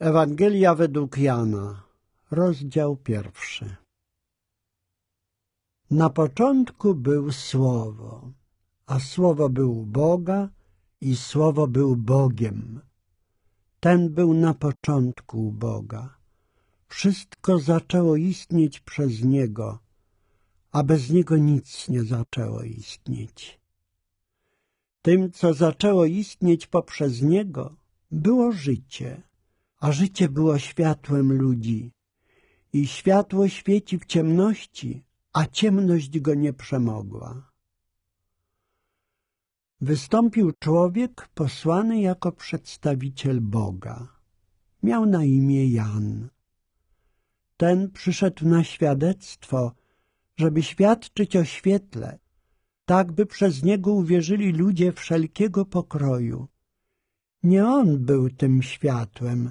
Ewangelia według Jana, rozdział pierwszy. Na początku był Słowo, a Słowo był Boga i Słowo był Bogiem. Ten był na początku Boga. Wszystko zaczęło istnieć przez Niego, a bez Niego nic nie zaczęło istnieć. Tym, co zaczęło istnieć poprzez Niego, było życie a życie było światłem ludzi. I światło świeci w ciemności, a ciemność go nie przemogła. Wystąpił człowiek posłany jako przedstawiciel Boga. Miał na imię Jan. Ten przyszedł na świadectwo, żeby świadczyć o świetle, tak by przez niego uwierzyli ludzie wszelkiego pokroju. Nie on był tym światłem,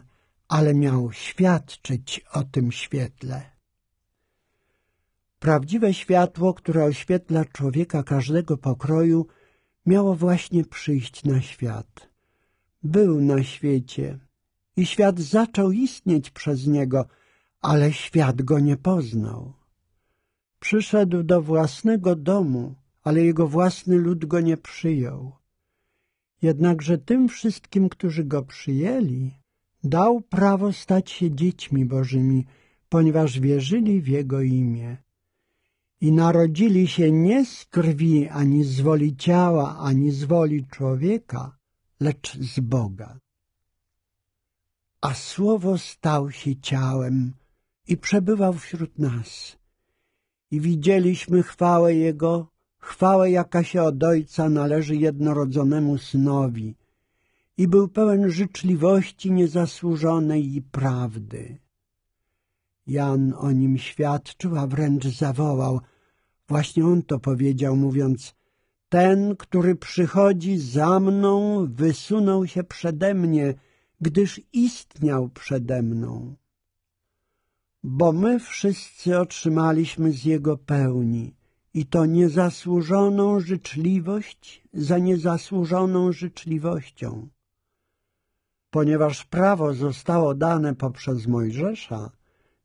ale miał świadczyć o tym świetle. Prawdziwe światło, które oświetla człowieka każdego pokroju, miało właśnie przyjść na świat. Był na świecie i świat zaczął istnieć przez niego, ale świat go nie poznał. Przyszedł do własnego domu, ale jego własny lud go nie przyjął. Jednakże tym wszystkim, którzy go przyjęli, dał prawo stać się dziećmi bożymi, ponieważ wierzyli w Jego imię. I narodzili się nie z krwi, ani z woli ciała, ani z woli człowieka, lecz z Boga. A Słowo stał się ciałem i przebywał wśród nas. I widzieliśmy chwałę Jego, chwałę, jaka się od Ojca należy jednorodzonemu Synowi, i był pełen życzliwości niezasłużonej i prawdy. Jan o nim świadczył, a wręcz zawołał. Właśnie on to powiedział, mówiąc Ten, który przychodzi za mną, wysunął się przede mnie, gdyż istniał przede mną. Bo my wszyscy otrzymaliśmy z jego pełni i to niezasłużoną życzliwość za niezasłużoną życzliwością. Ponieważ prawo zostało dane poprzez Mojżesza,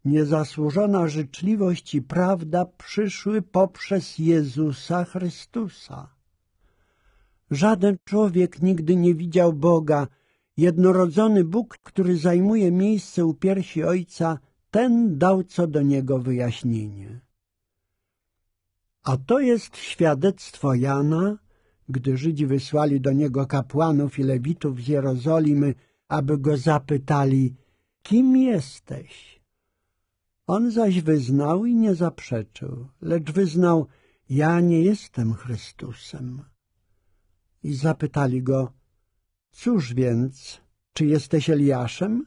niezasłużona życzliwość i prawda przyszły poprzez Jezusa Chrystusa. Żaden człowiek nigdy nie widział Boga. Jednorodzony Bóg, który zajmuje miejsce u piersi Ojca, ten dał co do niego wyjaśnienie. A to jest świadectwo Jana, gdy Żydzi wysłali do niego kapłanów i lewitów z Jerozolimy, aby go zapytali, kim jesteś? On zaś wyznał i nie zaprzeczył, lecz wyznał, ja nie jestem Chrystusem. I zapytali go, cóż więc, czy jesteś Eliaszem?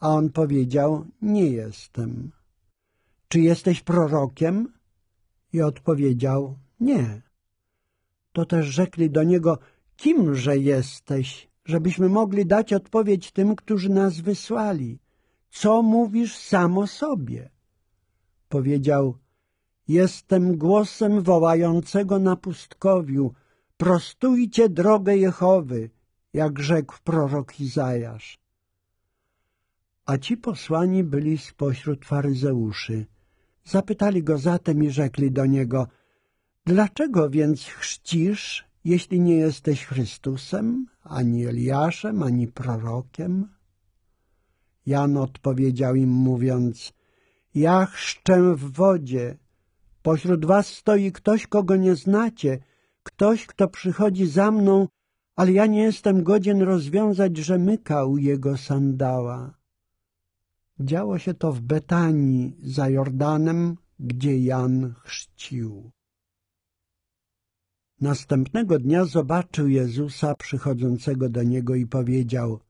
A on powiedział, nie jestem. Czy jesteś prorokiem? I odpowiedział, nie. To też rzekli do niego, kimże jesteś? żebyśmy mogli dać odpowiedź tym, którzy nas wysłali. Co mówisz samo sobie? Powiedział, jestem głosem wołającego na pustkowiu, prostujcie drogę Jehowy, jak rzekł prorok Izajasz. A ci posłani byli spośród faryzeuszy. Zapytali go zatem i rzekli do niego, dlaczego więc chrzcisz, jeśli nie jesteś Chrystusem, ani Eliaszem, ani prorokiem? Jan odpowiedział im mówiąc, ja chrzczę w wodzie. Pośród was stoi ktoś, kogo nie znacie, ktoś, kto przychodzi za mną, ale ja nie jestem godzien rozwiązać rzemyka u jego sandała. Działo się to w Betanii za Jordanem, gdzie Jan chrzcił. Następnego dnia zobaczył Jezusa przychodzącego do niego i powiedział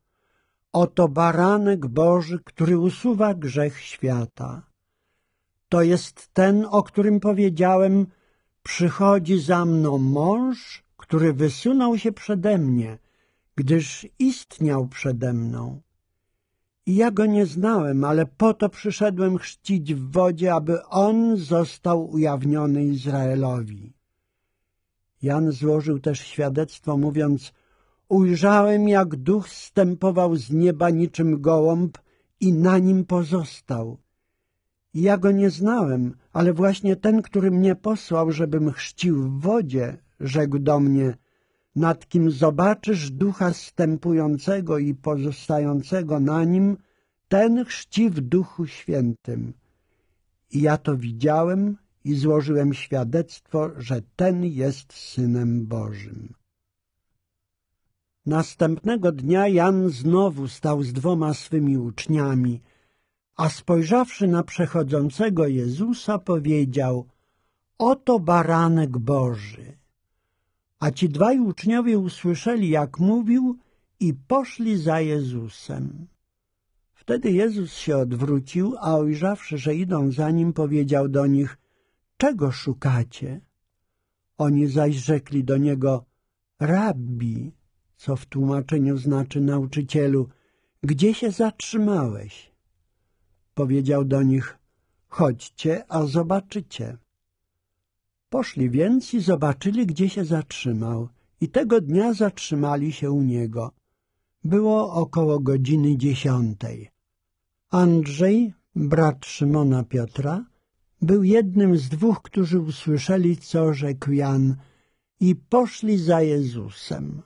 Oto baranek Boży, który usuwa grzech świata. To jest ten, o którym powiedziałem, przychodzi za mną mąż, który wysunął się przede mnie, gdyż istniał przede mną. I ja go nie znałem, ale po to przyszedłem chrzcić w wodzie, aby on został ujawniony Izraelowi. Jan złożył też świadectwo, mówiąc Ujrzałem, jak duch stępował z nieba niczym gołąb i na nim pozostał. Ja go nie znałem, ale właśnie ten, który mnie posłał, żebym chrzcił w wodzie, rzekł do mnie, nad kim zobaczysz ducha stępującego i pozostającego na nim, ten chrzci w duchu świętym. I ja to widziałem i złożyłem świadectwo, że ten jest Synem Bożym. Następnego dnia Jan znowu stał z dwoma swymi uczniami, a spojrzawszy na przechodzącego Jezusa powiedział – oto baranek Boży. A ci dwaj uczniowie usłyszeli, jak mówił i poszli za Jezusem. Wtedy Jezus się odwrócił, a ojrzawszy, że idą za nim, powiedział do nich – czego szukacie? Oni zaś rzekli do niego, rabbi, co w tłumaczeniu znaczy nauczycielu, gdzie się zatrzymałeś? Powiedział do nich, chodźcie, a zobaczycie. Poszli więc i zobaczyli, gdzie się zatrzymał i tego dnia zatrzymali się u niego. Było około godziny dziesiątej. Andrzej, brat Szymona Piotra, był jednym z dwóch, którzy usłyszeli, co rzekł Jan i poszli za Jezusem.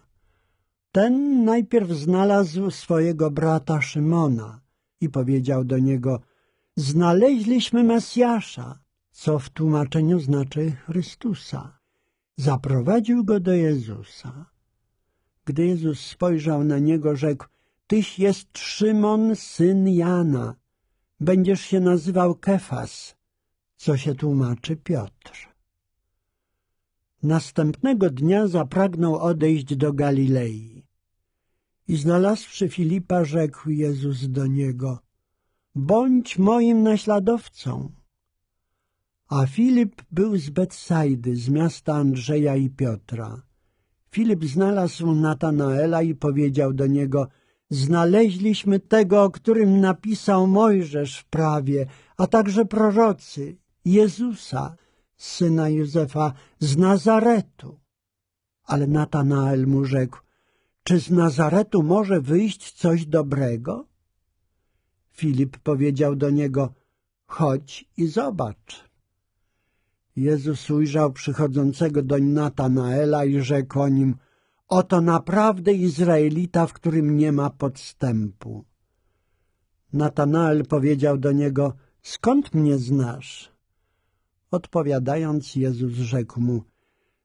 Ten najpierw znalazł swojego brata Szymona i powiedział do niego – znaleźliśmy Mesjasza, co w tłumaczeniu znaczy Chrystusa. Zaprowadził go do Jezusa. Gdy Jezus spojrzał na niego, rzekł – Tyś jest Szymon, syn Jana. Będziesz się nazywał Kefas, co się tłumaczy Piotr. Następnego dnia zapragnął odejść do Galilei. I znalazłszy Filipa, rzekł Jezus do niego – bądź moim naśladowcą. A Filip był z Betsajdy, z miasta Andrzeja i Piotra. Filip znalazł Natanaela i powiedział do niego – znaleźliśmy tego, o którym napisał Mojżesz w prawie, a także prorocy – Jezusa, syna Józefa z Nazaretu. Ale Natanael mu rzekł, czy z Nazaretu może wyjść coś dobrego? Filip powiedział do niego, chodź i zobacz. Jezus ujrzał przychodzącego doń Natanaela i rzekł o nim, oto naprawdę Izraelita, w którym nie ma podstępu. Natanael powiedział do niego, skąd mnie znasz? Odpowiadając, Jezus rzekł mu,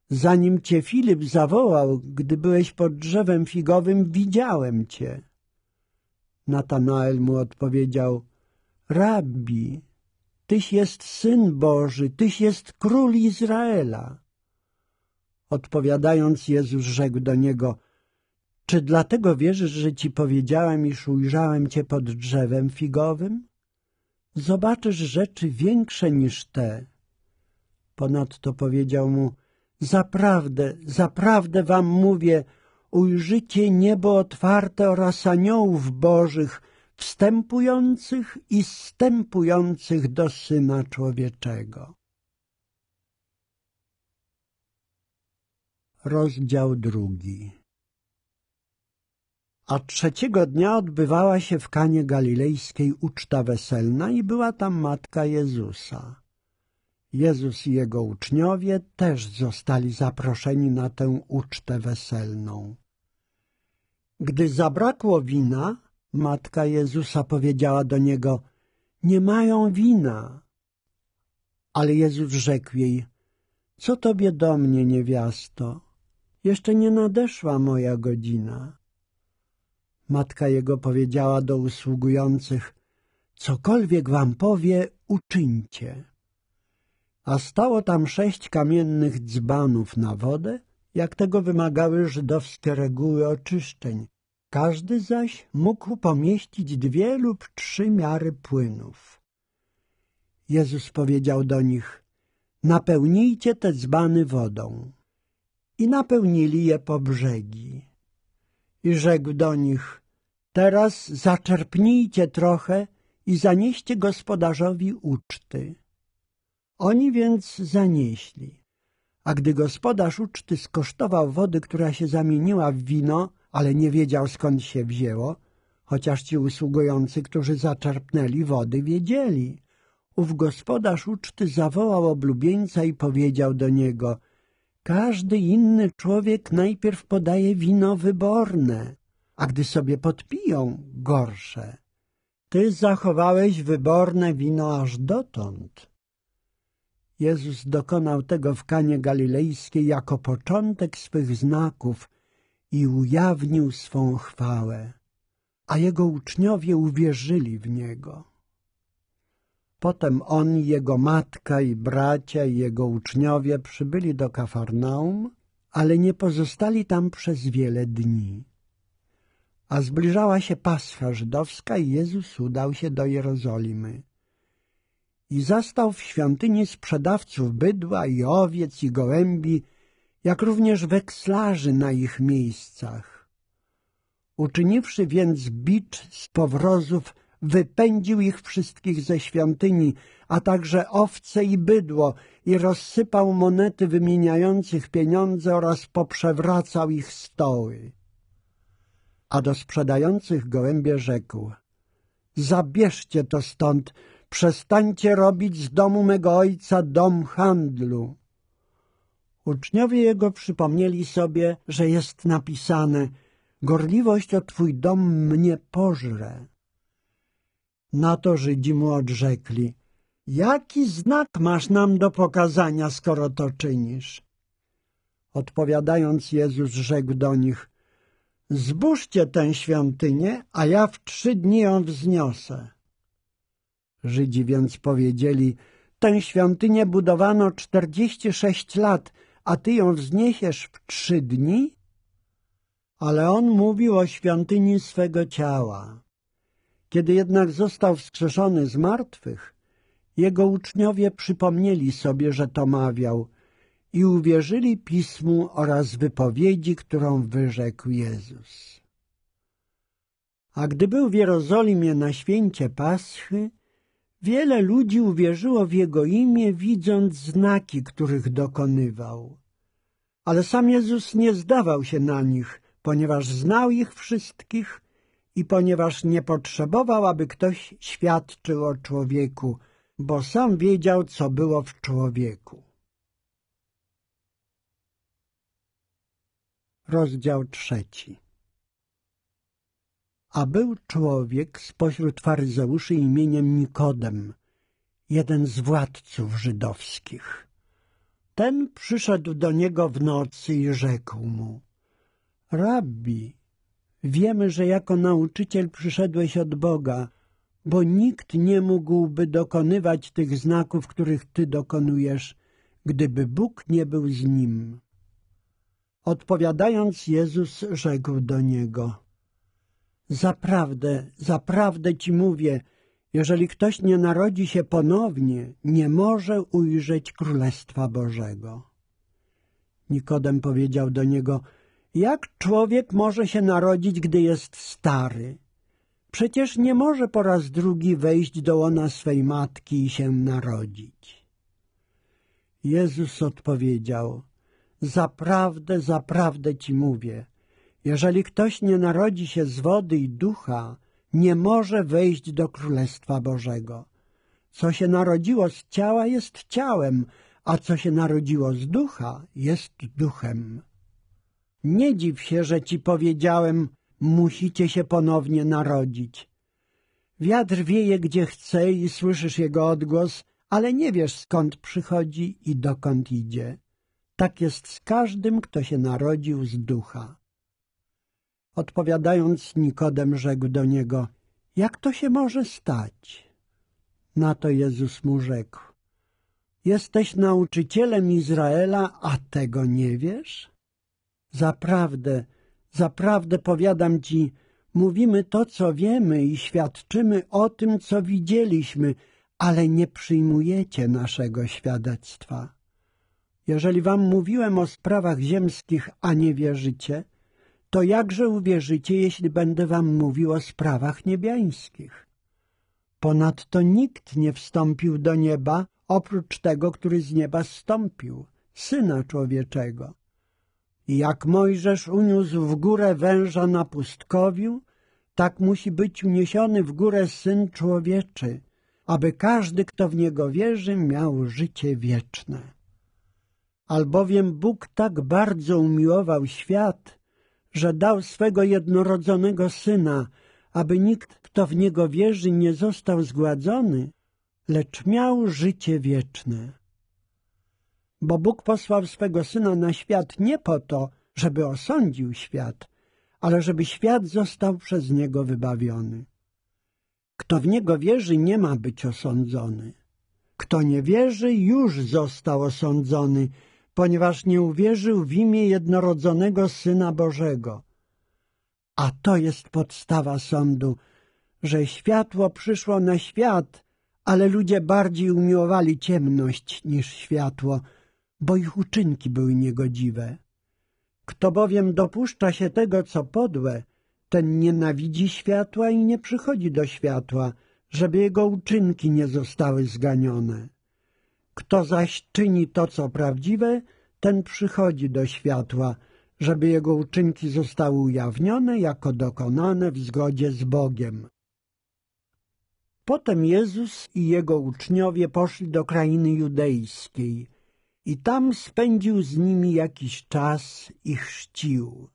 zanim cię Filip zawołał, gdy byłeś pod drzewem figowym, widziałem cię. Natanael mu odpowiedział, Rabbi, Tyś jest Syn Boży, Tyś jest Król Izraela. Odpowiadając, Jezus rzekł do niego, Czy dlatego wierzysz, że ci powiedziałem, iż ujrzałem cię pod drzewem figowym? Zobaczysz rzeczy większe niż te. Ponadto powiedział mu, zaprawdę, zaprawdę wam mówię, ujrzycie niebo otwarte oraz aniołów bożych, wstępujących i stępujących do Syna Człowieczego. Rozdział drugi A trzeciego dnia odbywała się w Kanie Galilejskiej uczta weselna i była tam matka Jezusa. Jezus i Jego uczniowie też zostali zaproszeni na tę ucztę weselną. Gdy zabrakło wina, matka Jezusa powiedziała do niego, nie mają wina. Ale Jezus rzekł jej, co tobie do mnie, niewiasto? Jeszcze nie nadeszła moja godzina. Matka jego powiedziała do usługujących, cokolwiek wam powie, uczyńcie a stało tam sześć kamiennych dzbanów na wodę, jak tego wymagały żydowskie reguły oczyszczeń. Każdy zaś mógł pomieścić dwie lub trzy miary płynów. Jezus powiedział do nich, napełnijcie te dzbany wodą. I napełnili je po brzegi. I rzekł do nich, teraz zaczerpnijcie trochę i zanieście gospodarzowi uczty. Oni więc zanieśli. A gdy gospodarz uczty skosztował wody, która się zamieniła w wino, ale nie wiedział skąd się wzięło, chociaż ci usługujący, którzy zaczerpnęli wody, wiedzieli. Ów gospodarz uczty zawołał oblubieńca i powiedział do niego – każdy inny człowiek najpierw podaje wino wyborne, a gdy sobie podpiją, gorsze. Ty zachowałeś wyborne wino aż dotąd. Jezus dokonał tego w Kanie Galilejskiej jako początek swych znaków i ujawnił swą chwałę, a Jego uczniowie uwierzyli w Niego. Potem on, jego matka i bracia i jego uczniowie przybyli do Kafarnaum, ale nie pozostali tam przez wiele dni. A zbliżała się Pascha Żydowska i Jezus udał się do Jerozolimy i zastał w świątyni sprzedawców bydła i owiec i gołębi, jak również wekslarzy na ich miejscach. Uczyniwszy więc bicz z powrozów, wypędził ich wszystkich ze świątyni, a także owce i bydło i rozsypał monety wymieniających pieniądze oraz poprzewracał ich stoły. A do sprzedających gołębie rzekł – zabierzcie to stąd, Przestańcie robić z domu mego ojca dom handlu. Uczniowie jego przypomnieli sobie, że jest napisane Gorliwość o twój dom mnie pożre. Na to Żydzi mu odrzekli Jaki znak masz nam do pokazania, skoro to czynisz? Odpowiadając Jezus rzekł do nich Zbóżcie tę świątynię, a ja w trzy dni ją wzniosę. Żydzi więc powiedzieli, tę świątynię budowano czterdzieści sześć lat, a ty ją wzniesiesz w trzy dni? Ale on mówił o świątyni swego ciała. Kiedy jednak został wskrzeszony z martwych, jego uczniowie przypomnieli sobie, że to mawiał i uwierzyli Pismu oraz wypowiedzi, którą wyrzekł Jezus. A gdy był w Jerozolimie na święcie Paschy, Wiele ludzi uwierzyło w jego imię, widząc znaki, których dokonywał. Ale sam Jezus nie zdawał się na nich, ponieważ znał ich wszystkich i ponieważ nie potrzebował, aby ktoś świadczył o człowieku, bo sam wiedział, co było w człowieku. Rozdział trzeci a był człowiek spośród faryzeuszy imieniem Nikodem, jeden z władców żydowskich. Ten przyszedł do niego w nocy i rzekł mu – Rabbi, wiemy, że jako nauczyciel przyszedłeś od Boga, bo nikt nie mógłby dokonywać tych znaków, których ty dokonujesz, gdyby Bóg nie był z nim. Odpowiadając, Jezus rzekł do niego – Zaprawdę, zaprawdę ci mówię, jeżeli ktoś nie narodzi się ponownie, nie może ujrzeć Królestwa Bożego. Nikodem powiedział do niego, jak człowiek może się narodzić, gdy jest stary? Przecież nie może po raz drugi wejść do łona swej matki i się narodzić. Jezus odpowiedział, zaprawdę, zaprawdę ci mówię – jeżeli ktoś nie narodzi się z wody i ducha, nie może wejść do Królestwa Bożego. Co się narodziło z ciała jest ciałem, a co się narodziło z ducha jest duchem. Nie dziw się, że ci powiedziałem, musicie się ponownie narodzić. Wiatr wieje gdzie chce i słyszysz jego odgłos, ale nie wiesz skąd przychodzi i dokąd idzie. Tak jest z każdym, kto się narodził z ducha. Odpowiadając, Nikodem rzekł do niego, jak to się może stać? Na to Jezus mu rzekł, jesteś nauczycielem Izraela, a tego nie wiesz? Zaprawdę, zaprawdę powiadam ci, mówimy to, co wiemy i świadczymy o tym, co widzieliśmy, ale nie przyjmujecie naszego świadectwa. Jeżeli wam mówiłem o sprawach ziemskich, a nie wierzycie – to jakże uwierzycie, jeśli będę wam mówił o sprawach niebiańskich? Ponadto nikt nie wstąpił do nieba, oprócz tego, który z nieba zstąpił, Syna Człowieczego. I jak Mojżesz uniósł w górę węża na pustkowiu, tak musi być uniesiony w górę Syn Człowieczy, aby każdy, kto w Niego wierzy, miał życie wieczne. Albowiem Bóg tak bardzo umiłował świat, że dał swego jednorodzonego Syna, aby nikt, kto w Niego wierzy, nie został zgładzony, lecz miał życie wieczne. Bo Bóg posłał swego Syna na świat nie po to, żeby osądził świat, ale żeby świat został przez Niego wybawiony. Kto w Niego wierzy, nie ma być osądzony. Kto nie wierzy, już został osądzony, ponieważ nie uwierzył w imię jednorodzonego Syna Bożego. A to jest podstawa sądu, że światło przyszło na świat, ale ludzie bardziej umiłowali ciemność niż światło, bo ich uczynki były niegodziwe. Kto bowiem dopuszcza się tego, co podłe, ten nienawidzi światła i nie przychodzi do światła, żeby jego uczynki nie zostały zganione. Kto zaś czyni to, co prawdziwe, ten przychodzi do światła, żeby jego uczynki zostały ujawnione jako dokonane w zgodzie z Bogiem. Potem Jezus i jego uczniowie poszli do krainy judejskiej i tam spędził z nimi jakiś czas i chrzcił.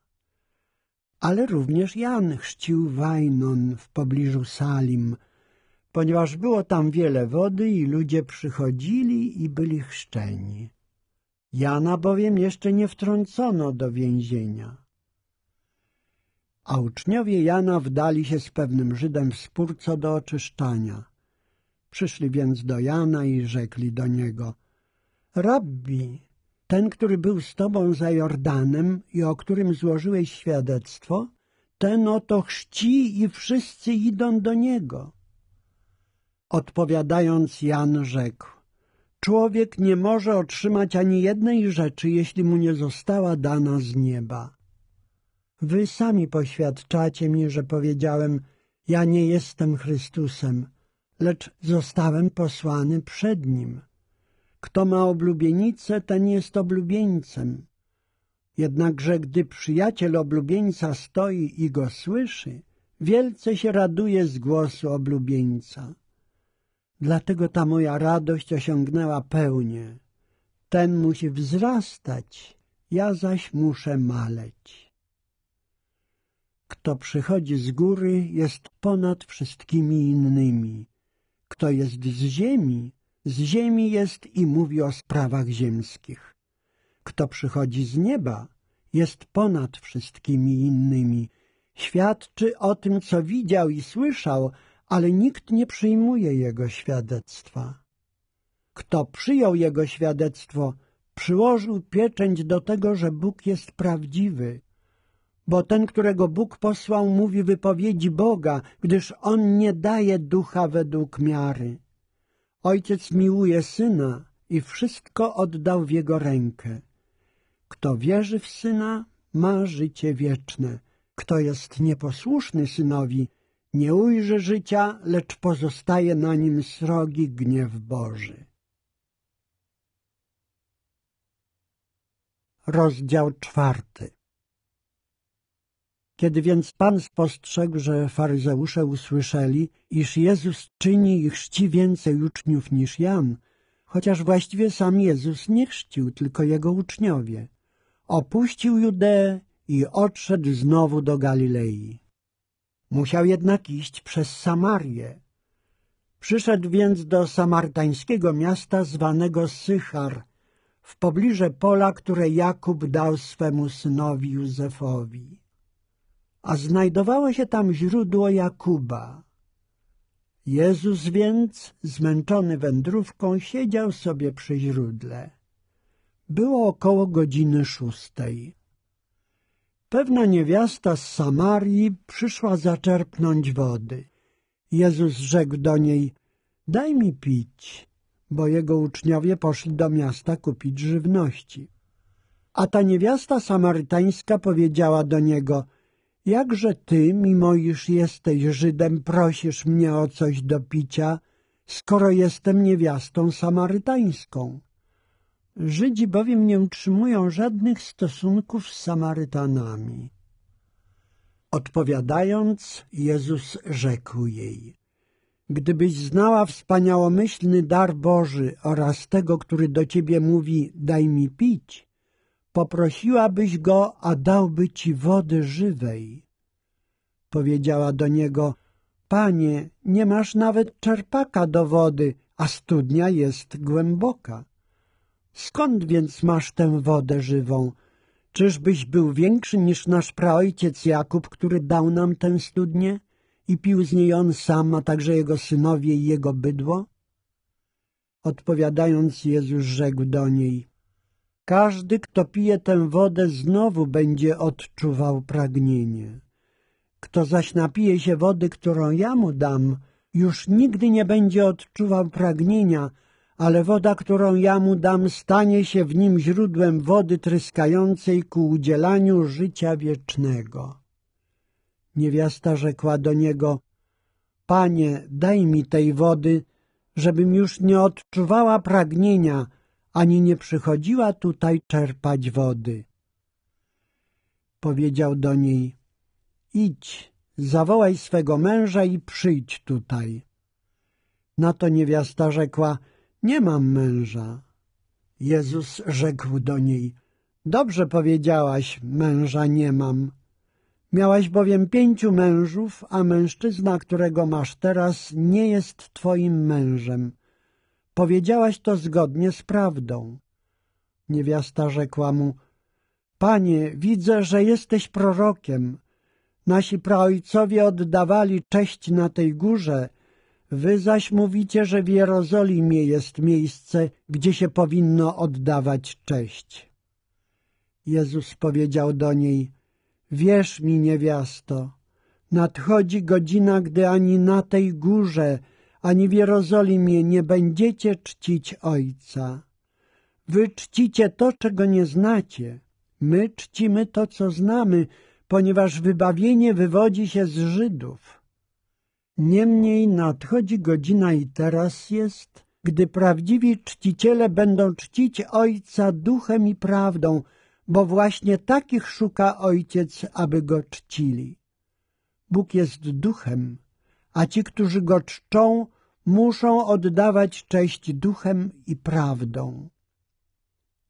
Ale również Jan chrzcił Wajnon w pobliżu Salim – ponieważ było tam wiele wody i ludzie przychodzili i byli chrzczeni. Jana bowiem jeszcze nie wtrącono do więzienia. A uczniowie Jana wdali się z pewnym Żydem w spór co do oczyszczania. Przyszli więc do Jana i rzekli do niego – Rabbi, ten, który był z tobą za Jordanem i o którym złożyłeś świadectwo, ten oto chrzci i wszyscy idą do niego – Odpowiadając Jan rzekł Człowiek nie może otrzymać ani jednej rzeczy, jeśli mu nie została dana z nieba. Wy sami poświadczacie mi, że powiedziałem ja nie jestem Chrystusem, lecz zostałem posłany przed Nim. Kto ma oblubienicę, ten jest oblubieńcem. Jednakże gdy przyjaciel oblubieńca stoi i go słyszy, wielce się raduje z głosu oblubieńca. Dlatego ta moja radość osiągnęła pełnię. Ten musi wzrastać, ja zaś muszę maleć. Kto przychodzi z góry, jest ponad wszystkimi innymi. Kto jest z ziemi, z ziemi jest i mówi o sprawach ziemskich. Kto przychodzi z nieba, jest ponad wszystkimi innymi. Świadczy o tym, co widział i słyszał, ale nikt nie przyjmuje jego świadectwa. Kto przyjął jego świadectwo, przyłożył pieczęć do tego, że Bóg jest prawdziwy. Bo ten, którego Bóg posłał, mówi wypowiedzi Boga, gdyż On nie daje ducha według miary. Ojciec miłuje Syna i wszystko oddał w Jego rękę. Kto wierzy w Syna, ma życie wieczne. Kto jest nieposłuszny Synowi, nie ujrzy życia, lecz pozostaje na nim srogi gniew Boży. Rozdział czwarty Kiedy więc Pan spostrzegł, że faryzeusze usłyszeli, iż Jezus czyni i chrzci więcej uczniów niż Jan, chociaż właściwie sam Jezus nie chrzcił, tylko jego uczniowie, opuścił Judeę i odszedł znowu do Galilei. Musiał jednak iść przez Samarię. Przyszedł więc do samartańskiego miasta zwanego Sychar, w pobliże pola, które Jakub dał swemu synowi Józefowi. A znajdowało się tam źródło Jakuba. Jezus więc, zmęczony wędrówką, siedział sobie przy źródle. Było około godziny szóstej. Pewna niewiasta z Samarii przyszła zaczerpnąć wody. Jezus rzekł do niej, daj mi pić, bo jego uczniowie poszli do miasta kupić żywności. A ta niewiasta samarytańska powiedziała do niego, jakże ty, mimo iż jesteś Żydem, prosisz mnie o coś do picia, skoro jestem niewiastą samarytańską? Żydzi bowiem nie utrzymują żadnych stosunków z Samarytanami. Odpowiadając, Jezus rzekł jej, Gdybyś znała wspaniałomyślny dar Boży oraz tego, który do ciebie mówi, daj mi pić, poprosiłabyś go, a dałby ci wody żywej. Powiedziała do niego, Panie, nie masz nawet czerpaka do wody, a studnia jest głęboka. Skąd więc masz tę wodę żywą? Czyżbyś był większy niż nasz praojciec Jakub, który dał nam tę studnię i pił z niej on sam, a także jego synowie i jego bydło? Odpowiadając, Jezus rzekł do niej, każdy, kto pije tę wodę, znowu będzie odczuwał pragnienie. Kto zaś napije się wody, którą ja mu dam, już nigdy nie będzie odczuwał pragnienia, ale woda, którą ja mu dam, stanie się w nim źródłem wody tryskającej ku udzielaniu życia wiecznego. Niewiasta rzekła do niego, Panie, daj mi tej wody, żebym już nie odczuwała pragnienia, ani nie przychodziła tutaj czerpać wody. Powiedział do niej, idź, zawołaj swego męża i przyjdź tutaj. Na to niewiasta rzekła, nie mam męża. Jezus rzekł do niej, dobrze powiedziałaś, męża nie mam. Miałaś bowiem pięciu mężów, a mężczyzna, którego masz teraz, nie jest twoim mężem. Powiedziałaś to zgodnie z prawdą. Niewiasta rzekła mu, Panie, widzę, że jesteś prorokiem. Nasi praojcowie oddawali cześć na tej górze – Wy zaś mówicie, że w Jerozolimie jest miejsce, gdzie się powinno oddawać cześć. Jezus powiedział do niej, Wierz mi, niewiasto, nadchodzi godzina, gdy ani na tej górze, ani w Jerozolimie nie będziecie czcić Ojca. Wy czcicie to, czego nie znacie. My czcimy to, co znamy, ponieważ wybawienie wywodzi się z Żydów. Niemniej nadchodzi godzina i teraz jest, gdy prawdziwi czciciele będą czcić Ojca duchem i prawdą, bo właśnie takich szuka Ojciec, aby Go czcili. Bóg jest duchem, a ci, którzy Go czczą, muszą oddawać cześć duchem i prawdą.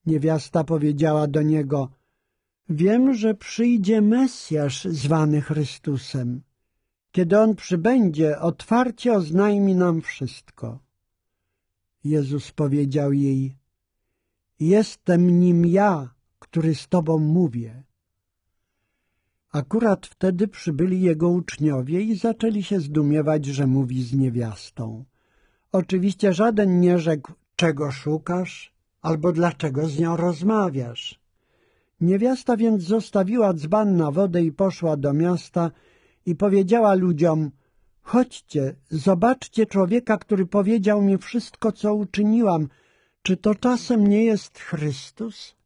Niewiasta powiedziała do niego, wiem, że przyjdzie Mesjasz zwany Chrystusem. Kiedy On przybędzie, otwarcie oznajmi nam wszystko. Jezus powiedział jej, jestem nim ja, który z tobą mówię. Akurat wtedy przybyli jego uczniowie i zaczęli się zdumiewać, że mówi z niewiastą. Oczywiście żaden nie rzekł, czego szukasz albo dlaczego z nią rozmawiasz. Niewiasta więc zostawiła dzban na wodę i poszła do miasta, i powiedziała ludziom Chodźcie, zobaczcie człowieka, który powiedział mi wszystko, co uczyniłam. Czy to czasem nie jest Chrystus?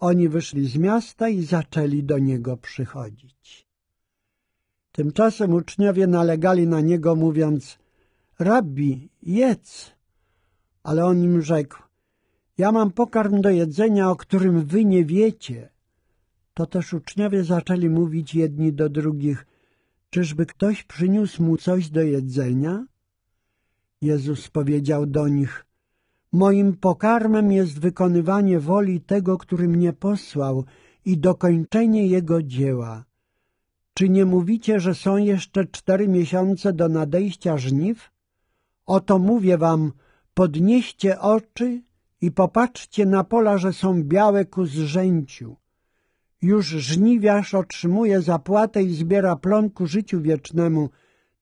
Oni wyszli z miasta i zaczęli do niego przychodzić. Tymczasem uczniowie nalegali na niego, mówiąc Rabbi, jedz! Ale on im rzekł Ja mam pokarm do jedzenia, o którym wy nie wiecie – to też uczniowie zaczęli mówić jedni do drugich, czyżby ktoś przyniósł mu coś do jedzenia? Jezus powiedział do nich, moim pokarmem jest wykonywanie woli tego, który mnie posłał i dokończenie jego dzieła. Czy nie mówicie, że są jeszcze cztery miesiące do nadejścia żniw? Oto mówię wam, podnieście oczy i popatrzcie na pola, że są białe ku zrzęciu już żniwiarz otrzymuje zapłatę i zbiera plon ku życiu wiecznemu,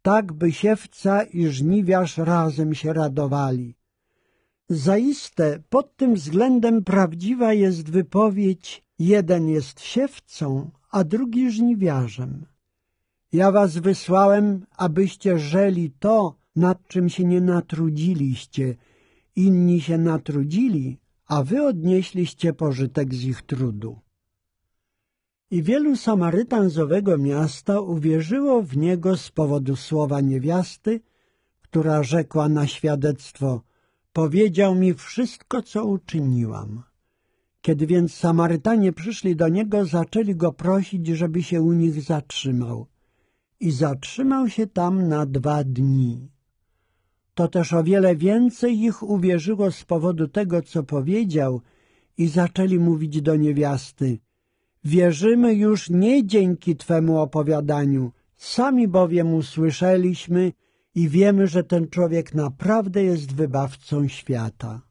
tak by siewca i żniwiarz razem się radowali. Zaiste pod tym względem prawdziwa jest wypowiedź jeden jest siewcą, a drugi żniwiarzem. Ja was wysłałem, abyście żeli to, nad czym się nie natrudziliście. Inni się natrudzili, a wy odnieśliście pożytek z ich trudu. I wielu Samarytan z owego miasta uwierzyło w niego z powodu słowa niewiasty, która rzekła na świadectwo, powiedział mi wszystko, co uczyniłam. Kiedy więc Samarytanie przyszli do niego, zaczęli go prosić, żeby się u nich zatrzymał. I zatrzymał się tam na dwa dni. To też o wiele więcej ich uwierzyło z powodu tego, co powiedział i zaczęli mówić do niewiasty – Wierzymy już nie dzięki Twemu opowiadaniu, sami bowiem usłyszeliśmy i wiemy, że ten człowiek naprawdę jest wybawcą świata.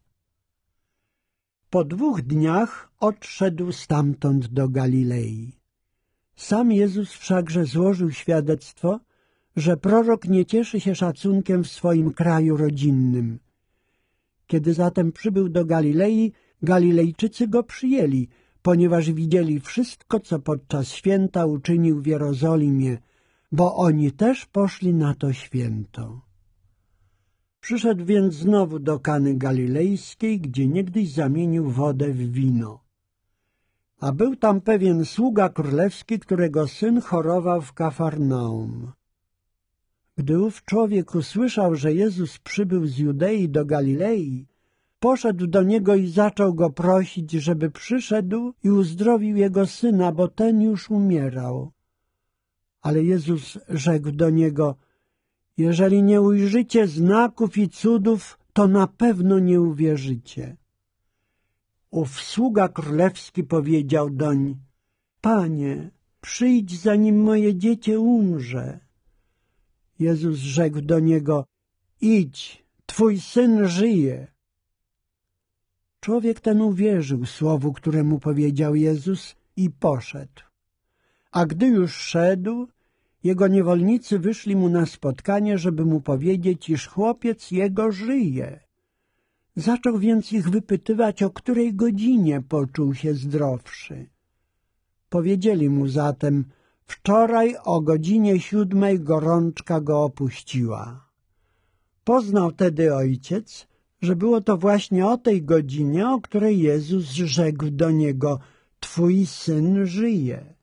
Po dwóch dniach odszedł stamtąd do Galilei. Sam Jezus wszakże złożył świadectwo, że prorok nie cieszy się szacunkiem w swoim kraju rodzinnym. Kiedy zatem przybył do Galilei, Galilejczycy go przyjęli – ponieważ widzieli wszystko, co podczas święta uczynił w Jerozolimie, bo oni też poszli na to święto. Przyszedł więc znowu do Kany Galilejskiej, gdzie niegdyś zamienił wodę w wino. A był tam pewien sługa królewski, którego syn chorował w Kafarnaum. Gdy ów człowiek usłyszał, że Jezus przybył z Judei do Galilei, Poszedł do niego i zaczął go prosić, żeby przyszedł i uzdrowił jego syna, bo ten już umierał. Ale Jezus rzekł do niego, jeżeli nie ujrzycie znaków i cudów, to na pewno nie uwierzycie. Ów sługa królewski powiedział doń, Panie, przyjdź, zanim moje dziecię umrze. Jezus rzekł do niego, idź, twój syn żyje. Człowiek ten uwierzył słowu, które mu powiedział Jezus i poszedł. A gdy już szedł, jego niewolnicy wyszli mu na spotkanie, żeby mu powiedzieć, iż chłopiec jego żyje. Zaczął więc ich wypytywać, o której godzinie poczuł się zdrowszy. Powiedzieli mu zatem, wczoraj o godzinie siódmej gorączka go opuściła. Poznał tedy ojciec, że było to właśnie o tej godzinie, o której Jezus rzekł do niego Twój syn żyje.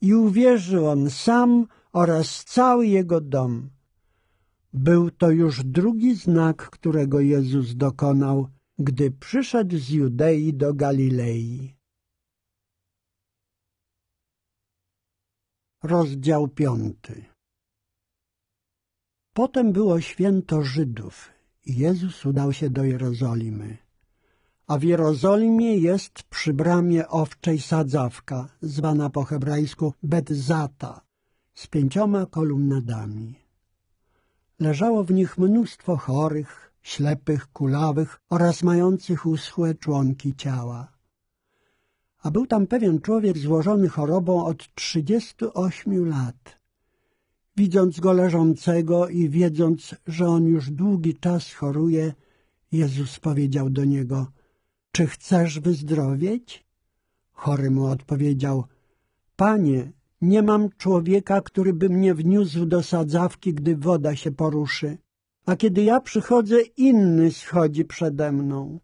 I uwierzył on sam oraz cały jego dom. Był to już drugi znak, którego Jezus dokonał, gdy przyszedł z Judei do Galilei. Rozdział piąty Potem było święto Żydów Jezus udał się do Jerozolimy. A w Jerozolimie jest przy bramie owczej sadzawka, zwana po hebrajsku Betzata, z pięcioma kolumnadami. Leżało w nich mnóstwo chorych, ślepych, kulawych oraz mających uschłe członki ciała. A był tam pewien człowiek złożony chorobą od ośmiu lat. Widząc go leżącego i wiedząc, że on już długi czas choruje, Jezus powiedział do niego – Czy chcesz wyzdrowieć? Chory mu odpowiedział – Panie, nie mam człowieka, który by mnie wniósł do sadzawki, gdy woda się poruszy, a kiedy ja przychodzę, inny schodzi przede mną.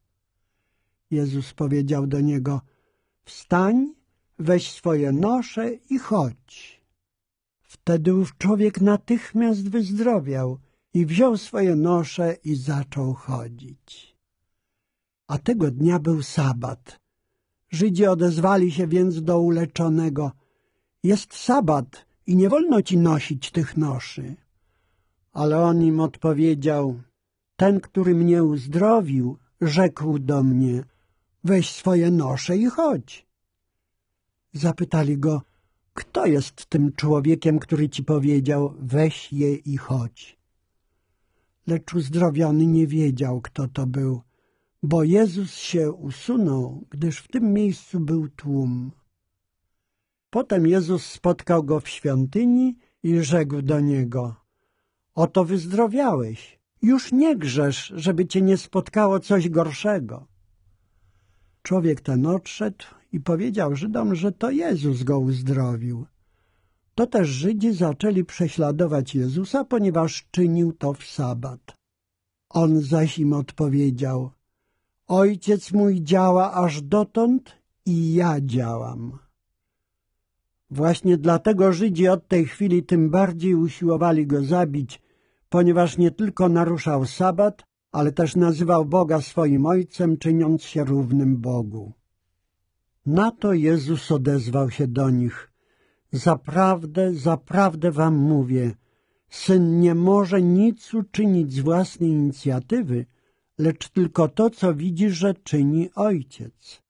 Jezus powiedział do niego – Wstań, weź swoje nosze i chodź. Wtedy ów człowiek natychmiast wyzdrowiał i wziął swoje nosze i zaczął chodzić. A tego dnia był sabat. Żydzi odezwali się więc do uleczonego. Jest sabat i nie wolno ci nosić tych noszy. Ale on im odpowiedział, ten, który mnie uzdrowił, rzekł do mnie, weź swoje nosze i chodź. Zapytali go, kto jest tym człowiekiem, który ci powiedział, weź je i chodź? Lecz uzdrowiony nie wiedział, kto to był, bo Jezus się usunął, gdyż w tym miejscu był tłum. Potem Jezus spotkał go w świątyni i rzekł do niego, oto wyzdrowiałeś, już nie grzesz, żeby cię nie spotkało coś gorszego. Człowiek ten odszedł, i powiedział Żydom, że to Jezus go uzdrowił. To też Żydzi zaczęli prześladować Jezusa, ponieważ czynił to w sabat. On zaś im odpowiedział, Ojciec mój działa aż dotąd i ja działam. Właśnie dlatego Żydzi od tej chwili tym bardziej usiłowali go zabić, ponieważ nie tylko naruszał sabat, ale też nazywał Boga swoim ojcem, czyniąc się równym Bogu. Na to Jezus odezwał się do nich. Zaprawdę, zaprawdę wam mówię, syn nie może nic uczynić z własnej inicjatywy, lecz tylko to, co widzi, że czyni ojciec.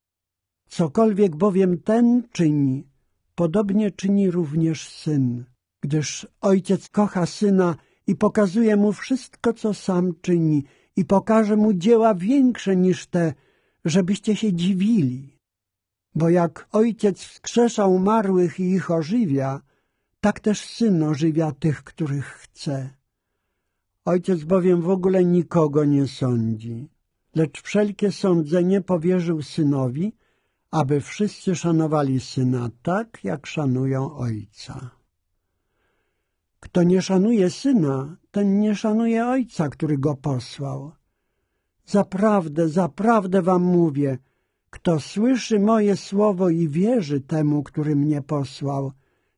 Cokolwiek bowiem ten czyni, podobnie czyni również syn, gdyż ojciec kocha syna i pokazuje mu wszystko, co sam czyni i pokaże mu dzieła większe niż te, żebyście się dziwili. Bo jak ojciec wskrzesza umarłych i ich ożywia, tak też syn ożywia tych, których chce. Ojciec bowiem w ogóle nikogo nie sądzi, lecz wszelkie sądzenie powierzył synowi, aby wszyscy szanowali syna tak, jak szanują ojca. Kto nie szanuje syna, ten nie szanuje ojca, który go posłał. Zaprawdę, zaprawdę wam mówię, kto słyszy moje słowo i wierzy temu, który mnie posłał,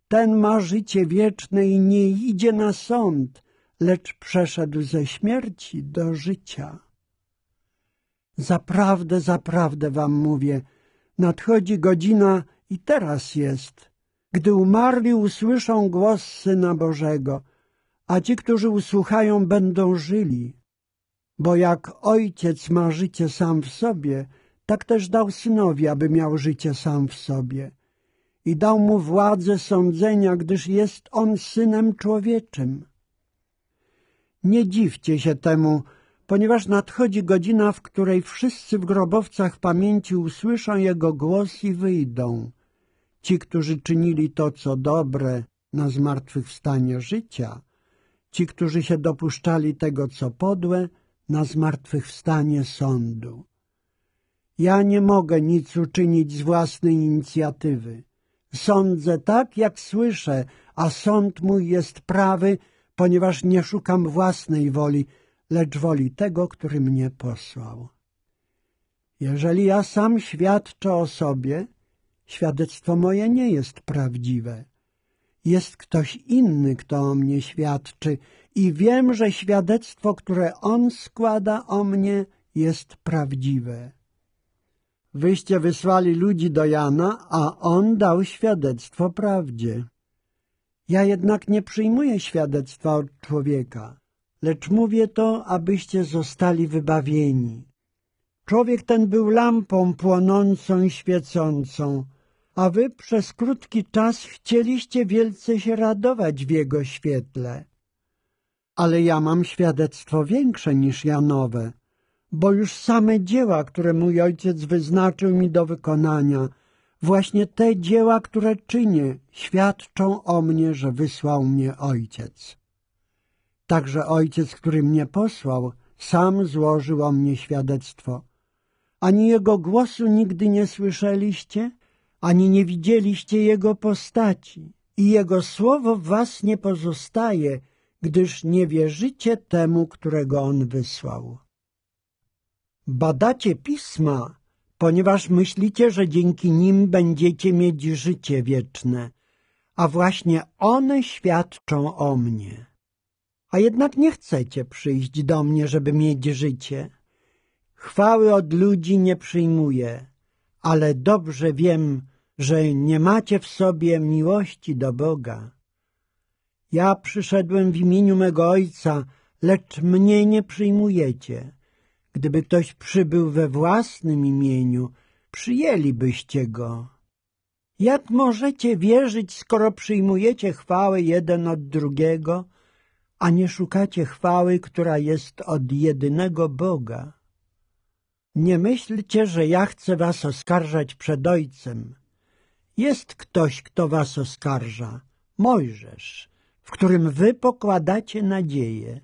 ten ma życie wieczne i nie idzie na sąd, lecz przeszedł ze śmierci do życia. Zaprawdę, zaprawdę wam mówię, nadchodzi godzina i teraz jest, gdy umarli usłyszą głos Syna Bożego, a ci, którzy usłuchają, będą żyli. Bo jak Ojciec ma życie sam w sobie – tak też dał synowi, aby miał życie sam w sobie. I dał mu władzę sądzenia, gdyż jest on synem człowieczym. Nie dziwcie się temu, ponieważ nadchodzi godzina, w której wszyscy w grobowcach pamięci usłyszą jego głos i wyjdą. Ci, którzy czynili to, co dobre na zmartwychwstanie życia, ci, którzy się dopuszczali tego, co podłe, na zmartwychwstanie sądu. Ja nie mogę nic uczynić z własnej inicjatywy. Sądzę tak, jak słyszę, a sąd mój jest prawy, ponieważ nie szukam własnej woli, lecz woli tego, który mnie posłał. Jeżeli ja sam świadczę o sobie, świadectwo moje nie jest prawdziwe. Jest ktoś inny, kto o mnie świadczy i wiem, że świadectwo, które on składa o mnie, jest prawdziwe. Wyście wysłali ludzi do Jana, a on dał świadectwo prawdzie. Ja jednak nie przyjmuję świadectwa od człowieka, lecz mówię to, abyście zostali wybawieni. Człowiek ten był lampą płonącą i świecącą, a wy przez krótki czas chcieliście wielce się radować w jego świetle. Ale ja mam świadectwo większe niż Janowe – bo już same dzieła, które mój ojciec wyznaczył mi do wykonania, właśnie te dzieła, które czynię, świadczą o mnie, że wysłał mnie ojciec. Także ojciec, który mnie posłał, sam złożył o mnie świadectwo. Ani jego głosu nigdy nie słyszeliście, ani nie widzieliście jego postaci, i jego słowo w was nie pozostaje, gdyż nie wierzycie temu, którego on wysłał. Badacie pisma, ponieważ myślicie, że dzięki nim będziecie mieć życie wieczne, a właśnie one świadczą o mnie. A jednak nie chcecie przyjść do mnie, żeby mieć życie. Chwały od ludzi nie przyjmuję, ale dobrze wiem, że nie macie w sobie miłości do Boga. Ja przyszedłem w imieniu mego Ojca, lecz mnie nie przyjmujecie. Gdyby ktoś przybył we własnym imieniu, przyjęlibyście go. Jak możecie wierzyć, skoro przyjmujecie chwałę jeden od drugiego, a nie szukacie chwały, która jest od jedynego Boga? Nie myślcie, że ja chcę was oskarżać przed Ojcem. Jest ktoś, kto was oskarża, Mojżesz, w którym wy pokładacie nadzieję.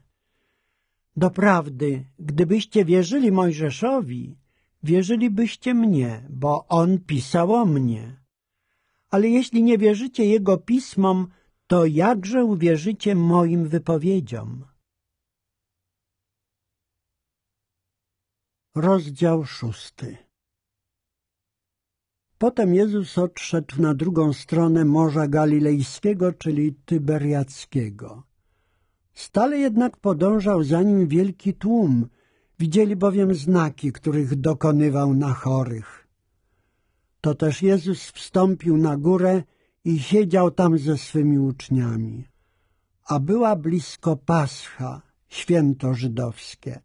Doprawdy, gdybyście wierzyli Mojżeszowi, wierzylibyście mnie, bo on pisał o mnie. Ale jeśli nie wierzycie jego pismom, to jakże uwierzycie moim wypowiedziom? Rozdział szósty Potem Jezus odszedł na drugą stronę Morza Galilejskiego, czyli Tyberiackiego. Stale jednak podążał za nim wielki tłum, widzieli bowiem znaki, których dokonywał na chorych. To też Jezus wstąpił na górę i siedział tam ze swymi uczniami. A była blisko Pascha, święto żydowskie.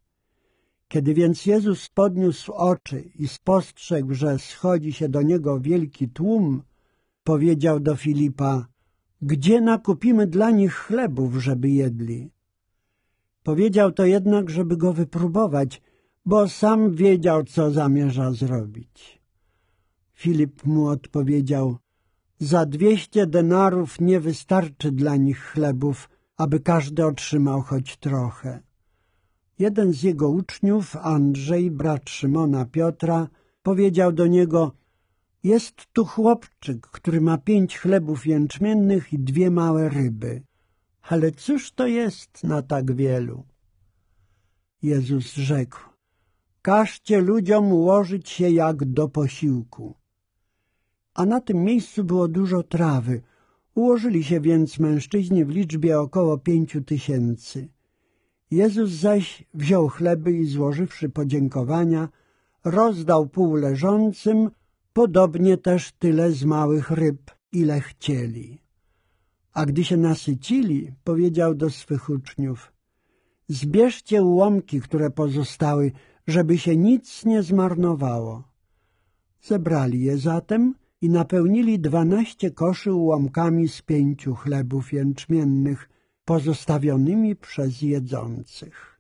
Kiedy więc Jezus podniósł oczy i spostrzegł, że schodzi się do niego wielki tłum, powiedział do Filipa – gdzie nakupimy dla nich chlebów, żeby jedli? Powiedział to jednak, żeby go wypróbować, bo sam wiedział, co zamierza zrobić. Filip mu odpowiedział, za dwieście denarów nie wystarczy dla nich chlebów, aby każdy otrzymał choć trochę. Jeden z jego uczniów, Andrzej, brat Szymona Piotra, powiedział do niego – jest tu chłopczyk, który ma pięć chlebów jęczmiennych i dwie małe ryby. Ale cóż to jest na tak wielu? Jezus rzekł, każcie ludziom ułożyć się jak do posiłku. A na tym miejscu było dużo trawy. Ułożyli się więc mężczyźni w liczbie około pięciu tysięcy. Jezus zaś wziął chleby i złożywszy podziękowania, rozdał pół leżącym, Podobnie też tyle z małych ryb, ile chcieli. A gdy się nasycili, powiedział do swych uczniów, zbierzcie ułomki, które pozostały, żeby się nic nie zmarnowało. Zebrali je zatem i napełnili dwanaście koszy ułomkami z pięciu chlebów jęczmiennych, pozostawionymi przez jedzących.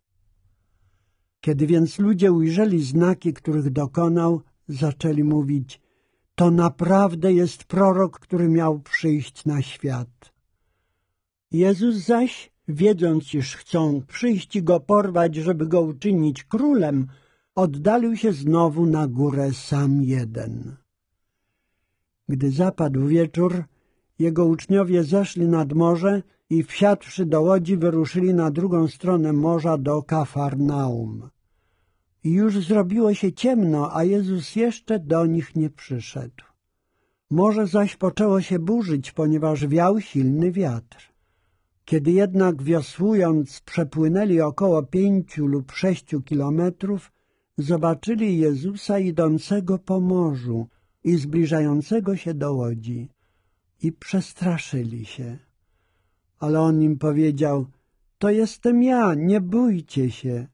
Kiedy więc ludzie ujrzeli znaki, których dokonał, zaczęli mówić to naprawdę jest prorok, który miał przyjść na świat. Jezus zaś, wiedząc, iż chcą przyjść i go porwać, żeby go uczynić królem, oddalił się znowu na górę sam jeden. Gdy zapadł wieczór, jego uczniowie zeszli nad morze i wsiadłszy do łodzi wyruszyli na drugą stronę morza do Kafarnaum. Już zrobiło się ciemno, a Jezus jeszcze do nich nie przyszedł. Morze zaś poczęło się burzyć, ponieważ wiał silny wiatr. Kiedy jednak wiosłując przepłynęli około pięciu lub sześciu kilometrów, zobaczyli Jezusa idącego po morzu i zbliżającego się do łodzi i przestraszyli się. Ale on im powiedział, to jestem ja, nie bójcie się.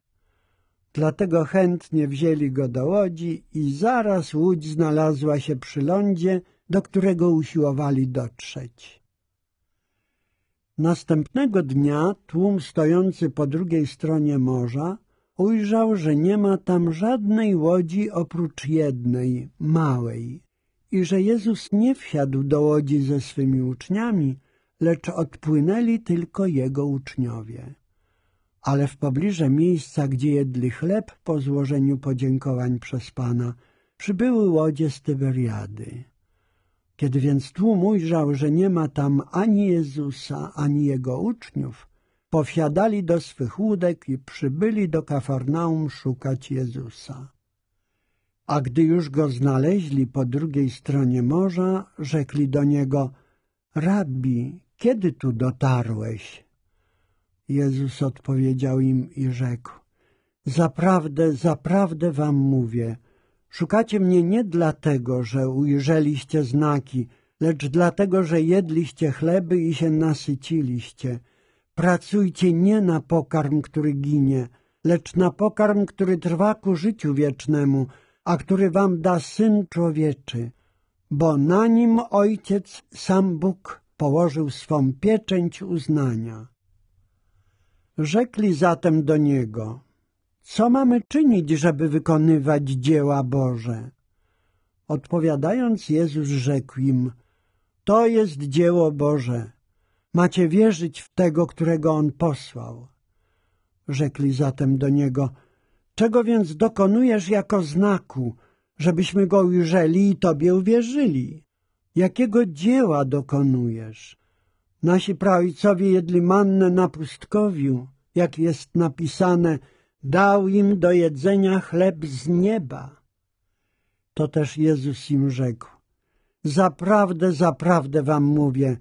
Dlatego chętnie wzięli go do łodzi i zaraz łódź znalazła się przy lądzie, do którego usiłowali dotrzeć. Następnego dnia tłum stojący po drugiej stronie morza ujrzał, że nie ma tam żadnej łodzi oprócz jednej, małej, i że Jezus nie wsiadł do łodzi ze swymi uczniami, lecz odpłynęli tylko Jego uczniowie ale w pobliże miejsca, gdzie jedli chleb po złożeniu podziękowań przez Pana, przybyły łodzie z Tyberiady. Kiedy więc tłum ujrzał, że nie ma tam ani Jezusa, ani Jego uczniów, powsiadali do swych łódek i przybyli do Kafarnaum szukać Jezusa. A gdy już go znaleźli po drugiej stronie morza, rzekli do niego – Rabbi, kiedy tu dotarłeś? Jezus odpowiedział im i rzekł Zaprawdę, zaprawdę wam mówię Szukacie mnie nie dlatego, że ujrzeliście znaki Lecz dlatego, że jedliście chleby i się nasyciliście Pracujcie nie na pokarm, który ginie Lecz na pokarm, który trwa ku życiu wiecznemu A który wam da Syn Człowieczy Bo na nim Ojciec, sam Bóg, położył swą pieczęć uznania Rzekli zatem do niego, co mamy czynić, żeby wykonywać dzieła Boże? Odpowiadając, Jezus rzekł im, to jest dzieło Boże. Macie wierzyć w tego, którego On posłał. Rzekli zatem do Niego, czego więc dokonujesz jako znaku, żebyśmy Go ujrzeli i Tobie uwierzyli? Jakiego dzieła dokonujesz? Nasi praojcowie jedli mannę na pustkowiu, jak jest napisane, dał im do jedzenia chleb z nieba. To też Jezus im rzekł. Zaprawdę, zaprawdę wam mówię,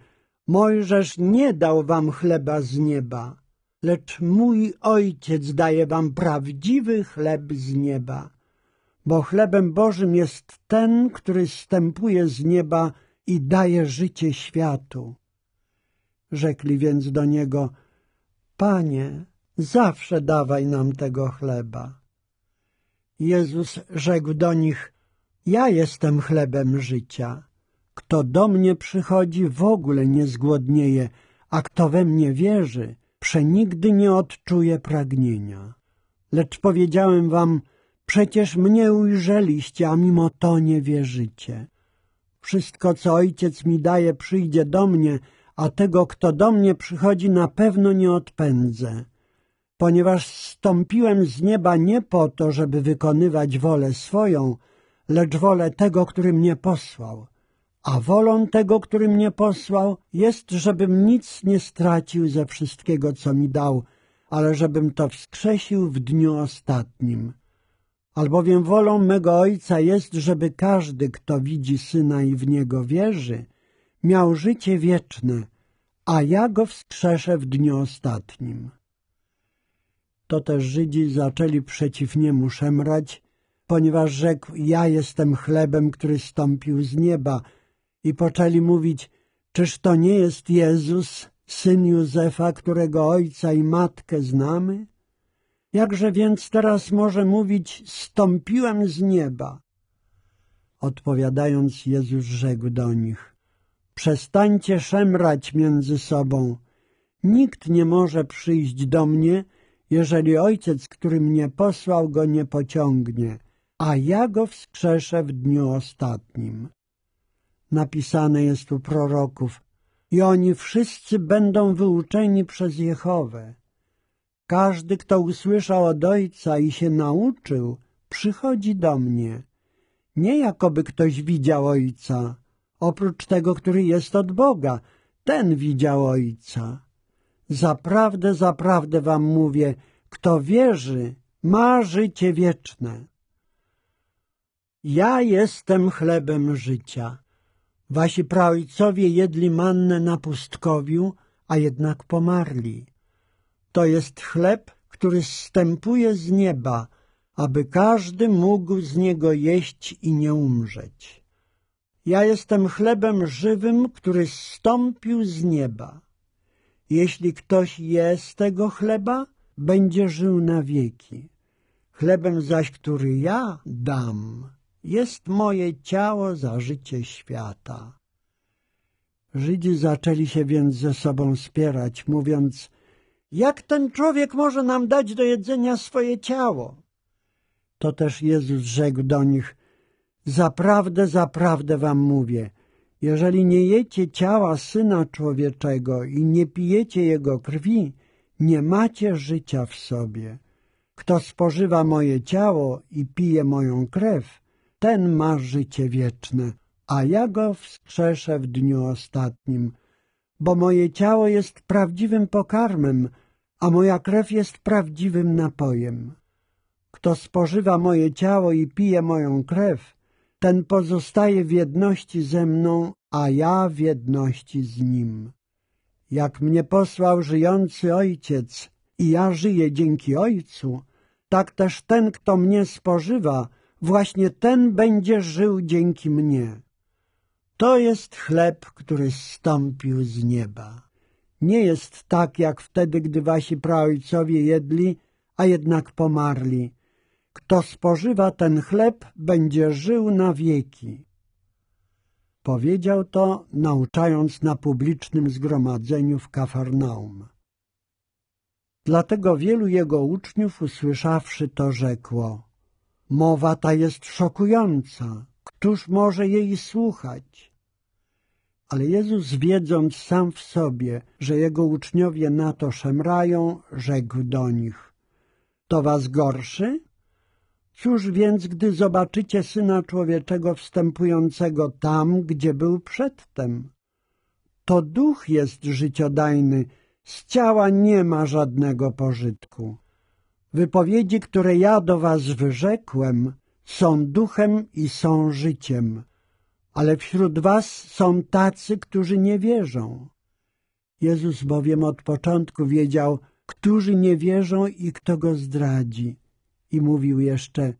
Mojżesz nie dał wam chleba z nieba, lecz mój Ojciec daje wam prawdziwy chleb z nieba, bo chlebem Bożym jest ten, który stępuje z nieba i daje życie światu. Rzekli więc do niego, Panie, zawsze dawaj nam tego chleba. Jezus rzekł do nich, ja jestem chlebem życia. Kto do mnie przychodzi, w ogóle nie zgłodnieje, a kto we mnie wierzy, przenigdy nie odczuje pragnienia. Lecz powiedziałem wam, przecież mnie ujrzeliście, a mimo to nie wierzycie. Wszystko, co Ojciec mi daje, przyjdzie do mnie – a tego, kto do mnie przychodzi, na pewno nie odpędzę, ponieważ stąpiłem z nieba nie po to, żeby wykonywać wolę swoją, lecz wolę tego, który mnie posłał. A wolą tego, który mnie posłał, jest, żebym nic nie stracił ze wszystkiego, co mi dał, ale żebym to wskrzesił w dniu ostatnim. Albowiem wolą mego Ojca jest, żeby każdy, kto widzi Syna i w Niego wierzy – miał życie wieczne, a ja go wskrzeszę w dniu ostatnim. To też Żydzi zaczęli przeciw niemu szemrać, ponieważ rzekł, ja jestem chlebem, który stąpił z nieba i poczęli mówić, czyż to nie jest Jezus, syn Józefa, którego ojca i matkę znamy? Jakże więc teraz może mówić, stąpiłem z nieba? Odpowiadając, Jezus rzekł do nich, Przestańcie szemrać między sobą. Nikt nie może przyjść do mnie, jeżeli ojciec, który mnie posłał, go nie pociągnie, a ja go wskrzeszę w dniu ostatnim. Napisane jest u proroków i oni wszyscy będą wyuczeni przez Jehowę. Każdy, kto usłyszał od ojca i się nauczył, przychodzi do mnie. Nie jakoby ktoś widział ojca, oprócz tego, który jest od Boga. Ten widział Ojca. Zaprawdę, zaprawdę wam mówię, kto wierzy, ma życie wieczne. Ja jestem chlebem życia. Wasi praojcowie jedli mannę na pustkowiu, a jednak pomarli. To jest chleb, który zstępuje z nieba, aby każdy mógł z niego jeść i nie umrzeć. Ja jestem chlebem żywym, który zstąpił z nieba. Jeśli ktoś je z tego chleba, będzie żył na wieki. Chlebem zaś, który ja dam, jest moje ciało za życie świata. Żydzi zaczęli się więc ze sobą spierać, mówiąc, jak ten człowiek może nam dać do jedzenia swoje ciało? To też Jezus rzekł do nich, Zaprawdę, zaprawdę wam mówię, jeżeli nie jecie ciała Syna Człowieczego i nie pijecie Jego krwi, nie macie życia w sobie. Kto spożywa moje ciało i pije moją krew, ten ma życie wieczne, a ja go wskrzeszę w dniu ostatnim. Bo moje ciało jest prawdziwym pokarmem, a moja krew jest prawdziwym napojem. Kto spożywa moje ciało i pije moją krew, ten pozostaje w jedności ze mną, a ja w jedności z nim. Jak mnie posłał żyjący Ojciec i ja żyję dzięki Ojcu, tak też ten, kto mnie spożywa, właśnie ten będzie żył dzięki mnie. To jest chleb, który stąpił z nieba. Nie jest tak, jak wtedy, gdy wasi praojcowie jedli, a jednak pomarli. Kto spożywa ten chleb, będzie żył na wieki. Powiedział to, nauczając na publicznym zgromadzeniu w Kafarnaum. Dlatego wielu jego uczniów, usłyszawszy to, rzekło Mowa ta jest szokująca, któż może jej słuchać? Ale Jezus, wiedząc sam w sobie, że jego uczniowie na to szemrają, rzekł do nich To was gorszy? Cóż więc, gdy zobaczycie Syna Człowieczego wstępującego tam, gdzie był przedtem? To duch jest życiodajny, z ciała nie ma żadnego pożytku. Wypowiedzi, które ja do was wyrzekłem, są duchem i są życiem, ale wśród was są tacy, którzy nie wierzą. Jezus bowiem od początku wiedział, którzy nie wierzą i kto go zdradzi i mówił jeszcze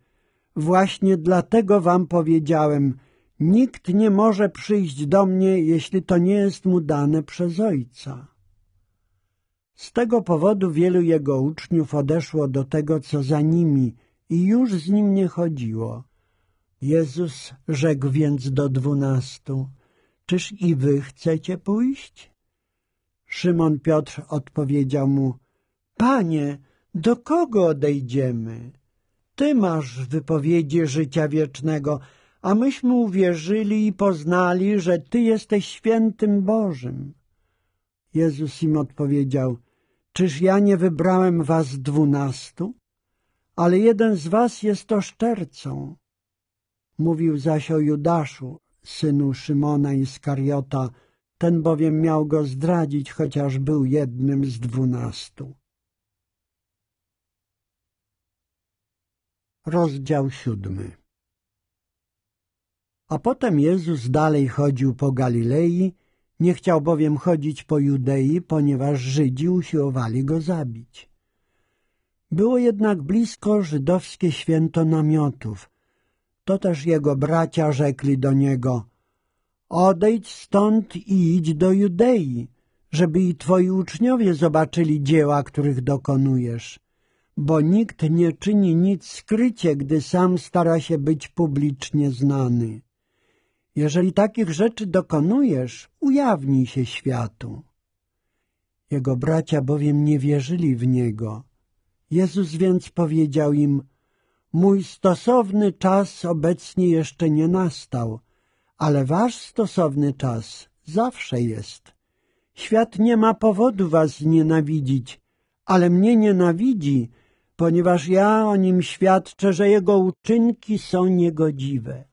Właśnie dlatego wam powiedziałem, nikt nie może przyjść do mnie, jeśli to nie jest mu dane przez Ojca. Z tego powodu wielu jego uczniów odeszło do tego, co za nimi i już z nim nie chodziło. Jezus rzekł więc do dwunastu, czyż i wy chcecie pójść? Szymon Piotr odpowiedział mu, Panie, do kogo odejdziemy? Ty masz wypowiedzi życia wiecznego, a myśmy uwierzyli i poznali, że Ty jesteś świętym Bożym. Jezus im odpowiedział, czyż ja nie wybrałem was dwunastu? Ale jeden z was jest oszczercą. Mówił zaś o Judaszu, synu Szymona Iskariota, ten bowiem miał go zdradzić, chociaż był jednym z dwunastu. Rozdział siódmy A potem Jezus dalej chodził po Galilei, nie chciał bowiem chodzić po Judei, ponieważ Żydzi usiłowali go zabić. Było jednak blisko żydowskie święto namiotów. To też jego bracia rzekli do niego – odejdź stąd i idź do Judei, żeby i twoi uczniowie zobaczyli dzieła, których dokonujesz – bo nikt nie czyni nic skrycie, gdy sam stara się być publicznie znany. Jeżeli takich rzeczy dokonujesz, ujawnij się światu. Jego bracia bowiem nie wierzyli w Niego. Jezus więc powiedział im, mój stosowny czas obecnie jeszcze nie nastał, ale wasz stosowny czas zawsze jest. Świat nie ma powodu was nienawidzić, ale mnie nienawidzi, ponieważ ja o nim świadczę, że jego uczynki są niegodziwe.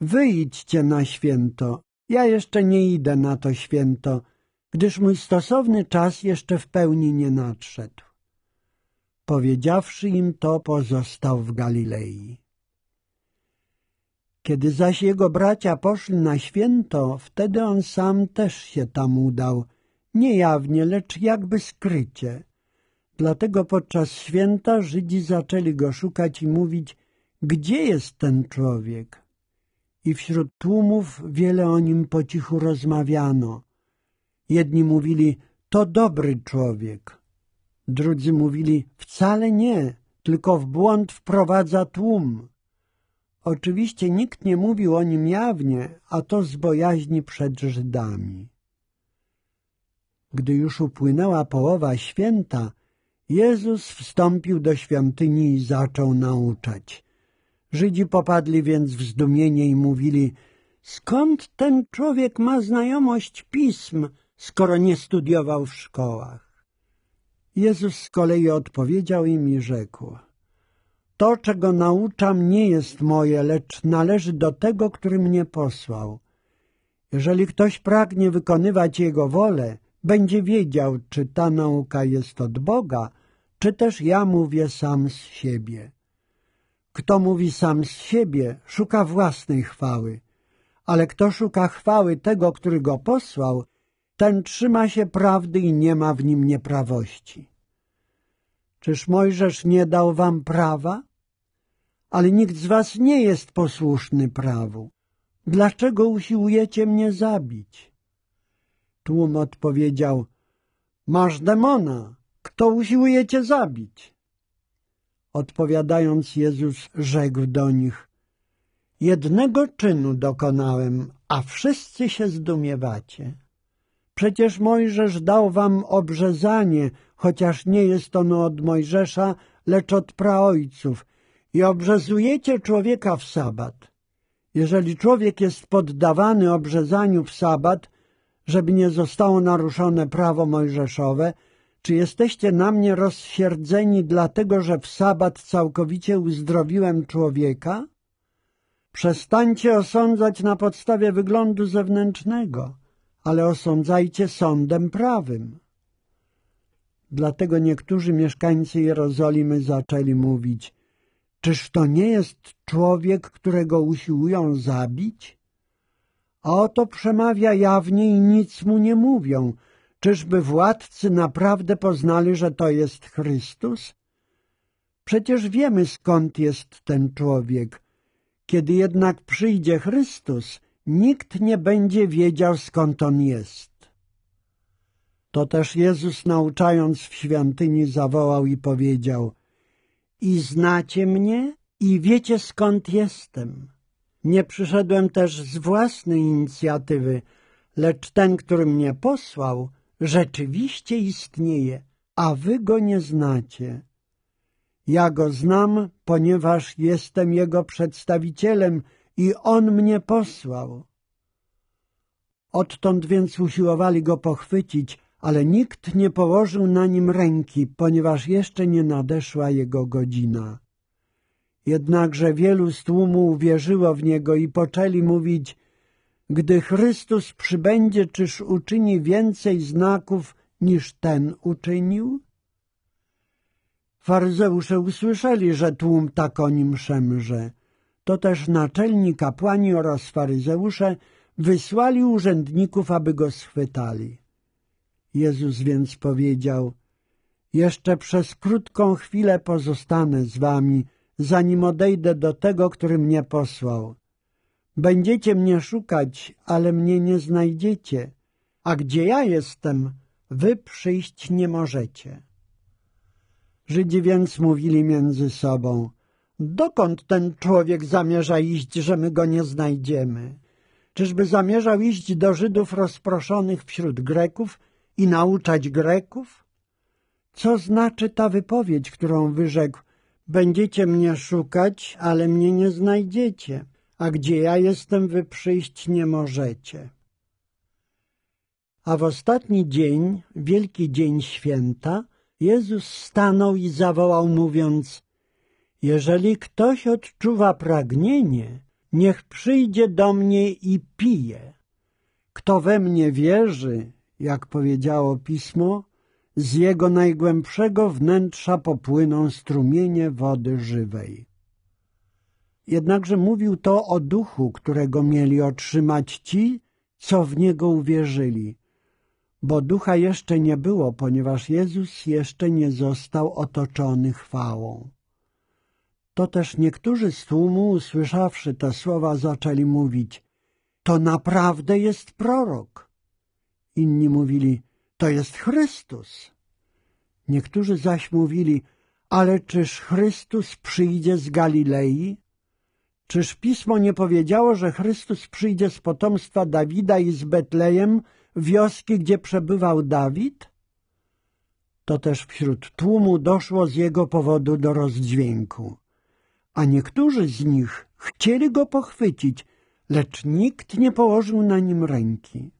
Wyjdźcie na święto, ja jeszcze nie idę na to święto, gdyż mój stosowny czas jeszcze w pełni nie nadszedł. Powiedziawszy im to, pozostał w Galilei. Kiedy zaś jego bracia poszli na święto, wtedy on sam też się tam udał, niejawnie, lecz jakby skrycie – Dlatego podczas święta Żydzi zaczęli go szukać i mówić, gdzie jest ten człowiek? I wśród tłumów wiele o nim po cichu rozmawiano. Jedni mówili, to dobry człowiek. Drudzy mówili, wcale nie, tylko w błąd wprowadza tłum. Oczywiście nikt nie mówił o nim jawnie, a to z bojaźni przed Żydami. Gdy już upłynęła połowa święta, Jezus wstąpił do świątyni i zaczął nauczać. Żydzi popadli więc w zdumienie i mówili, skąd ten człowiek ma znajomość pism, skoro nie studiował w szkołach? Jezus z kolei odpowiedział im i rzekł, to, czego nauczam, nie jest moje, lecz należy do tego, który mnie posłał. Jeżeli ktoś pragnie wykonywać Jego wolę, będzie wiedział, czy ta nauka jest od Boga – czy też ja mówię sam z siebie? Kto mówi sam z siebie, szuka własnej chwały, ale kto szuka chwały tego, który go posłał, ten trzyma się prawdy i nie ma w nim nieprawości. Czyż Mojżesz nie dał wam prawa? Ale nikt z was nie jest posłuszny prawu. Dlaczego usiłujecie mnie zabić? Tłum odpowiedział, masz demona to usiłujecie zabić. Odpowiadając Jezus rzekł do nich, jednego czynu dokonałem, a wszyscy się zdumiewacie. Przecież Mojżesz dał wam obrzezanie, chociaż nie jest ono od Mojżesza, lecz od praojców, i obrzezujecie człowieka w sabat. Jeżeli człowiek jest poddawany obrzezaniu w sabat, żeby nie zostało naruszone prawo mojżeszowe – czy jesteście na mnie rozsierdzeni, dlatego że w sabat całkowicie uzdrowiłem człowieka? Przestańcie osądzać na podstawie wyglądu zewnętrznego, ale osądzajcie sądem prawym. Dlatego niektórzy mieszkańcy Jerozolimy zaczęli mówić Czyż to nie jest człowiek, którego usiłują zabić? A oto przemawia jawnie i nic mu nie mówią – Czyżby władcy naprawdę poznali, że to jest Chrystus? Przecież wiemy, skąd jest ten człowiek. Kiedy jednak przyjdzie Chrystus, nikt nie będzie wiedział, skąd on jest. To też Jezus, nauczając w świątyni, zawołał i powiedział – I znacie mnie i wiecie, skąd jestem. Nie przyszedłem też z własnej inicjatywy, lecz ten, który mnie posłał – rzeczywiście istnieje, a wy go nie znacie. Ja go znam, ponieważ jestem jego przedstawicielem i on mnie posłał. Odtąd więc usiłowali go pochwycić, ale nikt nie położył na nim ręki, ponieważ jeszcze nie nadeszła jego godzina. Jednakże wielu z tłumu uwierzyło w niego i poczęli mówić – gdy Chrystus przybędzie, czyż uczyni więcej znaków niż ten uczynił? Faryzeusze usłyszeli, że tłum tak o nim szemrze. To też naczelni kapłani oraz faryzeusze wysłali urzędników, aby go schwytali. Jezus więc powiedział, jeszcze przez krótką chwilę pozostanę z wami, zanim odejdę do tego, który mnie posłał. Będziecie mnie szukać, ale mnie nie znajdziecie, a gdzie ja jestem, wy przyjść nie możecie. Żydzi więc mówili między sobą, dokąd ten człowiek zamierza iść, że my go nie znajdziemy? Czyżby zamierzał iść do Żydów rozproszonych wśród Greków i nauczać Greków? Co znaczy ta wypowiedź, którą wyrzekł? Będziecie mnie szukać, ale mnie nie znajdziecie a gdzie ja jestem, wy przyjść nie możecie. A w ostatni dzień, wielki dzień święta, Jezus stanął i zawołał, mówiąc, jeżeli ktoś odczuwa pragnienie, niech przyjdzie do mnie i pije. Kto we mnie wierzy, jak powiedziało pismo, z jego najgłębszego wnętrza popłyną strumienie wody żywej. Jednakże mówił to o duchu, którego mieli otrzymać ci, co w niego uwierzyli, bo ducha jeszcze nie było, ponieważ Jezus jeszcze nie został otoczony chwałą. To też niektórzy z tłumu, usłyszawszy te słowa, zaczęli mówić – to naprawdę jest prorok. Inni mówili – to jest Chrystus. Niektórzy zaś mówili – ale czyż Chrystus przyjdzie z Galilei? Czyż Pismo nie powiedziało, że Chrystus przyjdzie z potomstwa Dawida i z Betlejem, wioski, gdzie przebywał Dawid? To też wśród tłumu doszło z jego powodu do rozdźwięku. A niektórzy z nich chcieli go pochwycić, lecz nikt nie położył na nim ręki.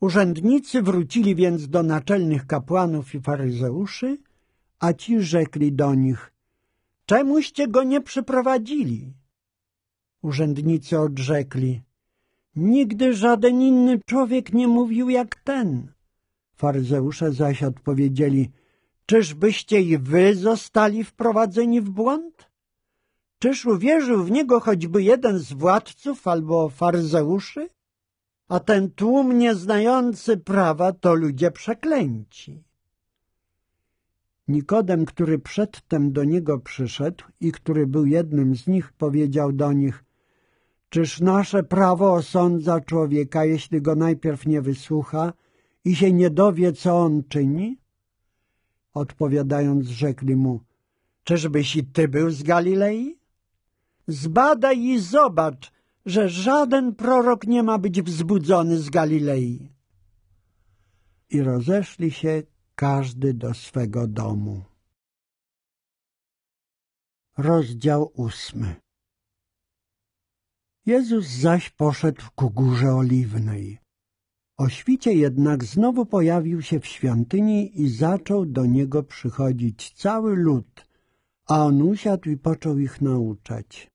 Urzędnicy wrócili więc do naczelnych kapłanów i faryzeuszy, a ci rzekli do nich – Czemuście go nie przyprowadzili? Urzędnicy odrzekli. Nigdy żaden inny człowiek nie mówił jak ten. Faryzeusze zaś odpowiedzieli, czyżbyście i wy zostali wprowadzeni w błąd? Czyż uwierzył w niego choćby jeden z władców albo farzeuszy? A ten tłum nieznający prawa to ludzie przeklęci. Nikodem, który przedtem do niego przyszedł i który był jednym z nich, powiedział do nich Czyż nasze prawo osądza człowieka, jeśli go najpierw nie wysłucha i się nie dowie, co on czyni? Odpowiadając, rzekli mu Czyżbyś i ty był z Galilei? Zbadaj i zobacz, że żaden prorok nie ma być wzbudzony z Galilei. I rozeszli się każdy do swego domu. Rozdział ósmy Jezus zaś poszedł ku górze oliwnej. O świcie jednak znowu pojawił się w świątyni i zaczął do niego przychodzić cały lud, a on usiadł i począł ich nauczać.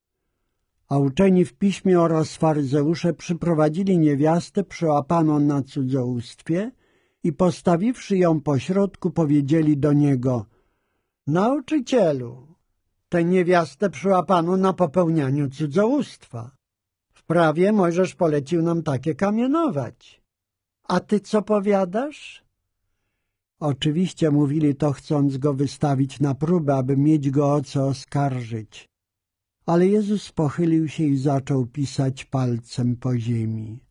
A uczeni w piśmie oraz faryzeusze przyprowadzili niewiastę przyłapaną na cudzołóstwie – i postawiwszy ją pośrodku, powiedzieli do niego – Nauczycielu, tę niewiastę przyłapano na popełnianiu cudzołóstwa. W prawie Mojżesz polecił nam takie kamienować. A ty co powiadasz? Oczywiście mówili to, chcąc go wystawić na próbę, aby mieć go o co oskarżyć. Ale Jezus pochylił się i zaczął pisać palcem po ziemi.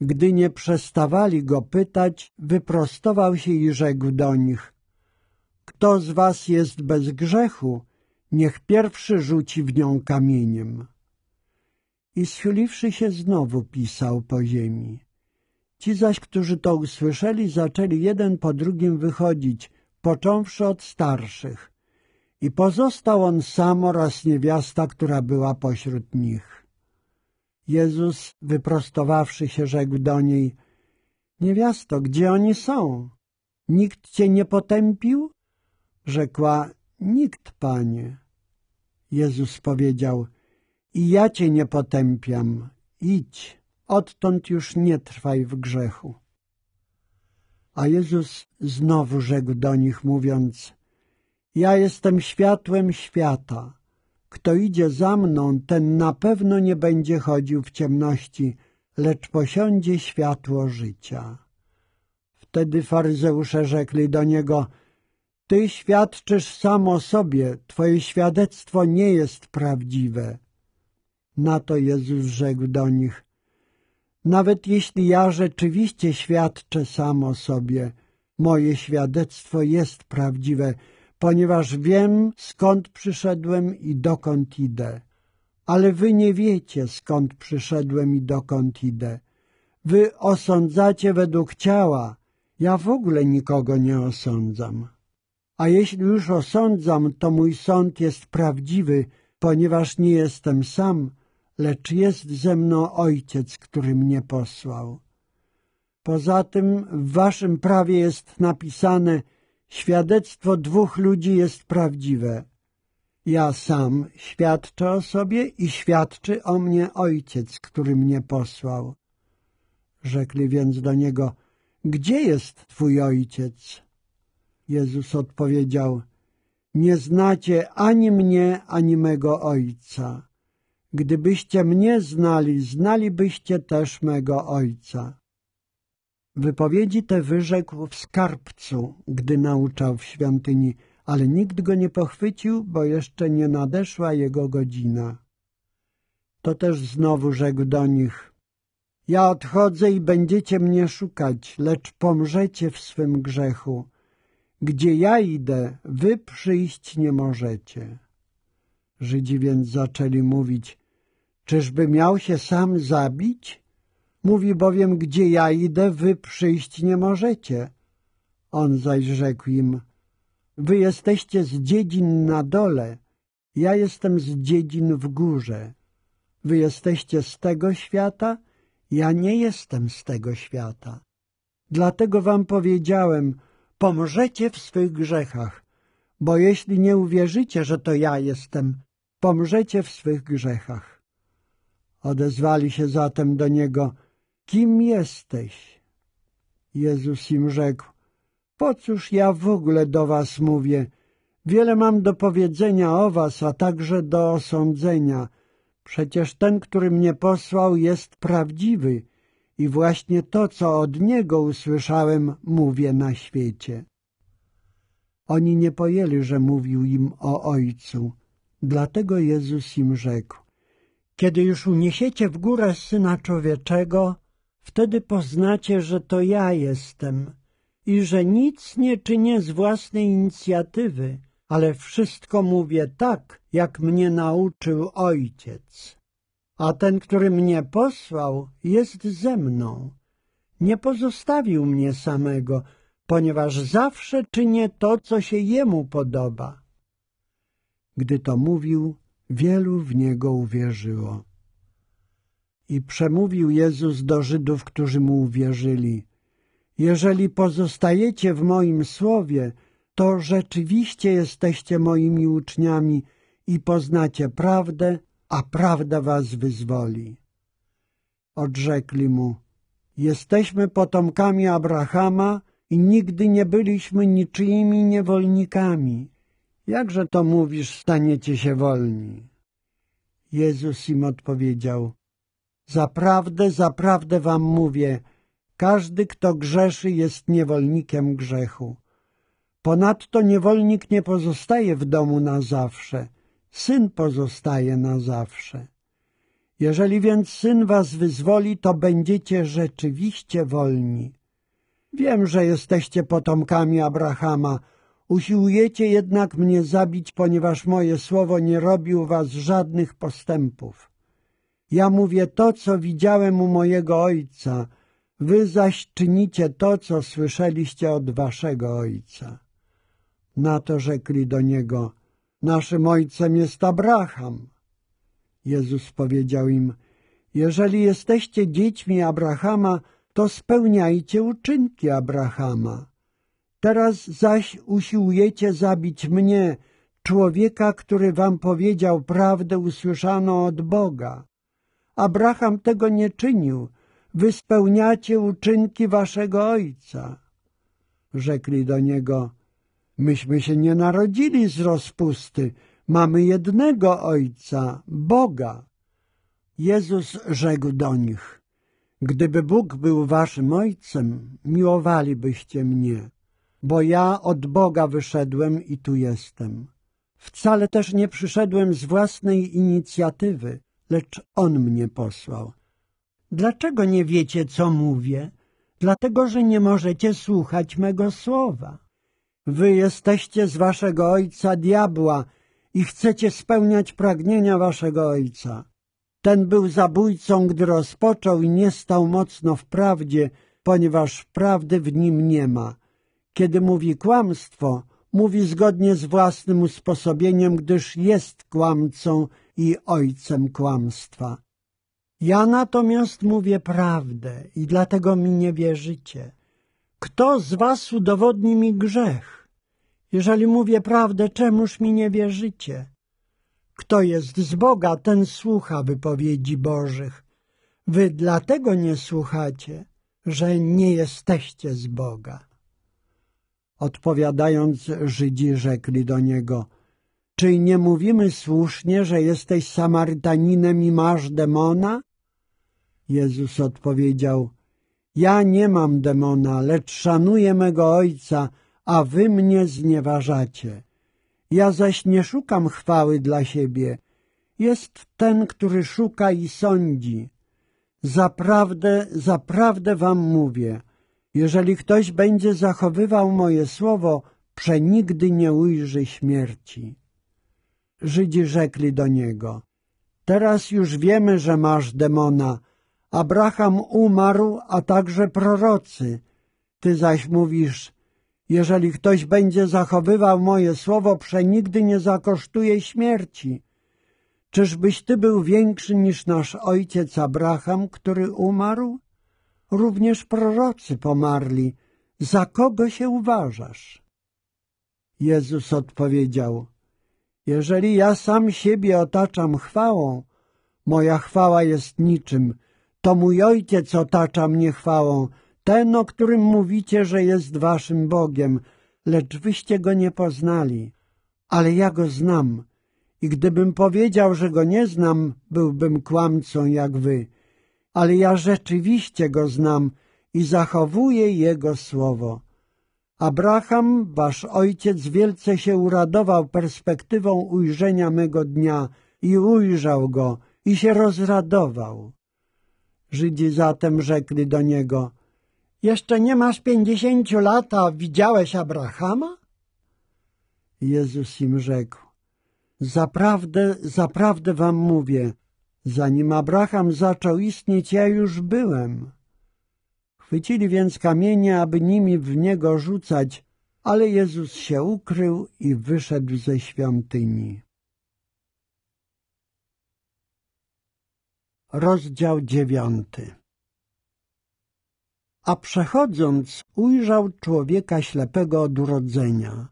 Gdy nie przestawali go pytać, wyprostował się i rzekł do nich – Kto z was jest bez grzechu, niech pierwszy rzuci w nią kamieniem. I schyliwszy się znowu pisał po ziemi. Ci zaś, którzy to usłyszeli, zaczęli jeden po drugim wychodzić, począwszy od starszych. I pozostał on sam oraz niewiasta, która była pośród nich. Jezus, wyprostowawszy się, rzekł do niej, Niewiasto, gdzie oni są? Nikt cię nie potępił? Rzekła, nikt, panie. Jezus powiedział, i ja cię nie potępiam, idź, odtąd już nie trwaj w grzechu. A Jezus znowu rzekł do nich, mówiąc, ja jestem światłem świata. Kto idzie za mną, ten na pewno nie będzie chodził w ciemności, lecz posiądzie światło życia. Wtedy faryzeusze rzekli do niego, ty świadczysz sam o sobie, twoje świadectwo nie jest prawdziwe. Na to Jezus rzekł do nich, nawet jeśli ja rzeczywiście świadczę sam o sobie, moje świadectwo jest prawdziwe, ponieważ wiem, skąd przyszedłem i dokąd idę. Ale wy nie wiecie, skąd przyszedłem i dokąd idę. Wy osądzacie według ciała. Ja w ogóle nikogo nie osądzam. A jeśli już osądzam, to mój sąd jest prawdziwy, ponieważ nie jestem sam, lecz jest ze mną Ojciec, który mnie posłał. Poza tym w waszym prawie jest napisane – Świadectwo dwóch ludzi jest prawdziwe. Ja sam świadczę o sobie i świadczy o mnie Ojciec, który mnie posłał. Rzekli więc do niego, gdzie jest twój Ojciec? Jezus odpowiedział, nie znacie ani mnie, ani mego Ojca. Gdybyście mnie znali, znalibyście też mego Ojca. Wypowiedzi te wyrzekł w skarbcu, gdy nauczał w świątyni, ale nikt go nie pochwycił, bo jeszcze nie nadeszła jego godzina. To też znowu rzekł do nich, ja odchodzę i będziecie mnie szukać, lecz pomrzecie w swym grzechu. Gdzie ja idę, wy przyjść nie możecie. Żydzi więc zaczęli mówić, czyżby miał się sam zabić? Mówi bowiem, gdzie ja idę, wy przyjść nie możecie. On zaś rzekł im, wy jesteście z dziedzin na dole, ja jestem z dziedzin w górze. Wy jesteście z tego świata, ja nie jestem z tego świata. Dlatego wam powiedziałem, pomrzecie w swych grzechach, bo jeśli nie uwierzycie, że to ja jestem, pomrzecie w swych grzechach. Odezwali się zatem do niego – kim jesteś? Jezus im rzekł, po cóż ja w ogóle do was mówię? Wiele mam do powiedzenia o was, a także do osądzenia. Przecież ten, który mnie posłał, jest prawdziwy i właśnie to, co od niego usłyszałem, mówię na świecie. Oni nie pojęli, że mówił im o Ojcu. Dlatego Jezus im rzekł, kiedy już uniesiecie w górę Syna Człowieczego, Wtedy poznacie, że to ja jestem i że nic nie czynię z własnej inicjatywy, ale wszystko mówię tak, jak mnie nauczył Ojciec. A ten, który mnie posłał, jest ze mną. Nie pozostawił mnie samego, ponieważ zawsze czynię to, co się jemu podoba. Gdy to mówił, wielu w niego uwierzyło. I przemówił Jezus do Żydów, którzy mu uwierzyli. Jeżeli pozostajecie w moim słowie, to rzeczywiście jesteście moimi uczniami i poznacie prawdę, a prawda was wyzwoli. Odrzekli mu, jesteśmy potomkami Abrahama i nigdy nie byliśmy niczyimi niewolnikami. Jakże to mówisz, staniecie się wolni? Jezus im odpowiedział, Zaprawdę, zaprawdę wam mówię, każdy, kto grzeszy, jest niewolnikiem grzechu. Ponadto niewolnik nie pozostaje w domu na zawsze, syn pozostaje na zawsze. Jeżeli więc syn was wyzwoli, to będziecie rzeczywiście wolni. Wiem, że jesteście potomkami Abrahama, usiłujecie jednak mnie zabić, ponieważ moje słowo nie robił was żadnych postępów. Ja mówię to, co widziałem u mojego ojca, wy zaś czynicie to, co słyszeliście od waszego ojca. Na to rzekli do niego, naszym ojcem jest Abraham. Jezus powiedział im, jeżeli jesteście dziećmi Abrahama, to spełniajcie uczynki Abrahama. Teraz zaś usiłujecie zabić mnie, człowieka, który wam powiedział prawdę usłyszaną od Boga. Abraham tego nie czynił. Wy spełniacie uczynki waszego ojca. Rzekli do niego, myśmy się nie narodzili z rozpusty, mamy jednego ojca, Boga. Jezus rzekł do nich, gdyby Bóg był waszym ojcem, miłowalibyście mnie, bo ja od Boga wyszedłem i tu jestem. Wcale też nie przyszedłem z własnej inicjatywy, lecz On mnie posłał. Dlaczego nie wiecie, co mówię? Dlatego, że nie możecie słuchać mego słowa. Wy jesteście z waszego ojca diabła i chcecie spełniać pragnienia waszego ojca. Ten był zabójcą, gdy rozpoczął i nie stał mocno w prawdzie, ponieważ prawdy w nim nie ma. Kiedy mówi kłamstwo, mówi zgodnie z własnym usposobieniem, gdyż jest kłamcą i ojcem kłamstwa. Ja natomiast mówię prawdę i dlatego mi nie wierzycie. Kto z was udowodni mi grzech? Jeżeli mówię prawdę, czemuż mi nie wierzycie? Kto jest z Boga, ten słucha wypowiedzi Bożych. Wy dlatego nie słuchacie, że nie jesteście z Boga. Odpowiadając, Żydzi rzekli do niego – czy nie mówimy słusznie, że jesteś Samarytaninem i masz demona? Jezus odpowiedział, ja nie mam demona, lecz szanuję mego Ojca, a wy mnie znieważacie. Ja zaś nie szukam chwały dla siebie. Jest ten, który szuka i sądzi. Zaprawdę, zaprawdę wam mówię, jeżeli ktoś będzie zachowywał moje słowo, przenigdy nie ujrzy śmierci. Żydzi rzekli do niego, teraz już wiemy, że masz demona. Abraham umarł, a także prorocy. Ty zaś mówisz, jeżeli ktoś będzie zachowywał moje słowo, przenigdy nie zakosztuje śmierci. Czyżbyś ty był większy niż nasz ojciec Abraham, który umarł? Również prorocy pomarli. Za kogo się uważasz? Jezus odpowiedział, jeżeli ja sam siebie otaczam chwałą, moja chwała jest niczym. To mój ojciec otacza mnie chwałą, ten, o którym mówicie, że jest waszym Bogiem, lecz wyście go nie poznali. Ale ja go znam i gdybym powiedział, że go nie znam, byłbym kłamcą jak wy ale ja rzeczywiście go znam i zachowuję jego słowo. Abraham, wasz ojciec, wielce się uradował perspektywą ujrzenia mego dnia i ujrzał go i się rozradował. Żydzi zatem rzekli do niego, jeszcze nie masz pięćdziesięciu lat, a widziałeś Abrahama? Jezus im rzekł, zaprawdę, zaprawdę wam mówię, Zanim Abraham zaczął istnieć, ja już byłem. Chwycili więc kamienie, aby nimi w niego rzucać, ale Jezus się ukrył i wyszedł ze świątyni. Rozdział dziewiąty A przechodząc ujrzał człowieka ślepego od urodzenia.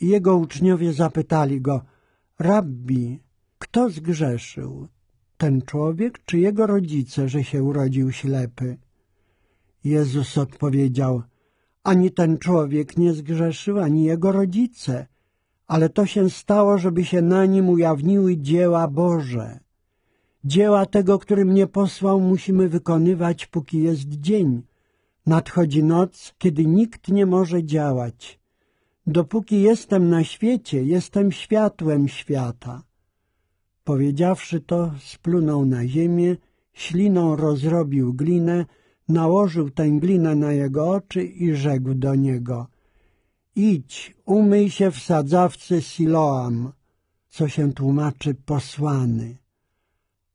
jego uczniowie zapytali go, Rabbi, kto zgrzeszył? ten człowiek czy jego rodzice, że się urodził ślepy? Jezus odpowiedział, ani ten człowiek nie zgrzeszył, ani jego rodzice, ale to się stało, żeby się na nim ujawniły dzieła Boże. Dzieła tego, który mnie posłał, musimy wykonywać, póki jest dzień. Nadchodzi noc, kiedy nikt nie może działać. Dopóki jestem na świecie, jestem światłem świata. Powiedziawszy to, splunął na ziemię, śliną rozrobił glinę, nałożył tę glinę na jego oczy i rzekł do niego – idź, umyj się w sadzawce Siloam, co się tłumaczy posłany.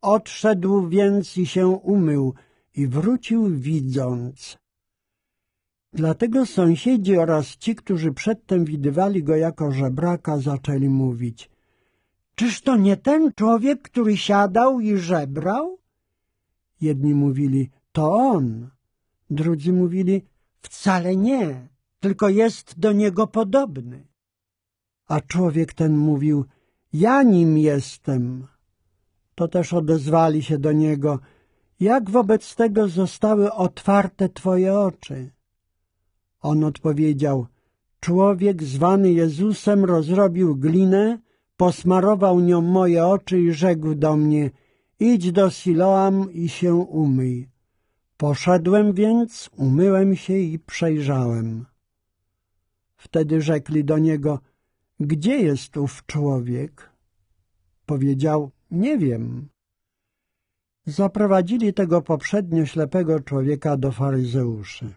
Odszedł więc i się umył i wrócił widząc. Dlatego sąsiedzi oraz ci, którzy przedtem widywali go jako żebraka, zaczęli mówić – Czyż to nie ten człowiek, który siadał i żebrał? Jedni mówili, to on. Drudzy mówili, wcale nie, tylko jest do niego podobny. A człowiek ten mówił, ja nim jestem. To też odezwali się do niego, jak wobec tego zostały otwarte twoje oczy? On odpowiedział, człowiek zwany Jezusem rozrobił glinę, posmarował nią moje oczy i rzekł do mnie – idź do Siloam i się umyj. Poszedłem więc, umyłem się i przejrzałem. Wtedy rzekli do niego – gdzie jest ów człowiek? Powiedział – nie wiem. Zaprowadzili tego poprzednio ślepego człowieka do faryzeuszy.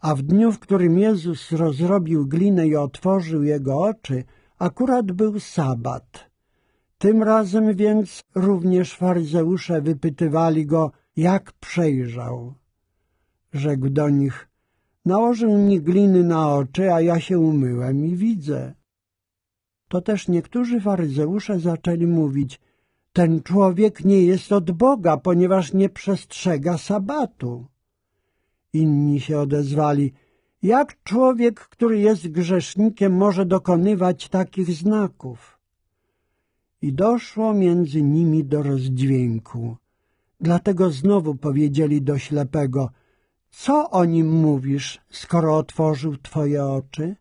A w dniu, w którym Jezus rozrobił glinę i otworzył jego oczy – Akurat był sabat. Tym razem więc również faryzeusze wypytywali go, jak przejrzał. Rzekł do nich, nałożył mi gliny na oczy, a ja się umyłem i widzę. To też niektórzy faryzeusze zaczęli mówić, ten człowiek nie jest od Boga, ponieważ nie przestrzega sabatu. Inni się odezwali, jak człowiek, który jest grzesznikiem, może dokonywać takich znaków? I doszło między nimi do rozdźwięku. Dlatego znowu powiedzieli do ślepego, co o nim mówisz, skoro otworzył twoje oczy?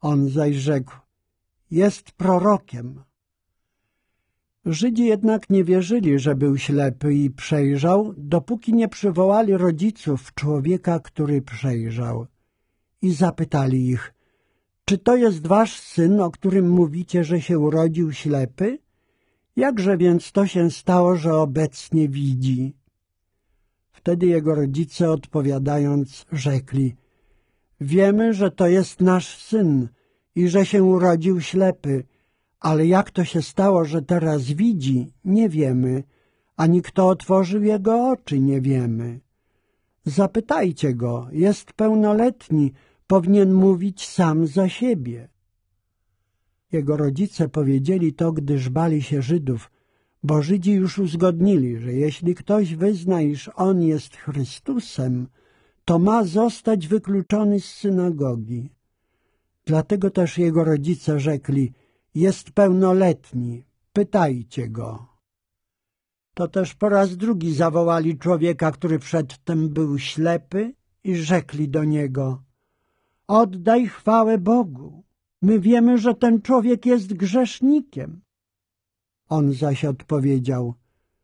On zaś rzekł, jest prorokiem. Żydzi jednak nie wierzyli, że był ślepy i przejrzał, dopóki nie przywołali rodziców człowieka, który przejrzał. I zapytali ich, czy to jest wasz syn, o którym mówicie, że się urodził ślepy? Jakże więc to się stało, że obecnie widzi? Wtedy jego rodzice odpowiadając rzekli, wiemy, że to jest nasz syn i że się urodził ślepy – ale jak to się stało, że teraz widzi, nie wiemy, ani kto otworzył jego oczy, nie wiemy. Zapytajcie go, jest pełnoletni, powinien mówić sam za siebie. Jego rodzice powiedzieli to, gdyż bali się Żydów, bo Żydzi już uzgodnili, że jeśli ktoś wyzna, iż on jest Chrystusem, to ma zostać wykluczony z synagogi. Dlatego też jego rodzice rzekli – jest pełnoletni, pytajcie go. To też po raz drugi zawołali człowieka, który przedtem był ślepy i rzekli do niego – oddaj chwałę Bogu, my wiemy, że ten człowiek jest grzesznikiem. On zaś odpowiedział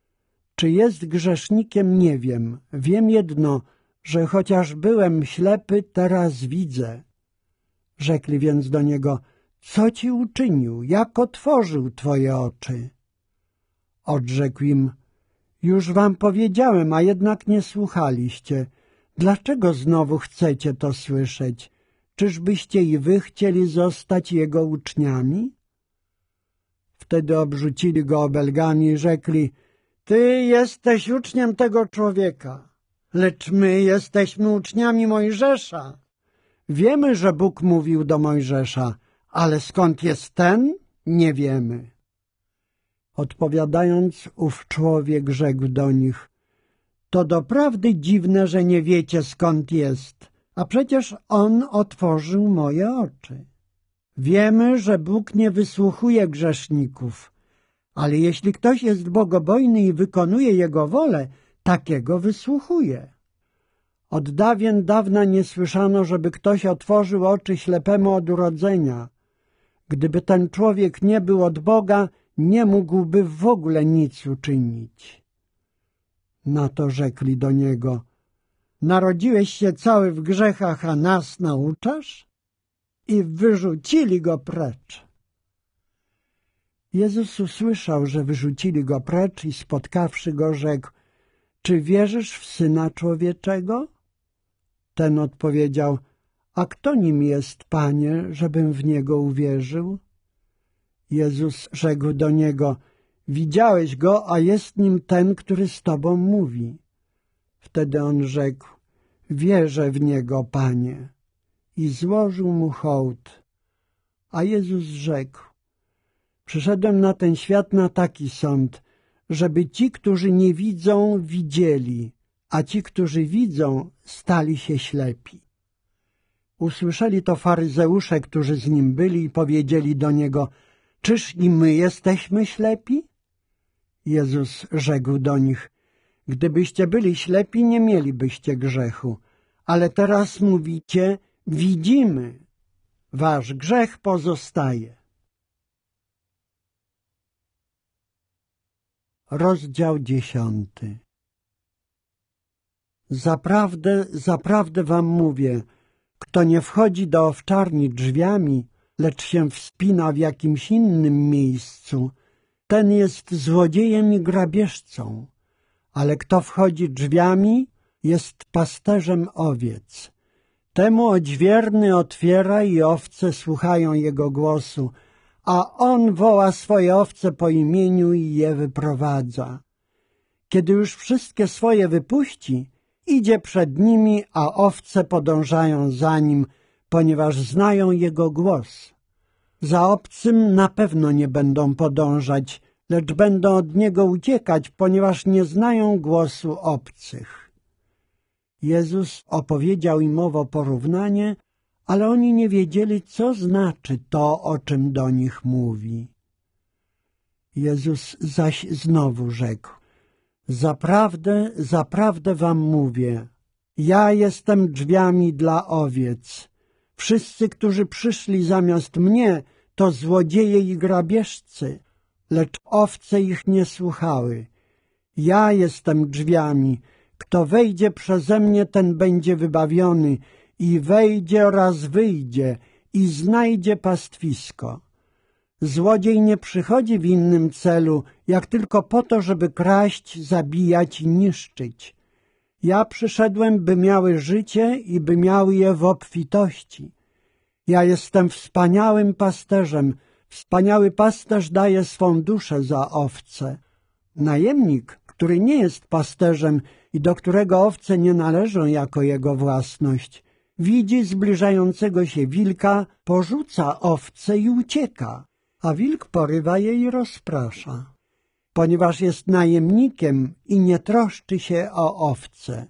– czy jest grzesznikiem, nie wiem, wiem jedno, że chociaż byłem ślepy, teraz widzę. Rzekli więc do niego – co ci uczynił? Jak otworzył twoje oczy? Odrzekł im, już wam powiedziałem, a jednak nie słuchaliście. Dlaczego znowu chcecie to słyszeć? Czyżbyście i wy chcieli zostać jego uczniami? Wtedy obrzucili go obelgami i rzekli, ty jesteś uczniem tego człowieka, lecz my jesteśmy uczniami Mojżesza. Wiemy, że Bóg mówił do Mojżesza, ale skąd jest ten, nie wiemy. Odpowiadając, ów człowiek rzekł do nich, to doprawdy dziwne, że nie wiecie skąd jest, a przecież on otworzył moje oczy. Wiemy, że Bóg nie wysłuchuje grzeszników, ale jeśli ktoś jest bogobojny i wykonuje Jego wolę, takiego wysłuchuje. Od dawien dawna nie słyszano, żeby ktoś otworzył oczy ślepemu od urodzenia, Gdyby ten człowiek nie był od Boga, nie mógłby w ogóle nic uczynić. Na to rzekli do niego, narodziłeś się cały w grzechach, a nas nauczasz? I wyrzucili go precz. Jezus usłyszał, że wyrzucili go precz i spotkawszy go rzekł, czy wierzysz w Syna Człowieczego? Ten odpowiedział, a kto nim jest, Panie, żebym w Niego uwierzył? Jezus rzekł do niego, widziałeś Go, a jest nim ten, który z Tobą mówi. Wtedy on rzekł, wierzę w Niego, Panie. I złożył mu hołd. A Jezus rzekł, przyszedłem na ten świat na taki sąd, żeby ci, którzy nie widzą, widzieli, a ci, którzy widzą, stali się ślepi. Usłyszeli to faryzeusze, którzy z nim byli i powiedzieli do niego, czyż i my jesteśmy ślepi? Jezus rzekł do nich, gdybyście byli ślepi, nie mielibyście grzechu, ale teraz mówicie, widzimy, wasz grzech pozostaje. Rozdział dziesiąty Zaprawdę, zaprawdę wam mówię, kto nie wchodzi do owczarni drzwiami, lecz się wspina w jakimś innym miejscu, ten jest złodziejem i grabieżcą, ale kto wchodzi drzwiami, jest pasterzem owiec. Temu odźwierny otwiera i owce słuchają jego głosu, a on woła swoje owce po imieniu i je wyprowadza. Kiedy już wszystkie swoje wypuści, Idzie przed nimi, a owce podążają za nim, ponieważ znają jego głos. Za obcym na pewno nie będą podążać, lecz będą od niego uciekać, ponieważ nie znają głosu obcych. Jezus opowiedział im owo porównanie, ale oni nie wiedzieli, co znaczy to, o czym do nich mówi. Jezus zaś znowu rzekł. Zaprawdę, zaprawdę wam mówię, ja jestem drzwiami dla owiec. Wszyscy, którzy przyszli zamiast mnie, to złodzieje i grabieżcy, lecz owce ich nie słuchały. Ja jestem drzwiami, kto wejdzie przeze mnie, ten będzie wybawiony i wejdzie oraz wyjdzie i znajdzie pastwisko. Złodziej nie przychodzi w innym celu, jak tylko po to, żeby kraść, zabijać i niszczyć. Ja przyszedłem, by miały życie i by miały je w obfitości. Ja jestem wspaniałym pasterzem. Wspaniały pasterz daje swą duszę za owce. Najemnik, który nie jest pasterzem i do którego owce nie należą jako jego własność, widzi zbliżającego się wilka, porzuca owce i ucieka a wilk porywa je i rozprasza. Ponieważ jest najemnikiem i nie troszczy się o owce.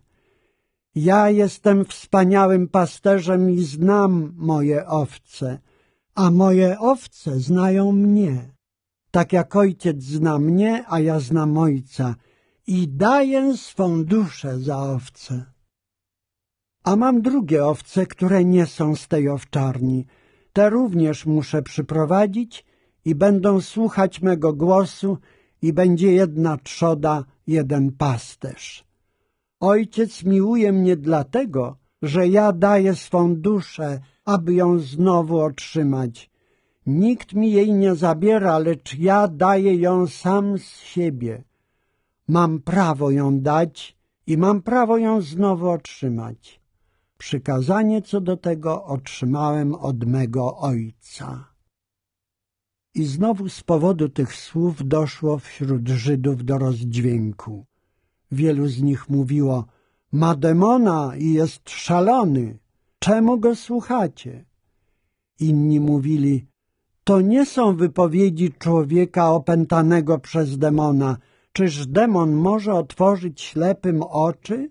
Ja jestem wspaniałym pasterzem i znam moje owce, a moje owce znają mnie. Tak jak ojciec zna mnie, a ja znam ojca i daję swą duszę za owce. A mam drugie owce, które nie są z tej owczarni. Te również muszę przyprowadzić i będą słuchać mego głosu i będzie jedna trzoda, jeden pasterz. Ojciec miłuje mnie dlatego, że ja daję swą duszę, aby ją znowu otrzymać. Nikt mi jej nie zabiera, lecz ja daję ją sam z siebie. Mam prawo ją dać i mam prawo ją znowu otrzymać. Przykazanie co do tego otrzymałem od mego Ojca. I znowu z powodu tych słów doszło wśród Żydów do rozdźwięku. Wielu z nich mówiło, ma demona i jest szalony, czemu go słuchacie? Inni mówili, to nie są wypowiedzi człowieka opętanego przez demona. Czyż demon może otworzyć ślepym oczy?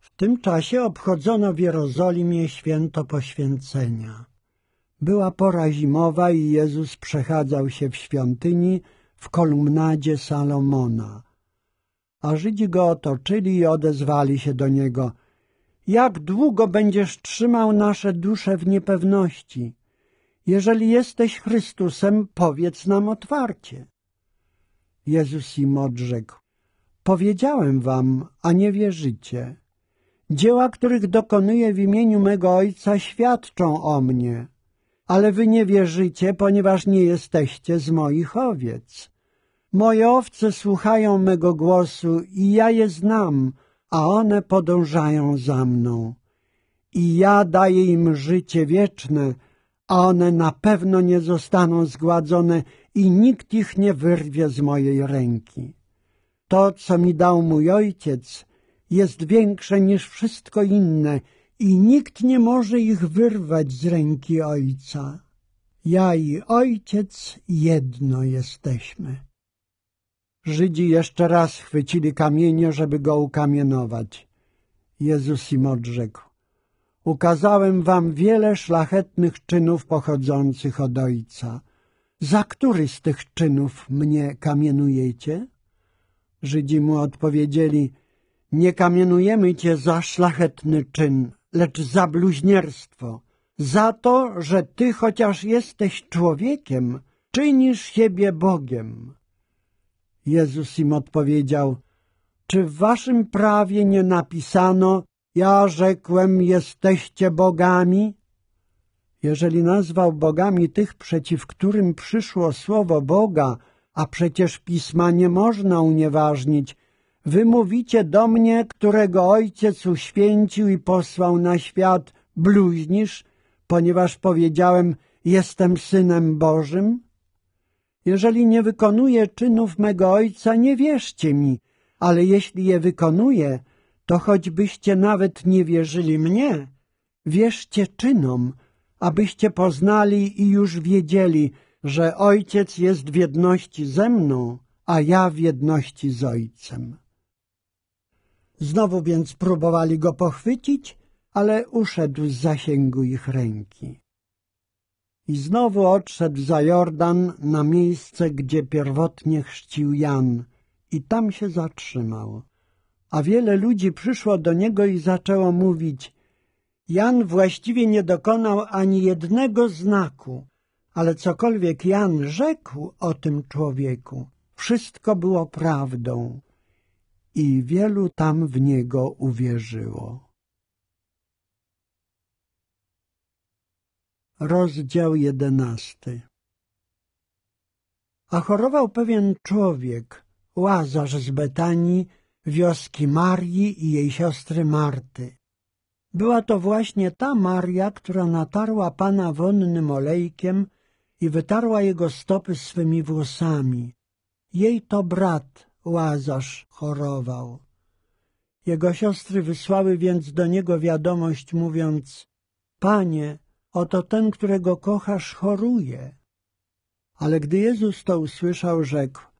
W tym czasie obchodzono w Jerozolimie święto poświęcenia. Była pora zimowa i Jezus przechadzał się w świątyni w kolumnadzie Salomona. A Żydzi go otoczyli i odezwali się do niego. Jak długo będziesz trzymał nasze dusze w niepewności? Jeżeli jesteś Chrystusem, powiedz nam otwarcie. Jezus im odrzekł. Powiedziałem wam, a nie wierzycie. Dzieła, których dokonuję w imieniu mego Ojca, świadczą o mnie ale wy nie wierzycie, ponieważ nie jesteście z moich owiec. Moje owce słuchają mego głosu i ja je znam, a one podążają za mną. I ja daję im życie wieczne, a one na pewno nie zostaną zgładzone i nikt ich nie wyrwie z mojej ręki. To, co mi dał mój ojciec, jest większe niż wszystko inne – i nikt nie może ich wyrwać z ręki Ojca. Ja i Ojciec jedno jesteśmy. Żydzi jeszcze raz chwycili kamienie, żeby go ukamienować. Jezus im odrzekł. Ukazałem wam wiele szlachetnych czynów pochodzących od Ojca. Za który z tych czynów mnie kamienujecie? Żydzi mu odpowiedzieli, nie kamienujemy cię za szlachetny czyn, lecz za bluźnierstwo, za to, że ty chociaż jesteś człowiekiem, czynisz siebie Bogiem. Jezus im odpowiedział, czy w waszym prawie nie napisano, ja rzekłem, jesteście bogami? Jeżeli nazwał bogami tych, przeciw którym przyszło słowo Boga, a przecież pisma nie można unieważnić, Wy mówicie do mnie, którego Ojciec uświęcił i posłał na świat, bluźnisz, ponieważ powiedziałem, jestem Synem Bożym? Jeżeli nie wykonuję czynów mego Ojca, nie wierzcie mi, ale jeśli je wykonuję, to choćbyście nawet nie wierzyli mnie, wierzcie czynom, abyście poznali i już wiedzieli, że Ojciec jest w jedności ze mną, a ja w jedności z Ojcem. Znowu więc próbowali go pochwycić, ale uszedł z zasięgu ich ręki. I znowu odszedł za Jordan na miejsce, gdzie pierwotnie chrzcił Jan i tam się zatrzymał. A wiele ludzi przyszło do niego i zaczęło mówić Jan właściwie nie dokonał ani jednego znaku, ale cokolwiek Jan rzekł o tym człowieku, wszystko było prawdą i wielu tam w niego uwierzyło. Rozdział jedenasty A chorował pewien człowiek, Łazarz z Betanii, wioski Marii i jej siostry Marty. Była to właśnie ta Maria, która natarła Pana wonnym olejkiem i wytarła jego stopy swymi włosami. Jej to brat, Łazarz chorował. Jego siostry wysłały więc do niego wiadomość, mówiąc – Panie, oto ten, którego kochasz, choruje. Ale gdy Jezus to usłyszał, rzekł –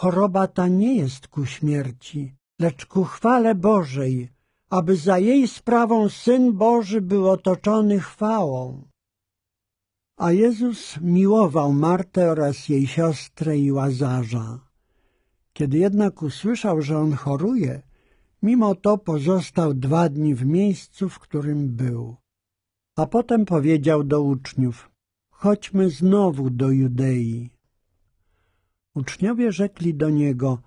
Choroba ta nie jest ku śmierci, lecz ku chwale Bożej, aby za jej sprawą Syn Boży był otoczony chwałą. A Jezus miłował Martę oraz jej siostrę i Łazarza. Kiedy jednak usłyszał, że on choruje, mimo to pozostał dwa dni w miejscu, w którym był. A potem powiedział do uczniów, chodźmy znowu do Judei. Uczniowie rzekli do niego,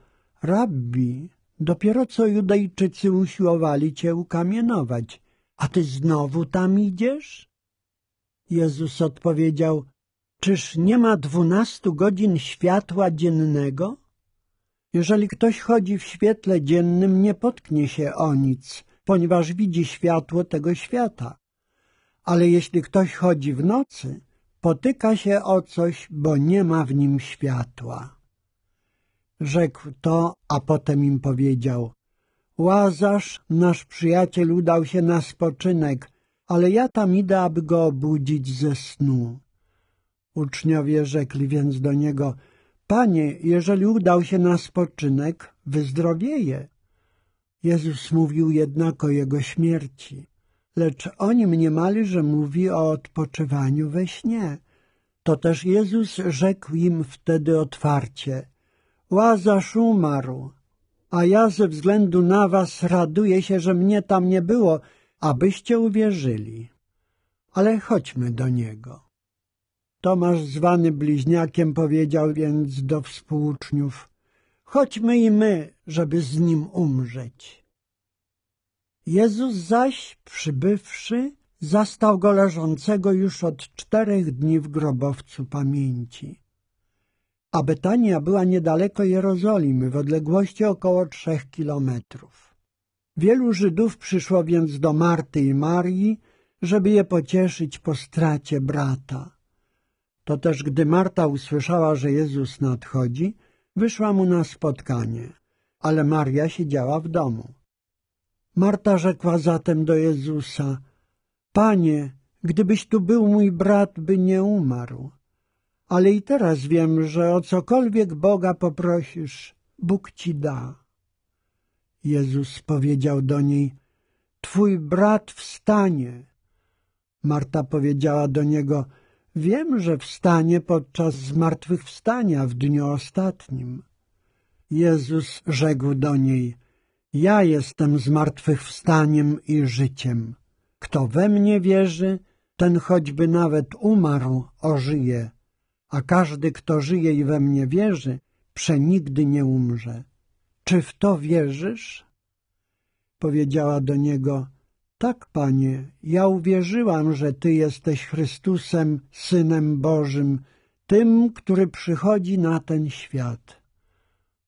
rabbi, dopiero co Judejczycy usiłowali cię ukamienować, a ty znowu tam idziesz? Jezus odpowiedział, czyż nie ma dwunastu godzin światła dziennego? Jeżeli ktoś chodzi w świetle dziennym, nie potknie się o nic, ponieważ widzi światło tego świata. Ale jeśli ktoś chodzi w nocy, potyka się o coś, bo nie ma w nim światła. Rzekł to, a potem im powiedział. Łazarz, nasz przyjaciel, udał się na spoczynek, ale ja tam idę, aby go obudzić ze snu. Uczniowie rzekli więc do niego – Panie, jeżeli udał się na spoczynek, wyzdrowieje. Jezus mówił jednak o jego śmierci, lecz oni mniemali, że mówi o odpoczywaniu we śnie. To też Jezus rzekł im wtedy otwarcie, Łazarz umarł, a ja ze względu na was raduję się, że mnie tam nie było, abyście uwierzyli. Ale chodźmy do Niego. Tomasz, zwany bliźniakiem, powiedział więc do współuczniów – chodźmy i my, żeby z nim umrzeć. Jezus zaś, przybywszy, zastał go leżącego już od czterech dni w grobowcu pamięci. A Betania była niedaleko Jerozolimy, w odległości około trzech kilometrów. Wielu Żydów przyszło więc do Marty i Marii, żeby je pocieszyć po stracie brata. To też gdy Marta usłyszała, że Jezus nadchodzi, wyszła mu na spotkanie, ale Maria siedziała w domu. Marta rzekła zatem do Jezusa, Panie, gdybyś tu był mój brat, by nie umarł. Ale i teraz wiem, że o cokolwiek Boga poprosisz, Bóg ci da. Jezus powiedział do niej, Twój brat wstanie. Marta powiedziała do niego, Wiem, że wstanie podczas zmartwychwstania w dniu ostatnim. Jezus rzekł do niej, ja jestem zmartwychwstaniem i życiem. Kto we mnie wierzy, ten choćby nawet umarł, ożyje. A każdy, kto żyje i we mnie wierzy, przenigdy nie umrze. Czy w to wierzysz? Powiedziała do niego, tak, Panie, ja uwierzyłam, że Ty jesteś Chrystusem, Synem Bożym, tym, który przychodzi na ten świat.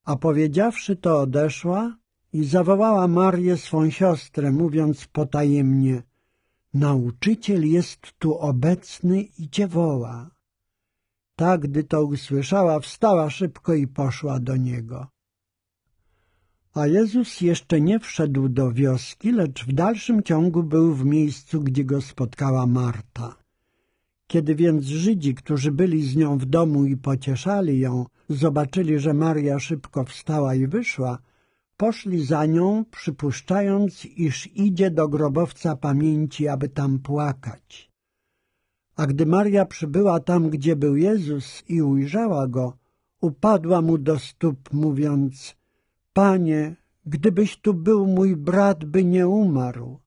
A powiedziawszy to odeszła i zawołała Marię swą siostrę, mówiąc potajemnie — Nauczyciel jest tu obecny i Cię woła. Tak, gdy to usłyszała, wstała szybko i poszła do niego. A Jezus jeszcze nie wszedł do wioski, lecz w dalszym ciągu był w miejscu, gdzie go spotkała Marta. Kiedy więc Żydzi, którzy byli z nią w domu i pocieszali ją, zobaczyli, że Maria szybko wstała i wyszła, poszli za nią, przypuszczając, iż idzie do grobowca pamięci, aby tam płakać. A gdy Maria przybyła tam, gdzie był Jezus i ujrzała go, upadła mu do stóp, mówiąc – Panie, gdybyś tu był mój brat, by nie umarł.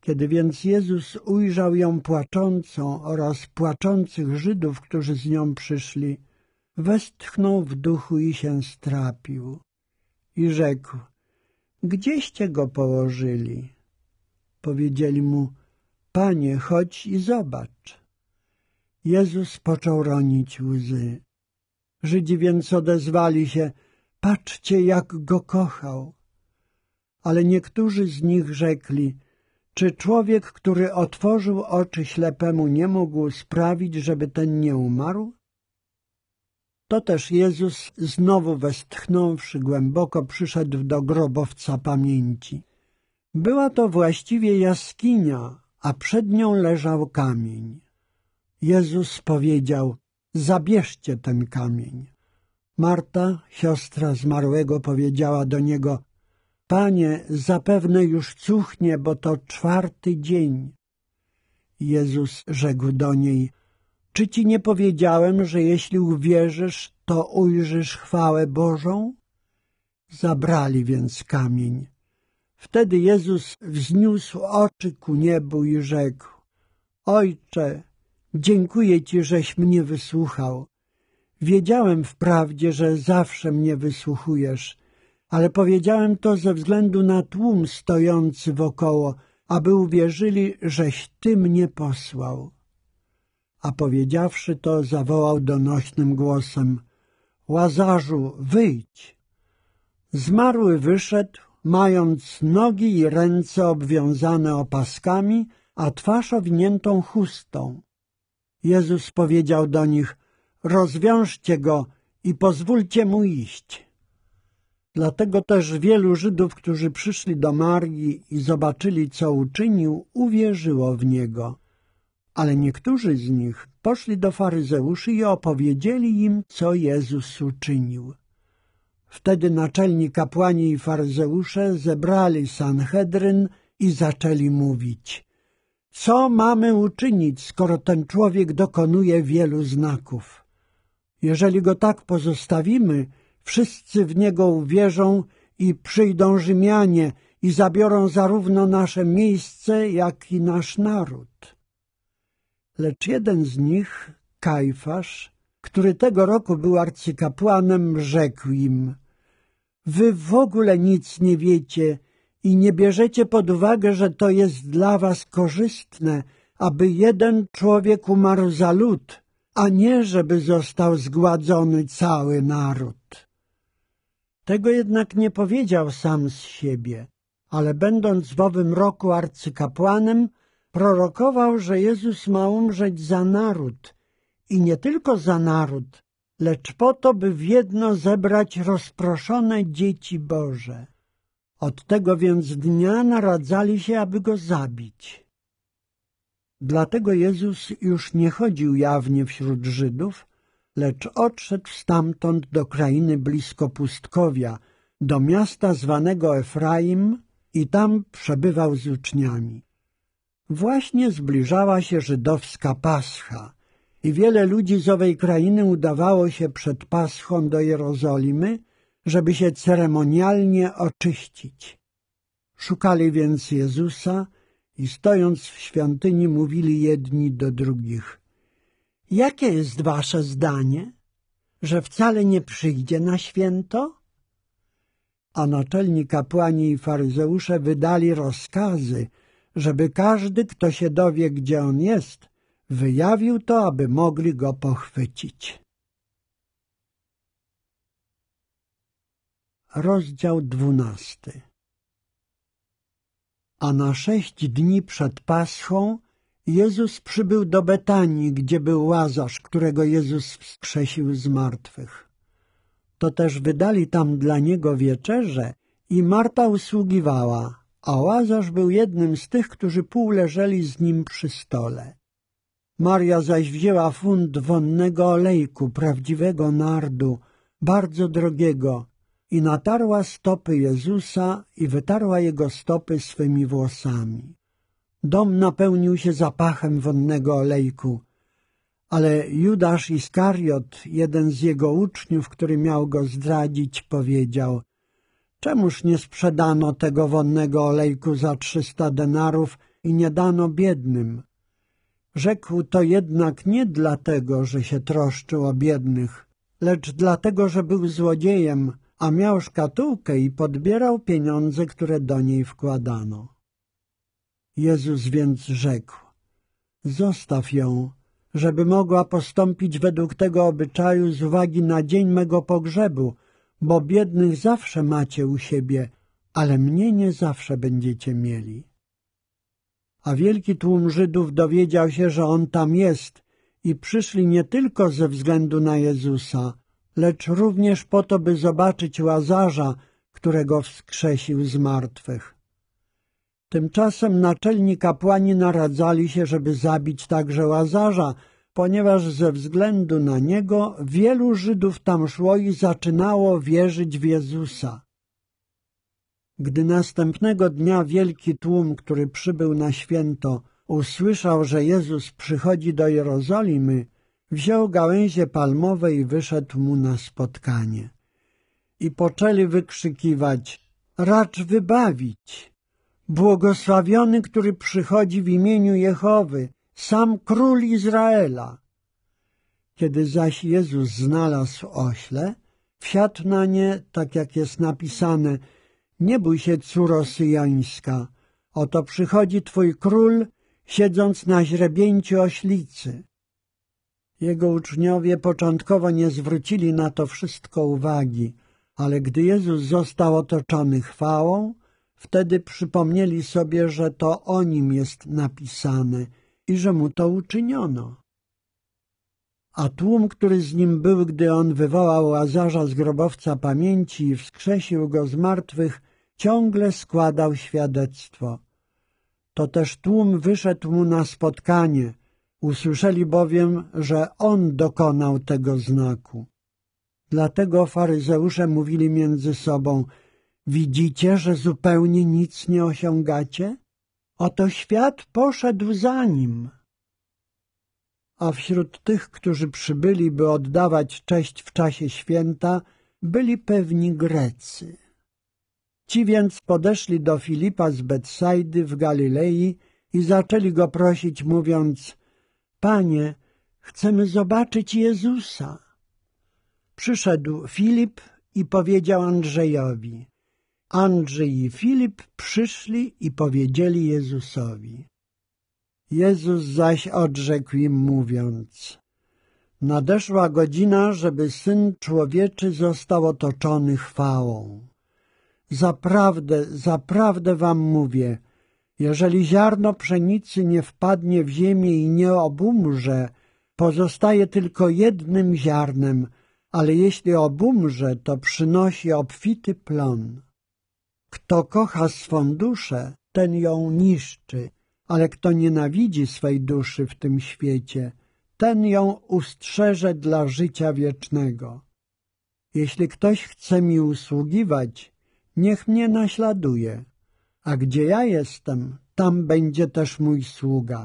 Kiedy więc Jezus ujrzał ją płaczącą oraz płaczących Żydów, którzy z nią przyszli, westchnął w duchu i się strapił. I rzekł, gdzieście go położyli? Powiedzieli mu, panie, chodź i zobacz. Jezus począł ronić łzy. Żydzi więc odezwali się – Patrzcie, jak go kochał. Ale niektórzy z nich rzekli, czy człowiek, który otworzył oczy ślepemu, nie mógł sprawić, żeby ten nie umarł? To też Jezus, znowu westchnąwszy głęboko, przyszedł do grobowca pamięci. Była to właściwie jaskinia, a przed nią leżał kamień. Jezus powiedział, zabierzcie ten kamień. Marta, siostra zmarłego, powiedziała do niego – Panie, zapewne już cuchnie, bo to czwarty dzień. Jezus rzekł do niej – Czy ci nie powiedziałem, że jeśli uwierzysz, to ujrzysz chwałę Bożą? Zabrali więc kamień. Wtedy Jezus wzniósł oczy ku niebu i rzekł – Ojcze, dziękuję Ci, żeś mnie wysłuchał. Wiedziałem wprawdzie, że zawsze mnie wysłuchujesz, ale powiedziałem to ze względu na tłum stojący wokoło, aby uwierzyli, żeś Ty mnie posłał. A powiedziawszy to, zawołał donośnym głosem — Łazarzu, wyjdź! Zmarły wyszedł, mając nogi i ręce obwiązane opaskami, a twarz owiniętą chustą. Jezus powiedział do nich rozwiążcie go i pozwólcie mu iść. Dlatego też wielu Żydów, którzy przyszli do Marii i zobaczyli, co uczynił, uwierzyło w niego. Ale niektórzy z nich poszli do faryzeuszy i opowiedzieli im, co Jezus uczynił. Wtedy naczelni kapłani i faryzeusze zebrali Sanhedryn i zaczęli mówić – co mamy uczynić, skoro ten człowiek dokonuje wielu znaków? Jeżeli go tak pozostawimy, wszyscy w niego uwierzą i przyjdą Rzymianie i zabiorą zarówno nasze miejsce, jak i nasz naród. Lecz jeden z nich, Kajfasz, który tego roku był arcykapłanem, rzekł im Wy w ogóle nic nie wiecie i nie bierzecie pod uwagę, że to jest dla was korzystne, aby jeden człowiek umarł za lud – a nie żeby został zgładzony cały naród. Tego jednak nie powiedział sam z siebie, ale będąc w owym roku arcykapłanem, prorokował, że Jezus ma umrzeć za naród i nie tylko za naród, lecz po to, by w jedno zebrać rozproszone dzieci Boże. Od tego więc dnia naradzali się, aby go zabić. Dlatego Jezus już nie chodził jawnie wśród Żydów, lecz odszedł stamtąd do krainy blisko pustkowia, do miasta zwanego Efraim i tam przebywał z uczniami. Właśnie zbliżała się żydowska Pascha i wiele ludzi z owej krainy udawało się przed Paschą do Jerozolimy, żeby się ceremonialnie oczyścić. Szukali więc Jezusa, i stojąc w świątyni mówili jedni do drugich – Jakie jest wasze zdanie? Że wcale nie przyjdzie na święto? A naczelni kapłani i faryzeusze wydali rozkazy, żeby każdy, kto się dowie, gdzie on jest, wyjawił to, aby mogli go pochwycić. Rozdział dwunasty a na sześć dni przed Paschą Jezus przybył do Betanii, gdzie był Łazarz, którego Jezus wskrzesił z martwych. To też wydali tam dla niego wieczerze i Marta usługiwała, a Łazarz był jednym z tych, którzy pół leżeli z nim przy stole. Maria zaś wzięła funt wonnego olejku, prawdziwego nardu, bardzo drogiego, i natarła stopy Jezusa i wytarła jego stopy swymi włosami. Dom napełnił się zapachem wonnego olejku, ale Judasz Iskariot, jeden z jego uczniów, który miał go zdradzić, powiedział — Czemuż nie sprzedano tego wonnego olejku za trzysta denarów i nie dano biednym? Rzekł to jednak nie dlatego, że się troszczył o biednych, lecz dlatego, że był złodziejem – a miał szkatułkę i podbierał pieniądze, które do niej wkładano. Jezus więc rzekł, zostaw ją, żeby mogła postąpić według tego obyczaju z uwagi na dzień mego pogrzebu, bo biednych zawsze macie u siebie, ale mnie nie zawsze będziecie mieli. A wielki tłum Żydów dowiedział się, że on tam jest i przyszli nie tylko ze względu na Jezusa, lecz również po to, by zobaczyć Łazarza, którego wskrzesił z martwych. Tymczasem naczelni kapłani naradzali się, żeby zabić także Łazarza, ponieważ ze względu na niego wielu Żydów tam szło i zaczynało wierzyć w Jezusa. Gdy następnego dnia wielki tłum, który przybył na święto, usłyszał, że Jezus przychodzi do Jerozolimy, Wziął gałęzie palmowe i wyszedł mu na spotkanie. I poczęli wykrzykiwać, racz wybawić. Błogosławiony, który przychodzi w imieniu Jehowy, sam król Izraela. Kiedy zaś Jezus znalazł ośle, wsiadł na nie, tak jak jest napisane, nie bój się, córo syjańska, oto przychodzi twój król, siedząc na źrebięciu oślicy. Jego uczniowie początkowo nie zwrócili na to wszystko uwagi, ale gdy Jezus został otoczony chwałą, wtedy przypomnieli sobie, że to o nim jest napisane i że mu to uczyniono. A tłum, który z nim był, gdy on wywołał Łazarza z grobowca pamięci i wskrzesił go z martwych, ciągle składał świadectwo. To też tłum wyszedł mu na spotkanie – Usłyszeli bowiem, że on dokonał tego znaku. Dlatego faryzeusze mówili między sobą Widzicie, że zupełnie nic nie osiągacie? Oto świat poszedł za nim. A wśród tych, którzy przybyli, by oddawać cześć w czasie święta, byli pewni Grecy. Ci więc podeszli do Filipa z Betsajdy w Galilei i zaczęli go prosić, mówiąc Panie, chcemy zobaczyć Jezusa. Przyszedł Filip i powiedział Andrzejowi. Andrzej i Filip przyszli i powiedzieli Jezusowi. Jezus zaś odrzekł im, mówiąc Nadeszła godzina, żeby Syn Człowieczy został otoczony chwałą. Zaprawdę, zaprawdę wam mówię – jeżeli ziarno pszenicy nie wpadnie w ziemię i nie obumrze, pozostaje tylko jednym ziarnem, ale jeśli obumrze, to przynosi obfity plon. Kto kocha swą duszę, ten ją niszczy, ale kto nienawidzi swej duszy w tym świecie, ten ją ustrzeże dla życia wiecznego. Jeśli ktoś chce mi usługiwać, niech mnie naśladuje a gdzie ja jestem, tam będzie też mój sługa.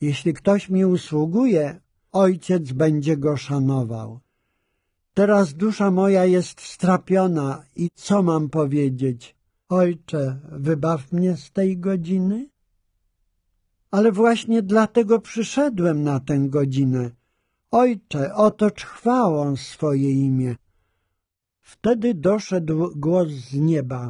Jeśli ktoś mi usługuje, ojciec będzie go szanował. Teraz dusza moja jest strapiona i co mam powiedzieć? Ojcze, wybaw mnie z tej godziny? Ale właśnie dlatego przyszedłem na tę godzinę. Ojcze, otocz chwałą swoje imię. Wtedy doszedł głos z nieba.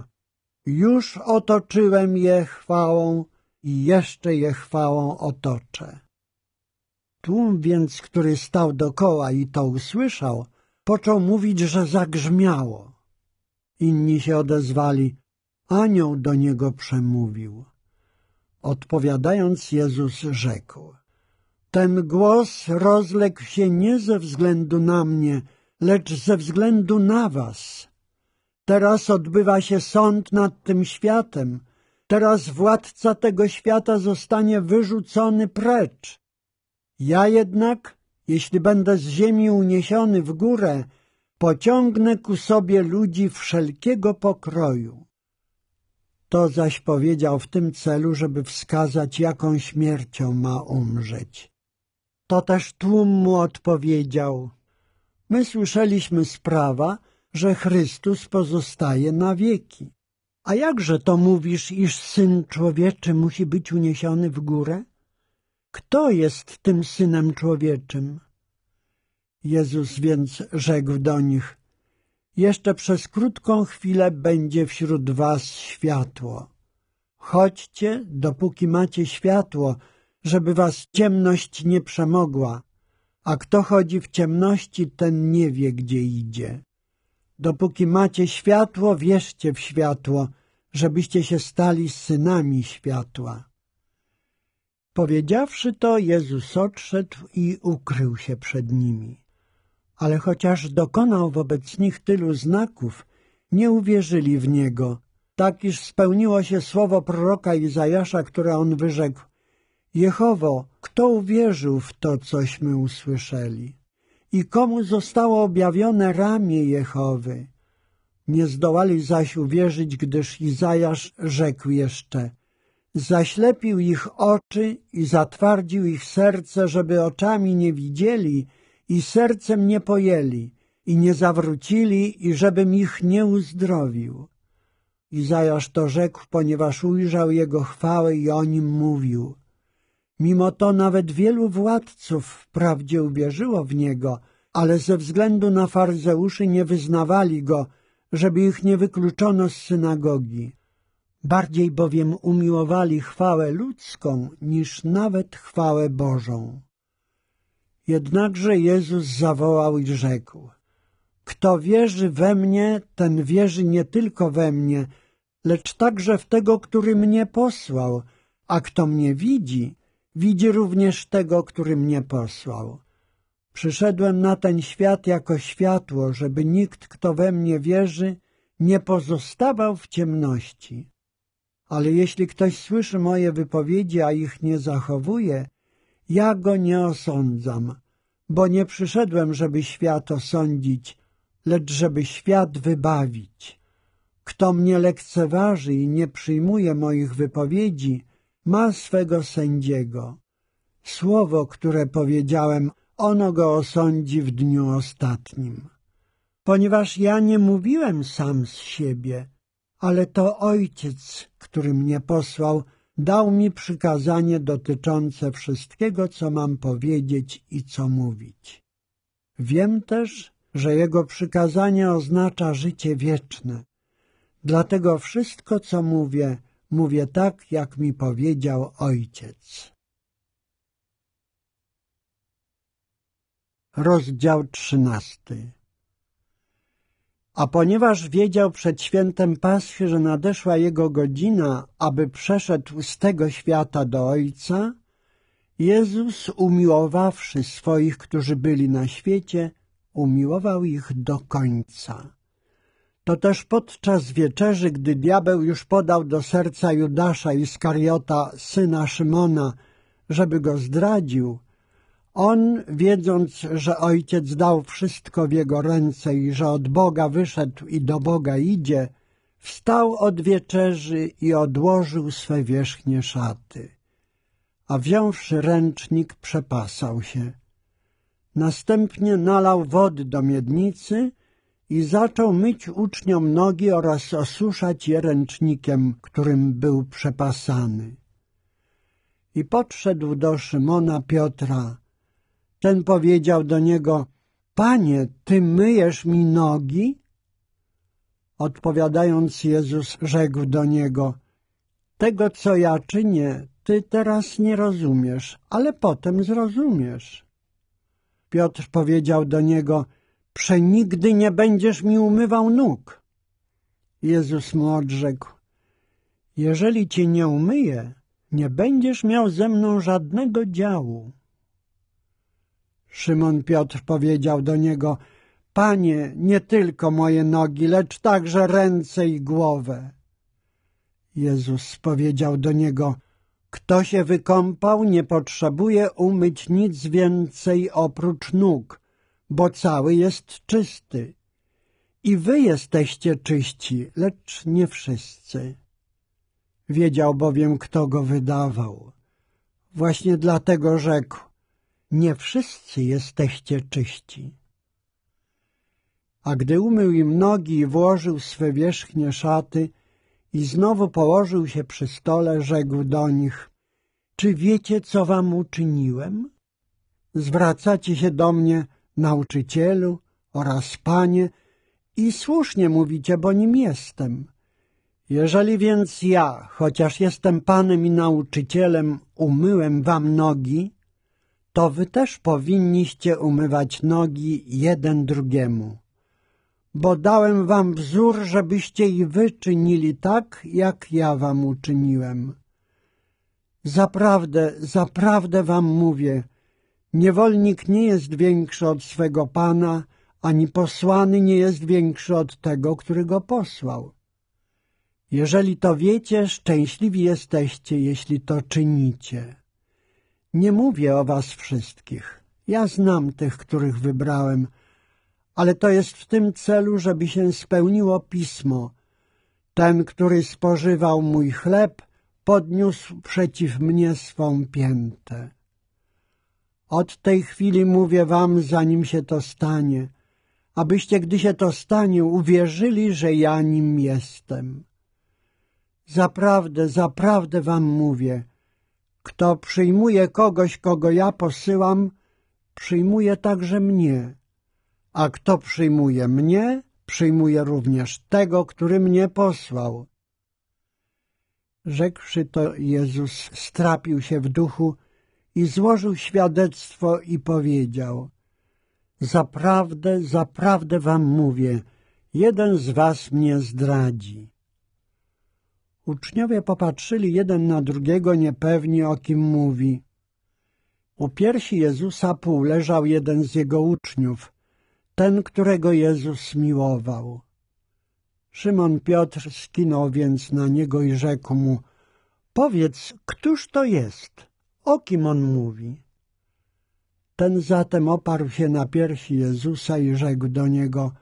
Już otoczyłem je chwałą i jeszcze je chwałą otoczę. Tłum więc, który stał dokoła i to usłyszał, począł mówić, że zagrzmiało. Inni się odezwali, anioł do niego przemówił. Odpowiadając, Jezus rzekł. Ten głos rozległ się nie ze względu na mnie, lecz ze względu na was, Teraz odbywa się sąd nad tym światem. Teraz władca tego świata zostanie wyrzucony precz. Ja jednak, jeśli będę z ziemi uniesiony w górę, pociągnę ku sobie ludzi wszelkiego pokroju. To zaś powiedział w tym celu, żeby wskazać, jaką śmiercią ma umrzeć. To też tłum mu odpowiedział. My słyszeliśmy sprawa – że Chrystus pozostaje na wieki. A jakże to mówisz, iż Syn Człowieczy musi być uniesiony w górę? Kto jest tym Synem Człowieczym? Jezus więc rzekł do nich, jeszcze przez krótką chwilę będzie wśród was światło. Chodźcie, dopóki macie światło, żeby was ciemność nie przemogła, a kto chodzi w ciemności, ten nie wie, gdzie idzie. Dopóki macie światło, wierzcie w światło, żebyście się stali synami światła. Powiedziawszy to, Jezus odszedł i ukrył się przed nimi. Ale chociaż dokonał wobec nich tylu znaków, nie uwierzyli w Niego, tak iż spełniło się słowo proroka Izajasza, które on wyrzekł. Jehowo, kto uwierzył w to, cośmy usłyszeli? i komu zostało objawione ramię Jehowy. Nie zdołali zaś uwierzyć, gdyż Izajasz rzekł jeszcze – zaślepił ich oczy i zatwardził ich serce, żeby oczami nie widzieli i sercem nie pojęli i nie zawrócili i żebym ich nie uzdrowił. Izajasz to rzekł, ponieważ ujrzał jego chwałę i o nim mówił. Mimo to nawet wielu władców wprawdzie uwierzyło w niego, ale ze względu na farzeuszy nie wyznawali go, żeby ich nie wykluczono z synagogi. Bardziej bowiem umiłowali chwałę ludzką niż nawet chwałę Bożą. Jednakże Jezus zawołał i rzekł Kto wierzy we mnie, ten wierzy nie tylko we mnie, lecz także w tego, który mnie posłał, a kto mnie widzi, widzi również tego, który mnie posłał. Przyszedłem na ten świat jako światło, żeby nikt, kto we mnie wierzy, nie pozostawał w ciemności. Ale jeśli ktoś słyszy moje wypowiedzi, a ich nie zachowuje, ja go nie osądzam, bo nie przyszedłem, żeby świat osądzić, lecz żeby świat wybawić. Kto mnie lekceważy i nie przyjmuje moich wypowiedzi, ma swego sędziego. Słowo, które powiedziałem, ono go osądzi w dniu ostatnim. Ponieważ ja nie mówiłem sam z siebie, ale to Ojciec, który mnie posłał, dał mi przykazanie dotyczące wszystkiego, co mam powiedzieć i co mówić. Wiem też, że Jego przykazanie oznacza życie wieczne. Dlatego wszystko, co mówię, Mówię tak, jak mi powiedział ojciec. Rozdział trzynasty A ponieważ wiedział przed świętem Paschy, że nadeszła jego godzina, aby przeszedł z tego świata do Ojca, Jezus, umiłowawszy swoich, którzy byli na świecie, umiłował ich do końca. To też podczas wieczerzy, gdy diabeł już podał do serca Judasza Iskariota, syna Szymona, żeby go zdradził, on, wiedząc, że ojciec dał wszystko w jego ręce i że od Boga wyszedł i do Boga idzie, wstał od wieczerzy i odłożył swe wierzchnie szaty. A wziąwszy ręcznik, przepasał się. Następnie nalał wody do miednicy – i zaczął myć uczniom nogi oraz osuszać je ręcznikiem, którym był przepasany. I podszedł do Szymona Piotra. Ten powiedział do niego, Panie, Ty myjesz mi nogi? Odpowiadając Jezus rzekł do niego, Tego, co ja czynię, Ty teraz nie rozumiesz, ale potem zrozumiesz. Piotr powiedział do niego, przenigdy nie będziesz mi umywał nóg. Jezus mu odrzekł, jeżeli cię nie umyję, nie będziesz miał ze mną żadnego działu. Szymon Piotr powiedział do niego, Panie, nie tylko moje nogi, lecz także ręce i głowę. Jezus powiedział do niego, kto się wykąpał, nie potrzebuje umyć nic więcej oprócz nóg, bo cały jest czysty. I wy jesteście czyści, lecz nie wszyscy. Wiedział bowiem, kto go wydawał. Właśnie dlatego rzekł, nie wszyscy jesteście czyści. A gdy umył im nogi i włożył swe wierzchnie szaty i znowu położył się przy stole, rzekł do nich, czy wiecie, co wam uczyniłem? Zwracacie się do mnie, nauczycielu oraz panie, i słusznie mówicie, bo nim jestem. Jeżeli więc ja, chociaż jestem panem i nauczycielem, umyłem wam nogi, to wy też powinniście umywać nogi jeden drugiemu. Bo dałem wam wzór, żebyście i wy czynili tak, jak ja wam uczyniłem. Zaprawdę, zaprawdę wam mówię, Niewolnik nie jest większy od swego pana, ani posłany nie jest większy od tego, który go posłał. Jeżeli to wiecie, szczęśliwi jesteście, jeśli to czynicie. Nie mówię o was wszystkich. Ja znam tych, których wybrałem, ale to jest w tym celu, żeby się spełniło pismo. Ten, który spożywał mój chleb, podniósł przeciw mnie swą piętę. Od tej chwili mówię wam, zanim się to stanie, abyście, gdy się to stanie, uwierzyli, że ja nim jestem. Zaprawdę, zaprawdę wam mówię, kto przyjmuje kogoś, kogo ja posyłam, przyjmuje także mnie, a kto przyjmuje mnie, przyjmuje również tego, który mnie posłał. Rzekłszy to, Jezus strapił się w duchu i złożył świadectwo i powiedział Zaprawdę, zaprawdę wam mówię, jeden z was mnie zdradzi. Uczniowie popatrzyli jeden na drugiego niepewni, o kim mówi. U piersi Jezusa pół leżał jeden z jego uczniów, ten, którego Jezus miłował. Szymon Piotr skinął więc na niego i rzekł mu, powiedz, któż to jest? O kim on mówi? Ten zatem oparł się na piersi Jezusa i rzekł do niego,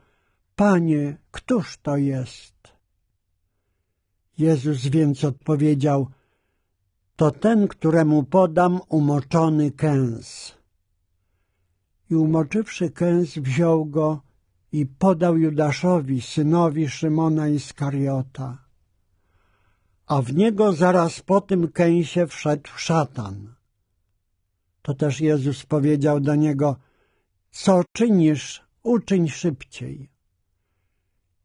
Panie, któż to jest? Jezus więc odpowiedział, to ten, któremu podam umoczony kęs. I umoczywszy kęs, wziął go i podał Judaszowi, synowi Szymona Iskariota a w niego zaraz po tym kęsie wszedł szatan. To też Jezus powiedział do niego, co czynisz, uczyń szybciej.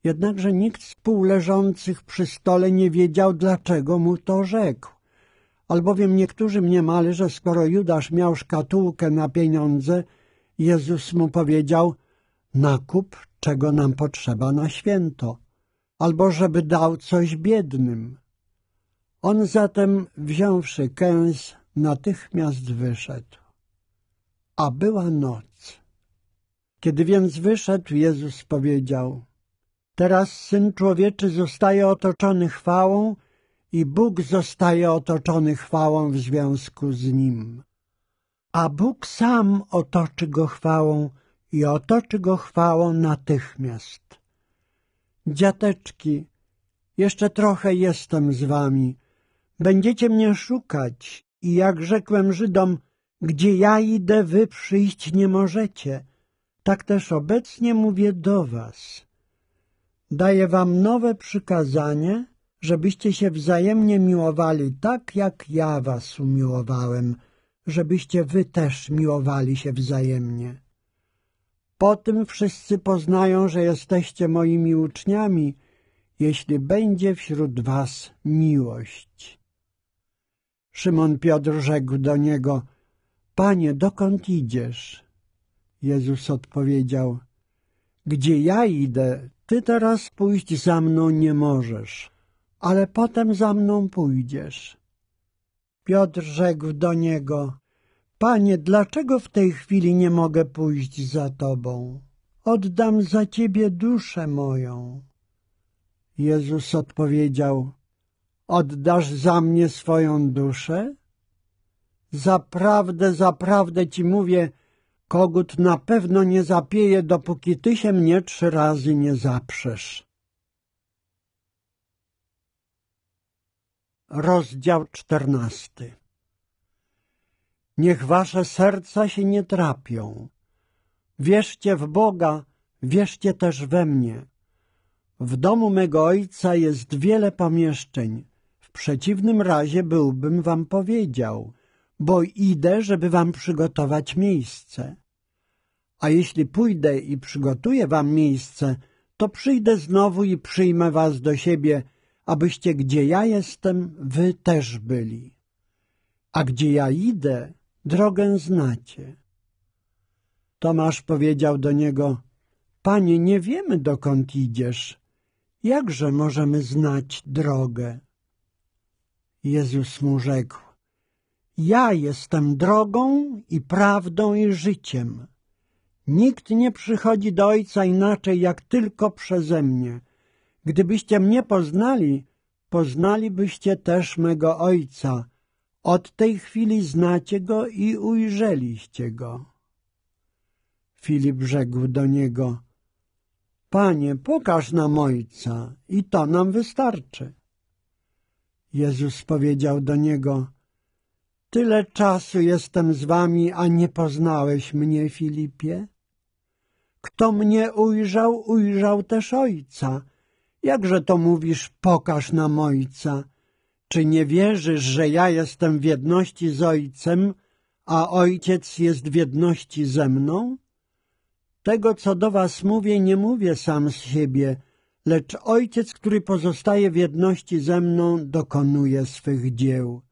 Jednakże nikt z półleżących przy stole nie wiedział, dlaczego mu to rzekł. Albowiem niektórzy mniemali, że skoro Judasz miał szkatułkę na pieniądze, Jezus mu powiedział, nakup, czego nam potrzeba na święto, albo żeby dał coś biednym. On zatem, wziąwszy kęs, natychmiast wyszedł. A była noc. Kiedy więc wyszedł, Jezus powiedział, Teraz Syn Człowieczy zostaje otoczony chwałą i Bóg zostaje otoczony chwałą w związku z Nim. A Bóg sam otoczy Go chwałą i otoczy Go chwałą natychmiast. Dziateczki, jeszcze trochę jestem z Wami – będziecie mnie szukać i jak rzekłem Żydom, gdzie ja idę, wy przyjść nie możecie. Tak też obecnie mówię do was. Daję wam nowe przykazanie, żebyście się wzajemnie miłowali tak, jak ja was umiłowałem, żebyście wy też miłowali się wzajemnie. Po tym wszyscy poznają, że jesteście moimi uczniami, jeśli będzie wśród was miłość. Szymon Piotr rzekł do niego, Panie, dokąd idziesz? Jezus odpowiedział, Gdzie ja idę, ty teraz pójść za mną nie możesz, ale potem za mną pójdziesz. Piotr rzekł do niego, Panie, dlaczego w tej chwili nie mogę pójść za tobą? Oddam za ciebie duszę moją. Jezus odpowiedział, oddasz za mnie swoją duszę? Zaprawdę, zaprawdę ci mówię, kogut na pewno nie zapieje, dopóki ty się mnie trzy razy nie zaprzesz. Rozdział czternasty Niech wasze serca się nie trapią. Wierzcie w Boga, wierzcie też we mnie. W domu mego ojca jest wiele pomieszczeń przeciwnym razie byłbym wam powiedział, bo idę, żeby wam przygotować miejsce. A jeśli pójdę i przygotuję wam miejsce, to przyjdę znowu i przyjmę was do siebie, abyście gdzie ja jestem, wy też byli. A gdzie ja idę, drogę znacie. Tomasz powiedział do niego, Panie, nie wiemy, dokąd idziesz. Jakże możemy znać drogę? Jezus mu rzekł, ja jestem drogą i prawdą i życiem. Nikt nie przychodzi do Ojca inaczej, jak tylko przeze mnie. Gdybyście mnie poznali, poznalibyście też mego Ojca. Od tej chwili znacie Go i ujrzeliście Go. Filip rzekł do niego, Panie, pokaż nam Ojca i to nam wystarczy. Jezus powiedział do niego, Tyle czasu jestem z wami, a nie poznałeś mnie, Filipie? Kto mnie ujrzał, ujrzał też Ojca. Jakże to mówisz, pokaż nam Ojca? Czy nie wierzysz, że ja jestem w jedności z Ojcem, a Ojciec jest w jedności ze mną? Tego, co do was mówię, nie mówię sam z siebie, lecz Ojciec, który pozostaje w jedności ze mną, dokonuje swych dzieł.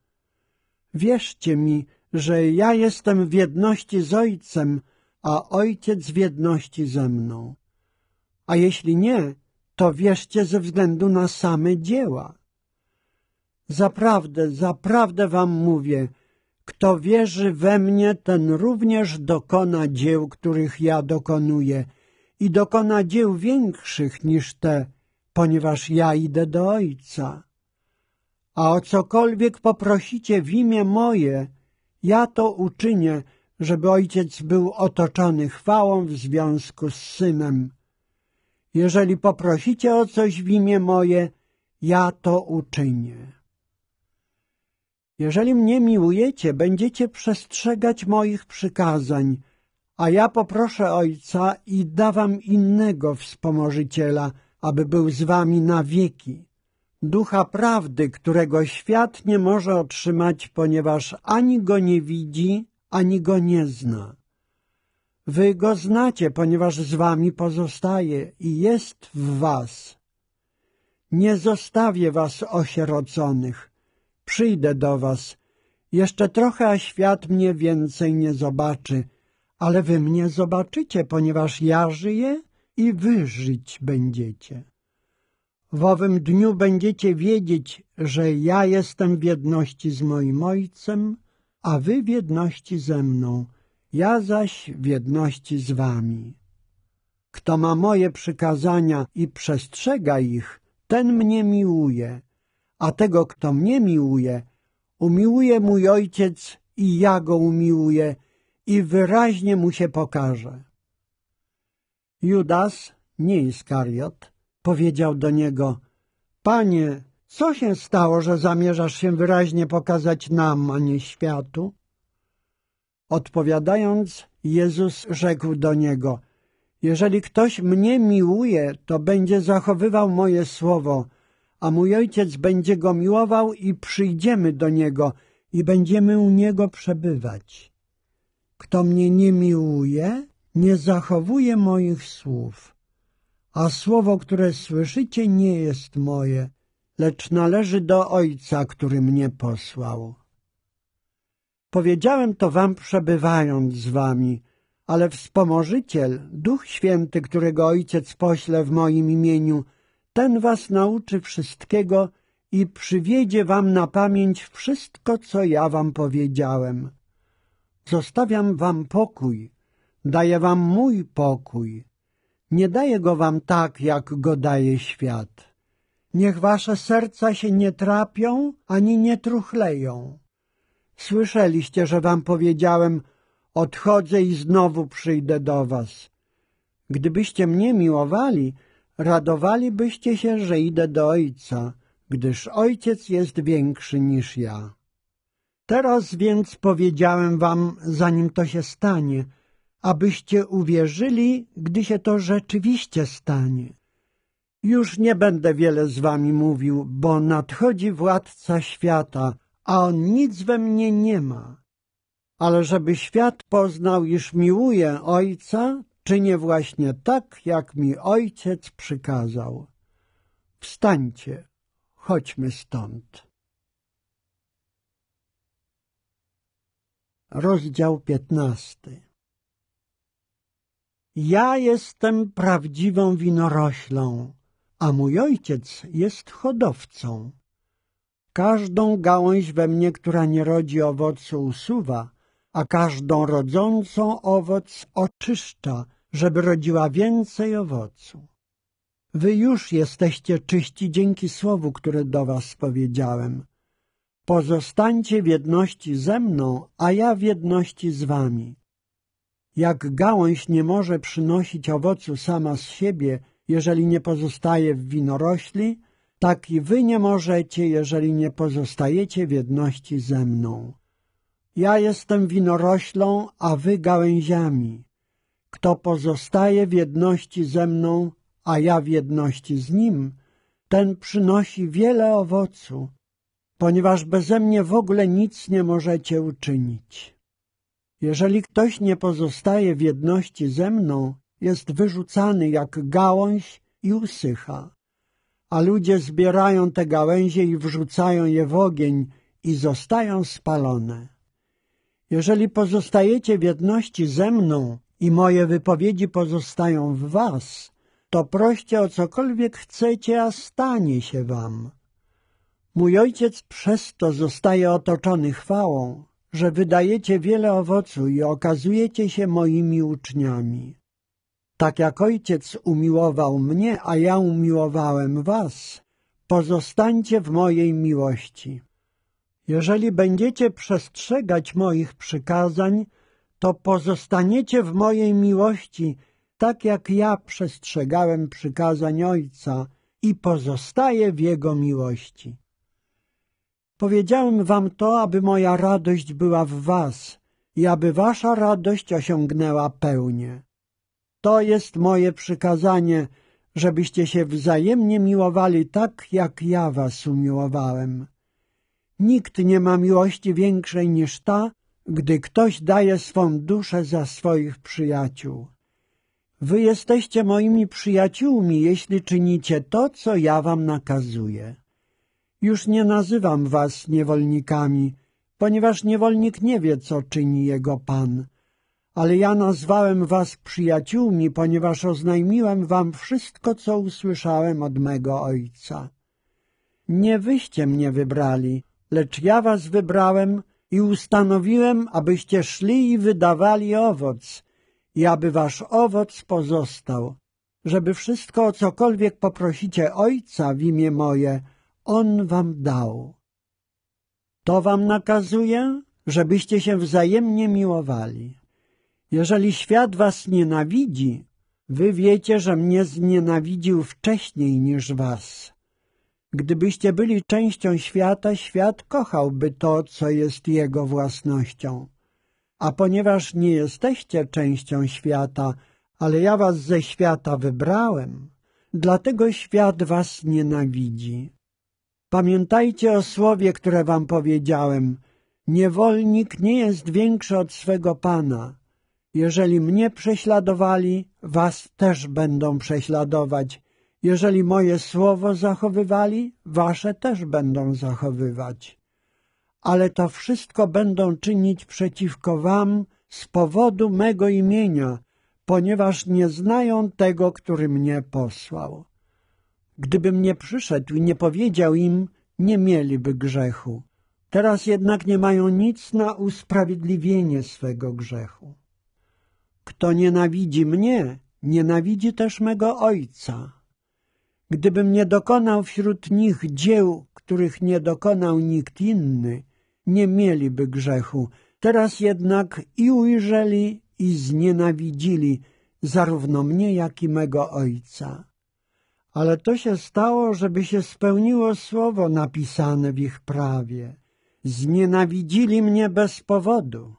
Wierzcie mi, że ja jestem w jedności z Ojcem, a Ojciec w jedności ze mną. A jeśli nie, to wierzcie ze względu na same dzieła. Zaprawdę, zaprawdę wam mówię, kto wierzy we mnie, ten również dokona dzieł, których ja dokonuję, i dokona dzieł większych niż te, ponieważ ja idę do Ojca. A o cokolwiek poprosicie w imię moje, ja to uczynię, żeby Ojciec był otoczony chwałą w związku z Synem. Jeżeli poprosicie o coś w imię moje, ja to uczynię. Jeżeli mnie miłujecie, będziecie przestrzegać moich przykazań – a ja poproszę Ojca i da wam innego wspomożyciela, aby był z wami na wieki. Ducha prawdy, którego świat nie może otrzymać, ponieważ ani go nie widzi, ani go nie zna. Wy go znacie, ponieważ z wami pozostaje i jest w was. Nie zostawię was osieroconych. Przyjdę do was. Jeszcze trochę, a świat mnie więcej nie zobaczy – ale wy mnie zobaczycie, ponieważ ja żyję i wy żyć będziecie. W owym dniu będziecie wiedzieć, że ja jestem w jedności z moim Ojcem, a wy w jedności ze mną, ja zaś w jedności z wami. Kto ma moje przykazania i przestrzega ich, ten mnie miłuje, a tego, kto mnie miłuje, umiłuje mój Ojciec i ja go umiłuję i wyraźnie mu się pokaże. Judas, nie Iskariot, powiedział do niego, Panie, co się stało, że zamierzasz się wyraźnie pokazać nam, a nie światu? Odpowiadając, Jezus rzekł do niego, jeżeli ktoś mnie miłuje, to będzie zachowywał moje słowo, a mój ojciec będzie go miłował i przyjdziemy do niego i będziemy u niego przebywać. Kto mnie nie miłuje, nie zachowuje moich słów, a słowo, które słyszycie, nie jest moje, lecz należy do Ojca, który mnie posłał. Powiedziałem to wam przebywając z wami, ale wspomożyciel, Duch Święty, którego Ojciec pośle w moim imieniu, ten was nauczy wszystkiego i przywiedzie wam na pamięć wszystko, co ja wam powiedziałem. Zostawiam wam pokój, daję wam mój pokój. Nie daję go wam tak, jak go daje świat. Niech wasze serca się nie trapią, ani nie truchleją. Słyszeliście, że wam powiedziałem, odchodzę i znowu przyjdę do was. Gdybyście mnie miłowali, radowalibyście się, że idę do Ojca, gdyż Ojciec jest większy niż ja. Teraz więc powiedziałem wam, zanim to się stanie, abyście uwierzyli, gdy się to rzeczywiście stanie. Już nie będę wiele z wami mówił, bo nadchodzi władca świata, a on nic we mnie nie ma. Ale żeby świat poznał, iż miłuję Ojca, czynię właśnie tak, jak mi Ojciec przykazał. Wstańcie, chodźmy stąd. rozdział 15. Ja jestem prawdziwą winoroślą, a mój ojciec jest hodowcą. Każdą gałąź we mnie, która nie rodzi owocu, usuwa, a każdą rodzącą owoc oczyszcza, żeby rodziła więcej owocu. Wy już jesteście czyści dzięki słowu, które do was powiedziałem – Pozostańcie w jedności ze mną, a ja w jedności z wami. Jak gałąź nie może przynosić owocu sama z siebie, jeżeli nie pozostaje w winorośli, tak i wy nie możecie, jeżeli nie pozostajecie w jedności ze mną. Ja jestem winoroślą, a wy gałęziami. Kto pozostaje w jedności ze mną, a ja w jedności z nim, ten przynosi wiele owocu, ponieważ beze mnie w ogóle nic nie możecie uczynić. Jeżeli ktoś nie pozostaje w jedności ze mną, jest wyrzucany jak gałąź i usycha, a ludzie zbierają te gałęzie i wrzucają je w ogień i zostają spalone. Jeżeli pozostajecie w jedności ze mną i moje wypowiedzi pozostają w was, to proście o cokolwiek chcecie, a stanie się wam. Mój ojciec przez to zostaje otoczony chwałą, że wydajecie wiele owocu i okazujecie się moimi uczniami. Tak jak ojciec umiłował mnie, a ja umiłowałem was, pozostańcie w mojej miłości. Jeżeli będziecie przestrzegać moich przykazań, to pozostaniecie w mojej miłości, tak jak ja przestrzegałem przykazań Ojca i pozostaję w Jego miłości. Powiedziałem wam to, aby moja radość była w was i aby wasza radość osiągnęła pełnię. To jest moje przykazanie, żebyście się wzajemnie miłowali tak, jak ja was umiłowałem. Nikt nie ma miłości większej niż ta, gdy ktoś daje swą duszę za swoich przyjaciół. Wy jesteście moimi przyjaciółmi, jeśli czynicie to, co ja wam nakazuję. Już nie nazywam was niewolnikami, ponieważ niewolnik nie wie, co czyni jego Pan. Ale ja nazwałem was przyjaciółmi, ponieważ oznajmiłem wam wszystko, co usłyszałem od mego Ojca. Nie wyście mnie wybrali, lecz ja was wybrałem i ustanowiłem, abyście szli i wydawali owoc, i aby wasz owoc pozostał, żeby wszystko, o cokolwiek poprosicie Ojca w imię moje – on wam dał. To wam nakazuje, żebyście się wzajemnie miłowali. Jeżeli świat was nienawidzi, wy wiecie, że mnie znienawidził wcześniej niż was. Gdybyście byli częścią świata, świat kochałby to, co jest jego własnością. A ponieważ nie jesteście częścią świata, ale ja was ze świata wybrałem, dlatego świat was nienawidzi. Pamiętajcie o słowie, które wam powiedziałem. Niewolnik nie jest większy od swego Pana. Jeżeli mnie prześladowali, was też będą prześladować. Jeżeli moje słowo zachowywali, wasze też będą zachowywać. Ale to wszystko będą czynić przeciwko wam z powodu mego imienia, ponieważ nie znają tego, który mnie posłał. Gdybym nie przyszedł i nie powiedział im, nie mieliby grzechu. Teraz jednak nie mają nic na usprawiedliwienie swego grzechu. Kto nienawidzi mnie, nienawidzi też mego Ojca. Gdybym nie dokonał wśród nich dzieł, których nie dokonał nikt inny, nie mieliby grzechu. Teraz jednak i ujrzeli, i znienawidzili zarówno mnie, jak i mego Ojca ale to się stało, żeby się spełniło słowo napisane w ich prawie. Znienawidzili mnie bez powodu.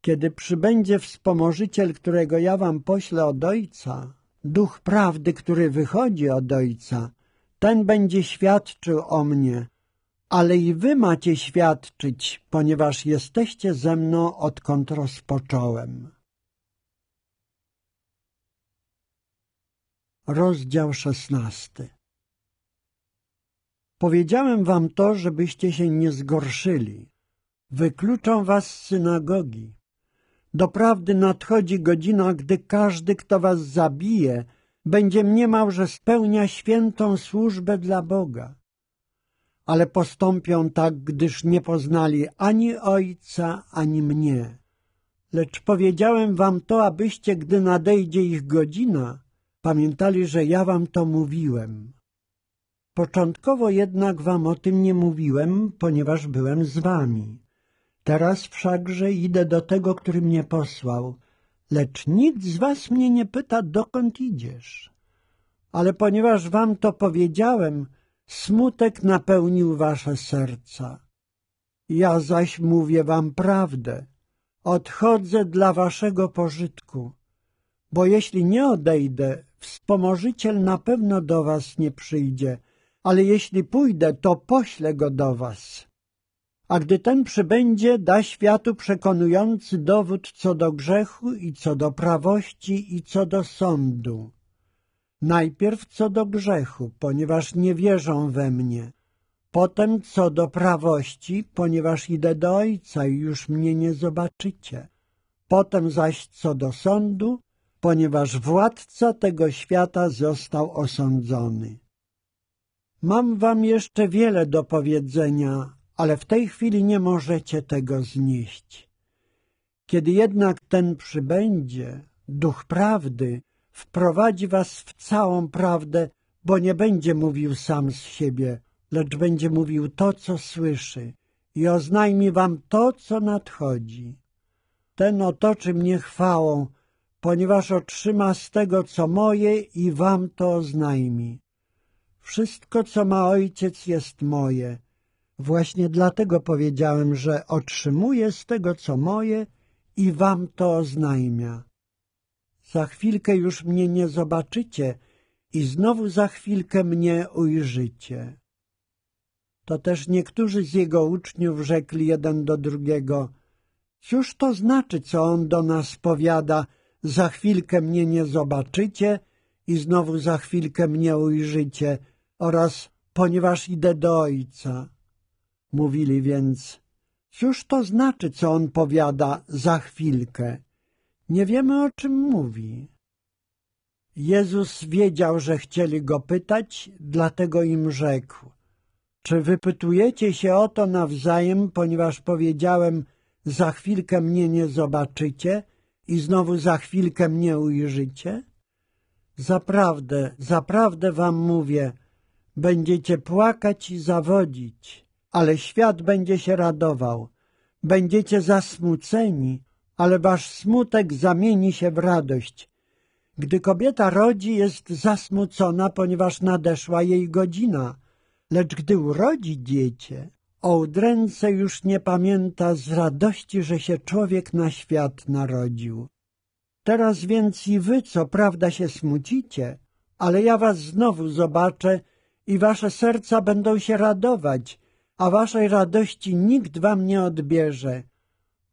Kiedy przybędzie wspomożyciel, którego ja wam poślę od Ojca, duch prawdy, który wychodzi od Ojca, ten będzie świadczył o mnie, ale i wy macie świadczyć, ponieważ jesteście ze mną, odkąd rozpocząłem. rozdział szesnasty. Powiedziałem wam to, żebyście się nie zgorszyli. Wykluczą was z synagogi. Doprawdy nadchodzi godzina, gdy każdy, kto was zabije, będzie mniemał, że spełnia świętą służbę dla Boga. Ale postąpią tak, gdyż nie poznali ani Ojca, ani mnie. Lecz powiedziałem wam to, abyście, gdy nadejdzie ich godzina, Pamiętali, że ja wam to mówiłem. Początkowo jednak wam o tym nie mówiłem, ponieważ byłem z wami. Teraz wszakże idę do tego, który mnie posłał, lecz nikt z was mnie nie pyta, dokąd idziesz. Ale ponieważ wam to powiedziałem, smutek napełnił wasze serca. Ja zaś mówię wam prawdę. Odchodzę dla waszego pożytku, bo jeśli nie odejdę, wspomożyciel na pewno do was nie przyjdzie, ale jeśli pójdę, to poślę go do was. A gdy ten przybędzie, da światu przekonujący dowód co do grzechu i co do prawości i co do sądu. Najpierw co do grzechu, ponieważ nie wierzą we mnie. Potem co do prawości, ponieważ idę do Ojca i już mnie nie zobaczycie. Potem zaś co do sądu, ponieważ władca tego świata został osądzony. Mam wam jeszcze wiele do powiedzenia, ale w tej chwili nie możecie tego znieść. Kiedy jednak ten przybędzie, duch prawdy wprowadzi was w całą prawdę, bo nie będzie mówił sam z siebie, lecz będzie mówił to, co słyszy i oznajmi wam to, co nadchodzi. Ten otoczy mnie chwałą, ponieważ otrzyma z tego, co moje i wam to oznajmi. Wszystko, co ma ojciec, jest moje. Właśnie dlatego powiedziałem, że otrzymuję z tego, co moje i wam to oznajmia. Za chwilkę już mnie nie zobaczycie i znowu za chwilkę mnie ujrzycie. To też niektórzy z jego uczniów rzekli jeden do drugiego – Cóż to znaczy, co on do nas powiada – za chwilkę mnie nie zobaczycie i znowu za chwilkę mnie ujrzycie oraz ponieważ idę do ojca. Mówili więc, cóż to znaczy, co on powiada za chwilkę? Nie wiemy, o czym mówi. Jezus wiedział, że chcieli go pytać, dlatego im rzekł. Czy wypytujecie się o to nawzajem, ponieważ powiedziałem, za chwilkę mnie nie zobaczycie, i znowu za chwilkę mnie ujrzycie? Zaprawdę, zaprawdę wam mówię, będziecie płakać i zawodzić, ale świat będzie się radował. Będziecie zasmuceni, ale wasz smutek zamieni się w radość. Gdy kobieta rodzi, jest zasmucona, ponieważ nadeszła jej godzina, lecz gdy urodzi dziecię, Ołdręce już nie pamięta z radości, że się człowiek na świat narodził. Teraz więc i wy, co prawda, się smucicie, ale ja was znowu zobaczę i wasze serca będą się radować, a waszej radości nikt wam nie odbierze.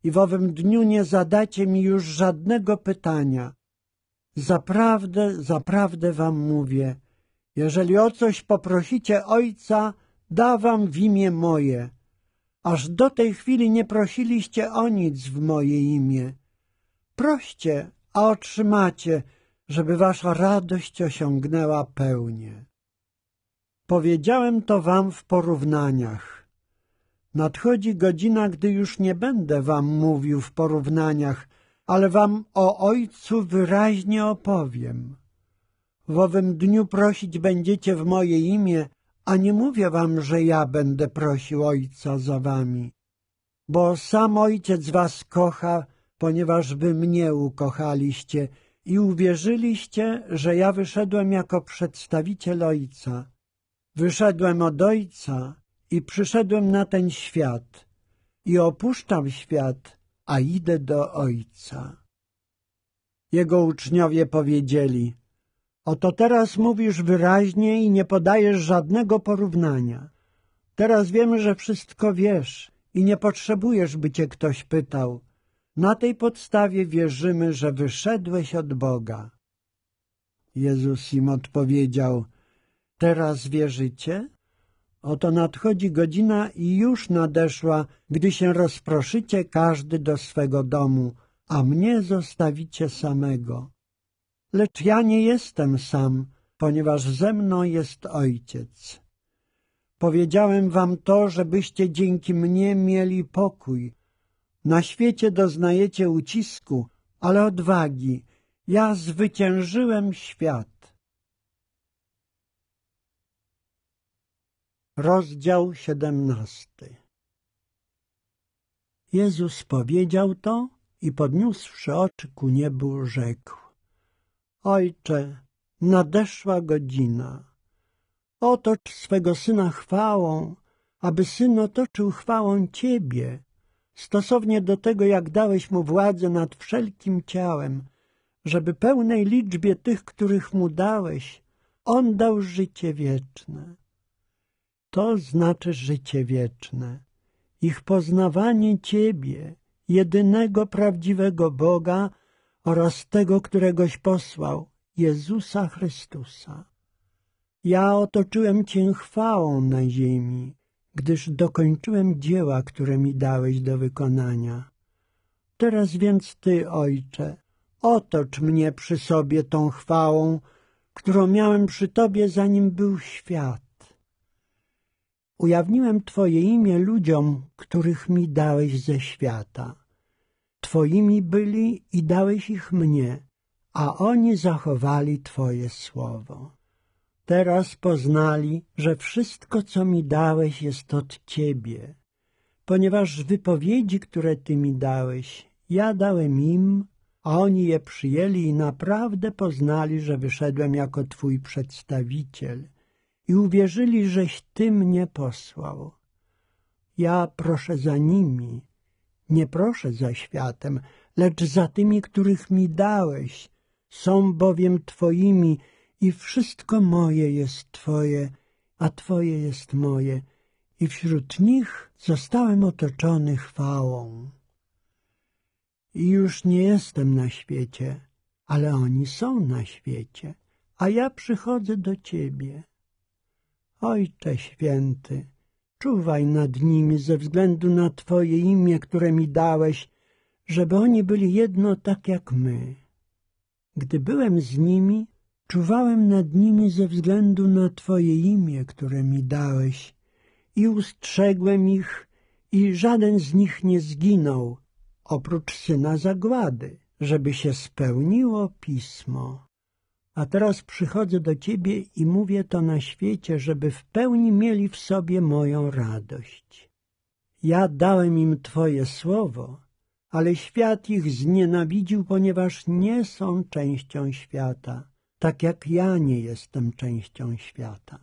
I w owym dniu nie zadacie mi już żadnego pytania. Zaprawdę, zaprawdę wam mówię, jeżeli o coś poprosicie Ojca, dawam w imię moje. Aż do tej chwili nie prosiliście o nic w moje imię. Proście, a otrzymacie, żeby wasza radość osiągnęła pełnię. Powiedziałem to wam w porównaniach. Nadchodzi godzina, gdy już nie będę wam mówił w porównaniach, ale wam o Ojcu wyraźnie opowiem. W owym dniu prosić będziecie w moje imię, a nie mówię wam, że ja będę prosił Ojca za wami, bo sam Ojciec was kocha, ponieważ wy mnie ukochaliście i uwierzyliście, że ja wyszedłem jako przedstawiciel Ojca. Wyszedłem od Ojca i przyszedłem na ten świat i opuszczam świat, a idę do Ojca. Jego uczniowie powiedzieli – Oto teraz mówisz wyraźnie i nie podajesz żadnego porównania. Teraz wiemy, że wszystko wiesz i nie potrzebujesz, by cię ktoś pytał. Na tej podstawie wierzymy, że wyszedłeś od Boga. Jezus im odpowiedział, teraz wierzycie? Oto nadchodzi godzina i już nadeszła, gdy się rozproszycie każdy do swego domu, a mnie zostawicie samego. Lecz ja nie jestem sam, ponieważ ze mną jest Ojciec. Powiedziałem wam to, żebyście dzięki mnie mieli pokój. Na świecie doznajecie ucisku, ale odwagi. Ja zwyciężyłem świat. Rozdział siedemnasty Jezus powiedział to i podniósłszy oczy ku niebu rzekł. Ojcze, nadeszła godzina. Otocz swego syna chwałą, aby syn otoczył chwałą Ciebie, stosownie do tego, jak dałeś mu władzę nad wszelkim ciałem, żeby pełnej liczbie tych, których mu dałeś, on dał życie wieczne. To znaczy życie wieczne, ich poznawanie Ciebie, jedynego prawdziwego Boga, oraz tego, któregoś posłał, Jezusa Chrystusa. Ja otoczyłem Cię chwałą na ziemi, gdyż dokończyłem dzieła, które mi dałeś do wykonania. Teraz więc Ty, Ojcze, otocz mnie przy sobie tą chwałą, którą miałem przy Tobie, zanim był świat. Ujawniłem Twoje imię ludziom, których mi dałeś ze świata. Twoimi byli i dałeś ich mnie, a oni zachowali Twoje słowo. Teraz poznali, że wszystko, co mi dałeś, jest od Ciebie, ponieważ wypowiedzi, które Ty mi dałeś, ja dałem im, a oni je przyjęli i naprawdę poznali, że wyszedłem jako Twój przedstawiciel i uwierzyli, żeś Ty mnie posłał. Ja proszę za nimi, nie proszę za światem, lecz za tymi, których mi dałeś. Są bowiem Twoimi i wszystko moje jest Twoje, a Twoje jest moje. I wśród nich zostałem otoczony chwałą. I już nie jestem na świecie, ale oni są na świecie, a ja przychodzę do Ciebie. Ojcze święty, Czuwaj nad nimi ze względu na Twoje imię, które mi dałeś, żeby oni byli jedno tak jak my. Gdy byłem z nimi, czuwałem nad nimi ze względu na Twoje imię, które mi dałeś i ustrzegłem ich i żaden z nich nie zginął, oprócz syna zagłady, żeby się spełniło pismo. A teraz przychodzę do Ciebie i mówię to na świecie, żeby w pełni mieli w sobie moją radość. Ja dałem im Twoje słowo, ale świat ich znienawidził, ponieważ nie są częścią świata, tak jak ja nie jestem częścią świata.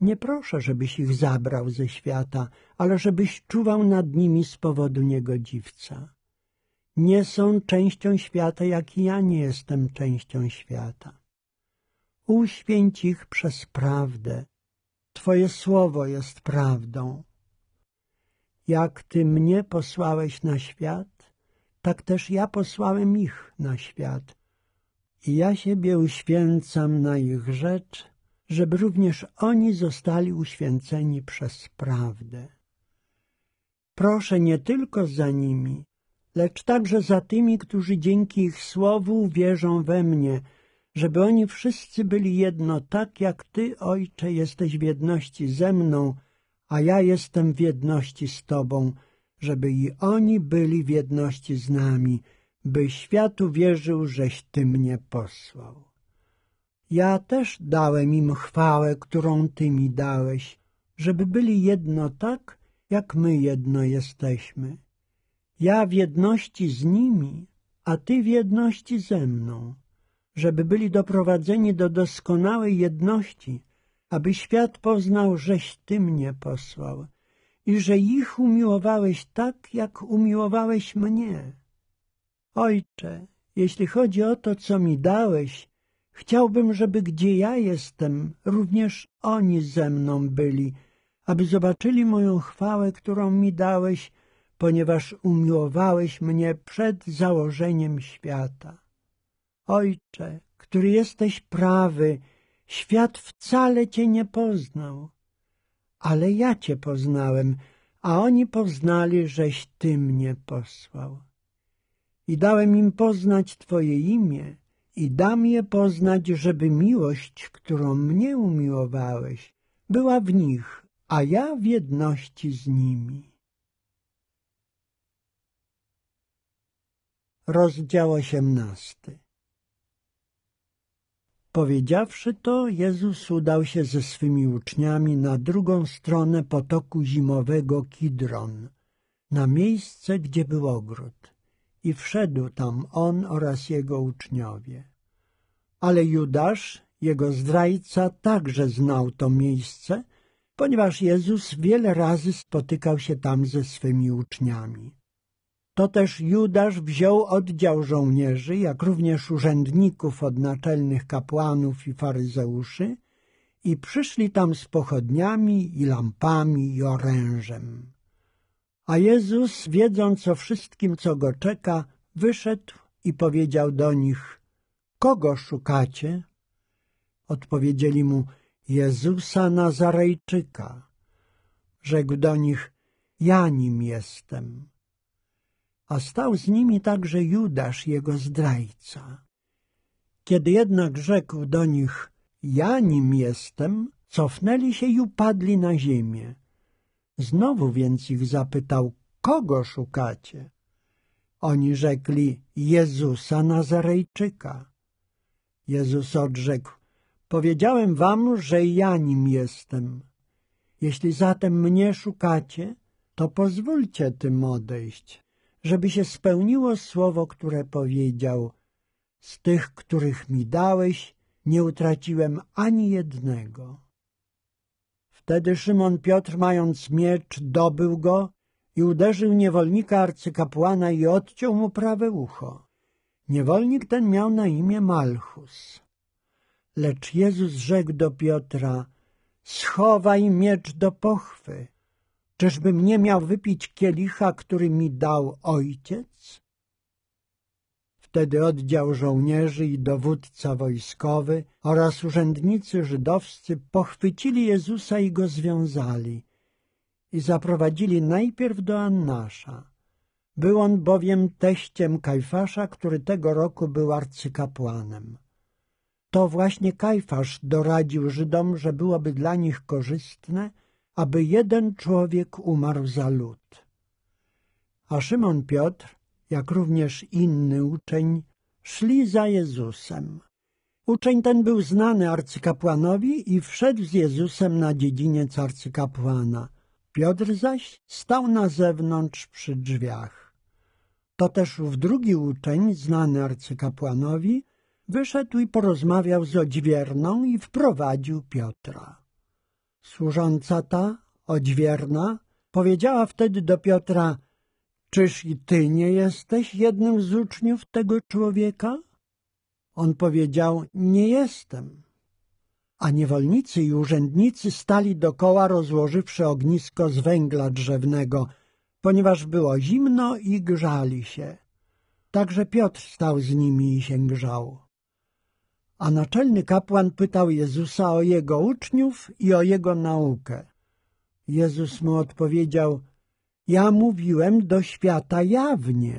Nie proszę, żebyś ich zabrał ze świata, ale żebyś czuwał nad nimi z powodu niegodziwca nie są częścią świata, jak i ja nie jestem częścią świata. Uświęć ich przez prawdę. Twoje słowo jest prawdą. Jak Ty mnie posłałeś na świat, tak też ja posłałem ich na świat. I ja siebie uświęcam na ich rzecz, żeby również oni zostali uświęceni przez prawdę. Proszę nie tylko za nimi, lecz także za tymi, którzy dzięki ich słowu wierzą we mnie, żeby oni wszyscy byli jedno, tak jak Ty, Ojcze, jesteś w jedności ze mną, a ja jestem w jedności z Tobą, żeby i oni byli w jedności z nami, by świat uwierzył, żeś Ty mnie posłał. Ja też dałem im chwałę, którą Ty mi dałeś, żeby byli jedno tak, jak my jedno jesteśmy ja w jedności z nimi, a Ty w jedności ze mną, żeby byli doprowadzeni do doskonałej jedności, aby świat poznał, żeś Ty mnie posłał i że ich umiłowałeś tak, jak umiłowałeś mnie. Ojcze, jeśli chodzi o to, co mi dałeś, chciałbym, żeby gdzie ja jestem, również oni ze mną byli, aby zobaczyli moją chwałę, którą mi dałeś, ponieważ umiłowałeś mnie przed założeniem świata. Ojcze, który jesteś prawy, świat wcale Cię nie poznał, ale ja Cię poznałem, a oni poznali, żeś Ty mnie posłał. I dałem im poznać Twoje imię i dam je poznać, żeby miłość, którą mnie umiłowałeś, była w nich, a ja w jedności z nimi. rozdział osiemnasty. Powiedziawszy to, Jezus udał się ze swymi uczniami na drugą stronę potoku zimowego Kidron, na miejsce, gdzie był ogród. I wszedł tam on oraz jego uczniowie. Ale Judasz, jego zdrajca, także znał to miejsce, ponieważ Jezus wiele razy spotykał się tam ze swymi uczniami. To też Judasz wziął oddział żołnierzy, jak również urzędników od naczelnych kapłanów i faryzeuszy i przyszli tam z pochodniami i lampami i orężem. A Jezus, wiedząc o wszystkim, co go czeka, wyszedł i powiedział do nich, kogo szukacie? Odpowiedzieli mu, Jezusa Nazarejczyka. Rzekł do nich, ja nim jestem a stał z nimi także Judasz, jego zdrajca. Kiedy jednak rzekł do nich, ja nim jestem, cofnęli się i upadli na ziemię. Znowu więc ich zapytał, kogo szukacie? Oni rzekli, Jezusa Nazarejczyka. Jezus odrzekł, powiedziałem wam, że ja nim jestem. Jeśli zatem mnie szukacie, to pozwólcie tym odejść żeby się spełniło słowo, które powiedział: Z tych, których mi dałeś, nie utraciłem ani jednego. Wtedy Szymon Piotr, mając miecz, dobył go i uderzył niewolnika arcykapłana i odciął mu prawe ucho. Niewolnik ten miał na imię Malchus. Lecz Jezus rzekł do Piotra, schowaj miecz do pochwy. Czyżbym nie miał wypić kielicha, który mi dał ojciec? Wtedy oddział żołnierzy i dowódca wojskowy oraz urzędnicy żydowscy pochwycili Jezusa i go związali i zaprowadzili najpierw do Annasza. Był on bowiem teściem Kajfasza, który tego roku był arcykapłanem. To właśnie Kajfasz doradził Żydom, że byłoby dla nich korzystne – aby jeden człowiek umarł za lud. A Szymon Piotr, jak również inny uczeń, szli za Jezusem. Uczeń ten był znany arcykapłanowi i wszedł z Jezusem na dziedziniec arcykapłana. Piotr zaś stał na zewnątrz przy drzwiach. To też ów drugi uczeń, znany arcykapłanowi, wyszedł i porozmawiał z odźwierną i wprowadził Piotra. Służąca ta, odźwierna, powiedziała wtedy do Piotra, czyż i ty nie jesteś jednym z uczniów tego człowieka? On powiedział, nie jestem. A niewolnicy i urzędnicy stali dokoła, rozłożywszy ognisko z węgla drzewnego, ponieważ było zimno i grzali się. Także Piotr stał z nimi i się grzał a naczelny kapłan pytał Jezusa o jego uczniów i o jego naukę. Jezus mu odpowiedział, ja mówiłem do świata jawnie.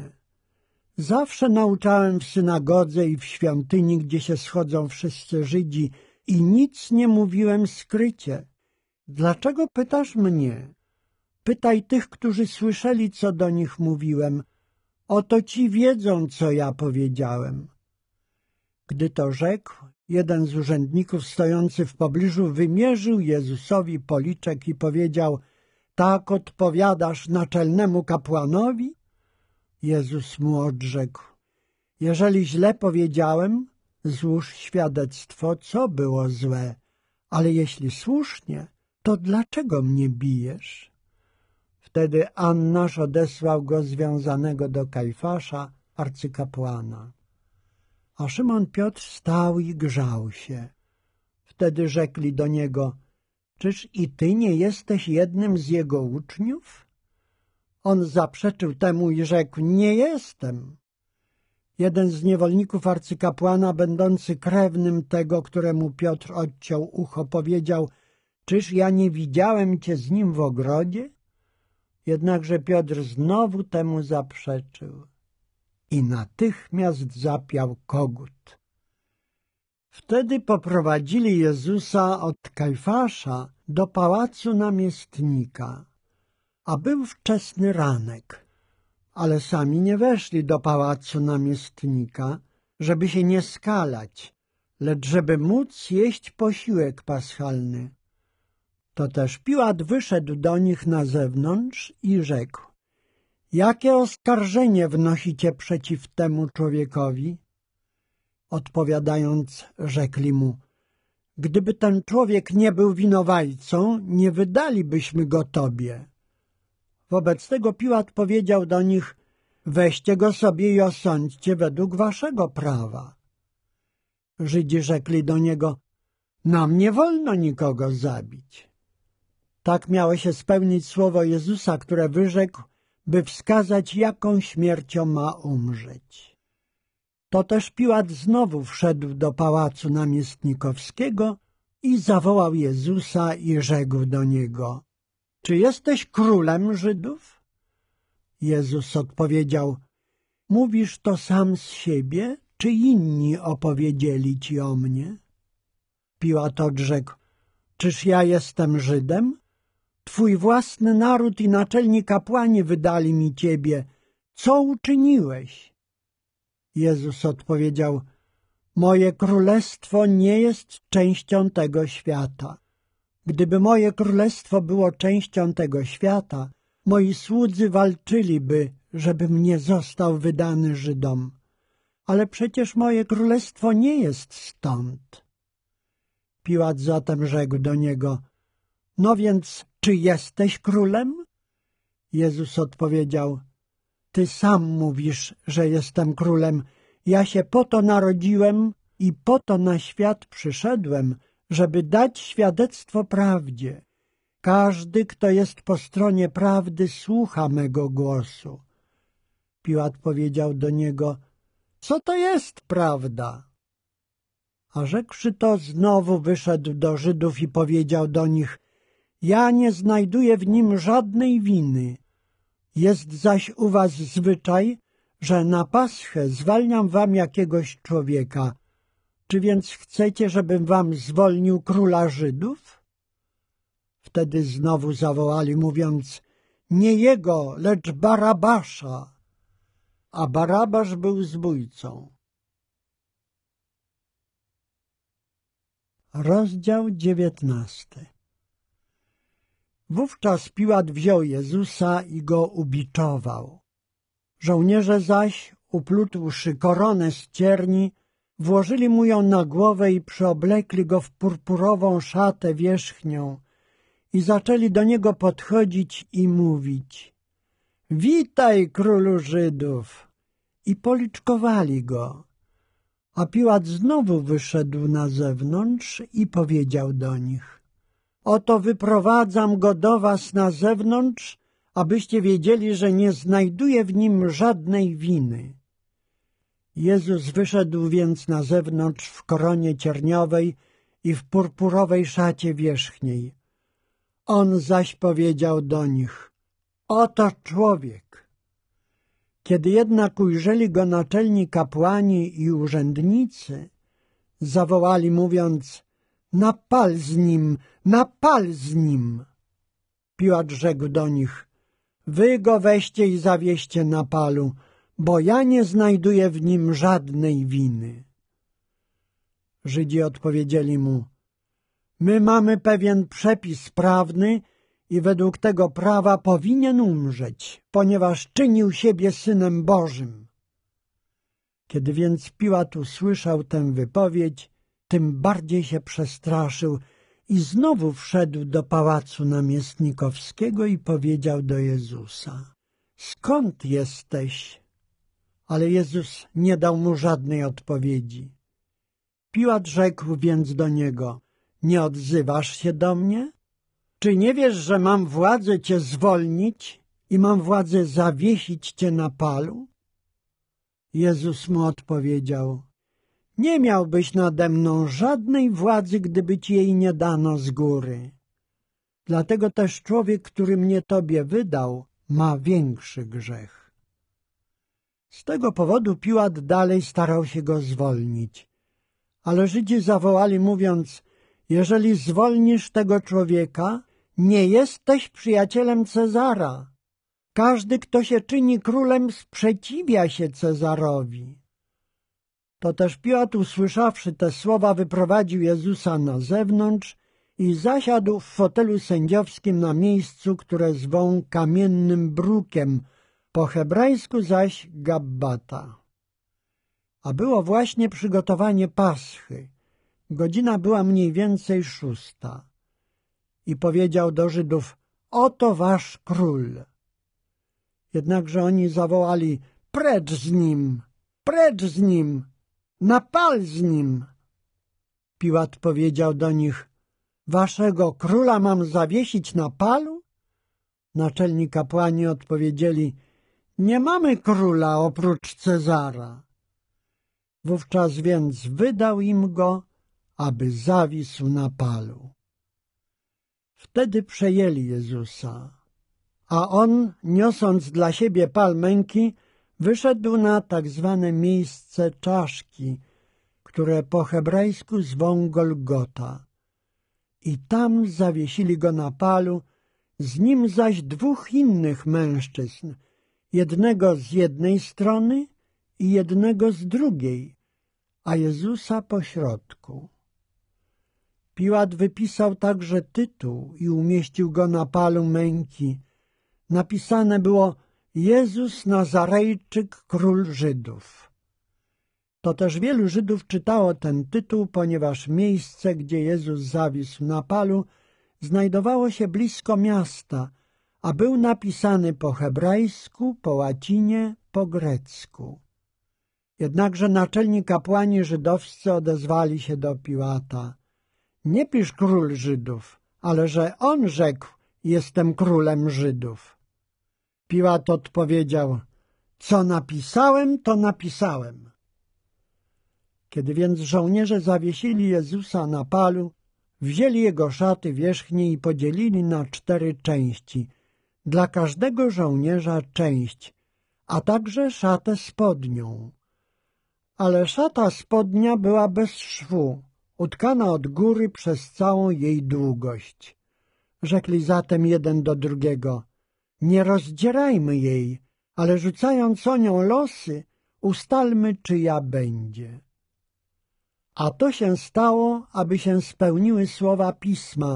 Zawsze nauczałem w synagodze i w świątyni, gdzie się schodzą wszyscy Żydzi i nic nie mówiłem skrycie. Dlaczego pytasz mnie? Pytaj tych, którzy słyszeli, co do nich mówiłem. Oto ci wiedzą, co ja powiedziałem. Gdy to rzekł, jeden z urzędników stojący w pobliżu wymierzył Jezusowi policzek i powiedział – tak odpowiadasz naczelnemu kapłanowi? Jezus mu odrzekł – jeżeli źle powiedziałem, złóż świadectwo, co było złe, ale jeśli słusznie, to dlaczego mnie bijesz? Wtedy Annasz odesłał go związanego do Kajfasza, arcykapłana. A Szymon Piotr stał i grzał się. Wtedy rzekli do niego, czyż i ty nie jesteś jednym z jego uczniów? On zaprzeczył temu i rzekł, nie jestem. Jeden z niewolników arcykapłana, będący krewnym tego, któremu Piotr odciął ucho, powiedział, czyż ja nie widziałem cię z nim w ogrodzie? Jednakże Piotr znowu temu zaprzeczył i natychmiast zapiał kogut. Wtedy poprowadzili Jezusa od Kajfasza do pałacu namiestnika, a był wczesny ranek, ale sami nie weszli do pałacu namiestnika, żeby się nie skalać, lecz żeby móc jeść posiłek paschalny. To też Piłat wyszedł do nich na zewnątrz i rzekł Jakie oskarżenie wnosicie przeciw temu człowiekowi? Odpowiadając, rzekli mu, gdyby ten człowiek nie był winowajcą, nie wydalibyśmy go tobie. Wobec tego Piłat powiedział do nich, weźcie go sobie i osądźcie według waszego prawa. Żydzi rzekli do niego, nam nie wolno nikogo zabić. Tak miało się spełnić słowo Jezusa, które wyrzekł, by wskazać, jaką śmiercią ma umrzeć. Toteż Piłat znowu wszedł do pałacu namiestnikowskiego i zawołał Jezusa i rzekł do niego – Czy jesteś królem Żydów? Jezus odpowiedział – Mówisz to sam z siebie, czy inni opowiedzieli ci o mnie? Piłat odrzekł – Czyż ja jestem Żydem? Twój własny naród i naczelni kapłani wydali mi Ciebie. Co uczyniłeś? Jezus odpowiedział, moje królestwo nie jest częścią tego świata. Gdyby moje królestwo było częścią tego świata, moi słudzy walczyliby, żebym nie został wydany Żydom. Ale przecież moje królestwo nie jest stąd. Piłat zatem rzekł do niego – no więc, czy jesteś królem? Jezus odpowiedział, Ty sam mówisz, że jestem królem. Ja się po to narodziłem i po to na świat przyszedłem, żeby dać świadectwo prawdzie. Każdy, kto jest po stronie prawdy, słucha mego głosu. Piłat powiedział do niego, co to jest prawda? A rzekłszy to, znowu wyszedł do Żydów i powiedział do nich, ja nie znajduję w nim żadnej winy. Jest zaś u was zwyczaj, że na paschę zwalniam wam jakiegoś człowieka. Czy więc chcecie, żebym wam zwolnił króla Żydów? Wtedy znowu zawołali, mówiąc, nie jego, lecz Barabasza. A Barabasz był zbójcą. Rozdział dziewiętnasty Wówczas Piłat wziął Jezusa i go ubiczował. Żołnierze zaś, uplutłszy koronę z cierni, włożyli mu ją na głowę i przyoblekli go w purpurową szatę wierzchnią i zaczęli do niego podchodzić i mówić – Witaj, królu Żydów! I policzkowali go. A Piłat znowu wyszedł na zewnątrz i powiedział do nich – Oto wyprowadzam go do was na zewnątrz, abyście wiedzieli, że nie znajduję w nim żadnej winy. Jezus wyszedł więc na zewnątrz w koronie cierniowej i w purpurowej szacie wierzchniej. On zaś powiedział do nich, oto człowiek. Kiedy jednak ujrzeli go naczelni kapłani i urzędnicy, zawołali mówiąc, Napal z nim, napal z nim. Piłat rzekł do nich, wy go weźcie i zawieście na palu, bo ja nie znajduję w nim żadnej winy. Żydzi odpowiedzieli mu, my mamy pewien przepis prawny i według tego prawa powinien umrzeć, ponieważ czynił siebie Synem Bożym. Kiedy więc Piłat usłyszał tę wypowiedź, tym bardziej się przestraszył i znowu wszedł do pałacu namiestnikowskiego i powiedział do Jezusa – Skąd jesteś? Ale Jezus nie dał mu żadnej odpowiedzi. Piłat rzekł więc do niego – Nie odzywasz się do mnie? Czy nie wiesz, że mam władzę cię zwolnić i mam władzę zawiesić cię na palu? Jezus mu odpowiedział – nie miałbyś nade mną żadnej władzy, gdyby ci jej nie dano z góry. Dlatego też człowiek, który mnie tobie wydał, ma większy grzech. Z tego powodu Piłat dalej starał się go zwolnić. Ale Żydzi zawołali, mówiąc, jeżeli zwolnisz tego człowieka, nie jesteś przyjacielem Cezara. Każdy, kto się czyni królem, sprzeciwia się Cezarowi. Toteż Piotr, usłyszawszy te słowa, wyprowadził Jezusa na zewnątrz i zasiadł w fotelu sędziowskim na miejscu, które zwą kamiennym brukiem, po hebrajsku zaś gabbata. A było właśnie przygotowanie paschy. Godzina była mniej więcej szósta. I powiedział do Żydów, oto wasz król. Jednakże oni zawołali, precz z nim, precz z nim, na pal z nim. Piłat powiedział do nich, waszego króla mam zawiesić na palu? Naczelni kapłani odpowiedzieli, nie mamy króla oprócz Cezara. Wówczas więc wydał im go, aby zawisł na palu. Wtedy przejęli Jezusa, a on, niosąc dla siebie pal męki, Wyszedł na tak zwane miejsce czaszki, które po hebrajsku zwą Golgota. I tam zawiesili go na palu, z nim zaś dwóch innych mężczyzn, jednego z jednej strony i jednego z drugiej, a Jezusa pośrodku. Piłat wypisał także tytuł i umieścił go na palu męki. Napisane było Jezus Nazarejczyk, król Żydów. To też wielu Żydów czytało ten tytuł, ponieważ miejsce, gdzie Jezus zawisł na palu, znajdowało się blisko miasta, a był napisany po hebrajsku, po łacinie, po grecku. Jednakże naczelni kapłani żydowscy odezwali się do Piłata. Nie pisz król Żydów, ale że on rzekł, jestem królem Żydów. Piłat odpowiedział: Co napisałem, to napisałem. Kiedy więc żołnierze zawiesili Jezusa na palu, wzięli jego szaty wierzchnie i podzielili na cztery części. Dla każdego żołnierza część, a także szatę spodnią. Ale szata spodnia była bez szwu, utkana od góry przez całą jej długość. Rzekli zatem jeden do drugiego – nie rozdzierajmy jej, ale rzucając o nią losy, ustalmy, czy ja będzie. A to się stało, aby się spełniły słowa Pisma.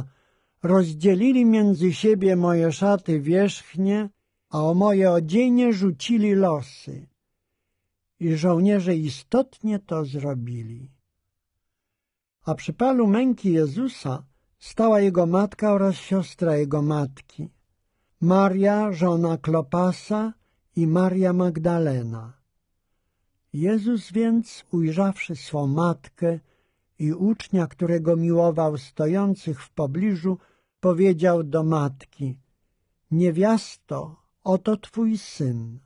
Rozdzielili między siebie moje szaty wierzchnie, a o moje odzienie rzucili losy. I żołnierze istotnie to zrobili. A przy palu męki Jezusa stała jego matka oraz siostra jego matki. Maria, żona Klopasa i Maria Magdalena. Jezus więc, ujrzawszy swą matkę i ucznia, którego miłował stojących w pobliżu, powiedział do matki – Niewiasto, oto twój syn.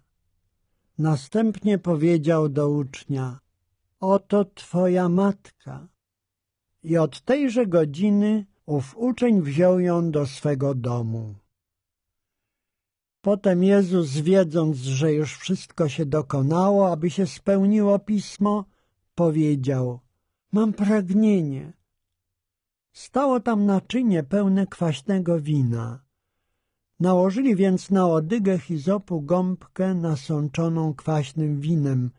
Następnie powiedział do ucznia – Oto twoja matka. I od tejże godziny ów uczeń wziął ją do swego domu. Potem Jezus, wiedząc, że już wszystko się dokonało, aby się spełniło pismo, powiedział – mam pragnienie. Stało tam naczynie pełne kwaśnego wina. Nałożyli więc na łodygę hizopu gąbkę nasączoną kwaśnym winem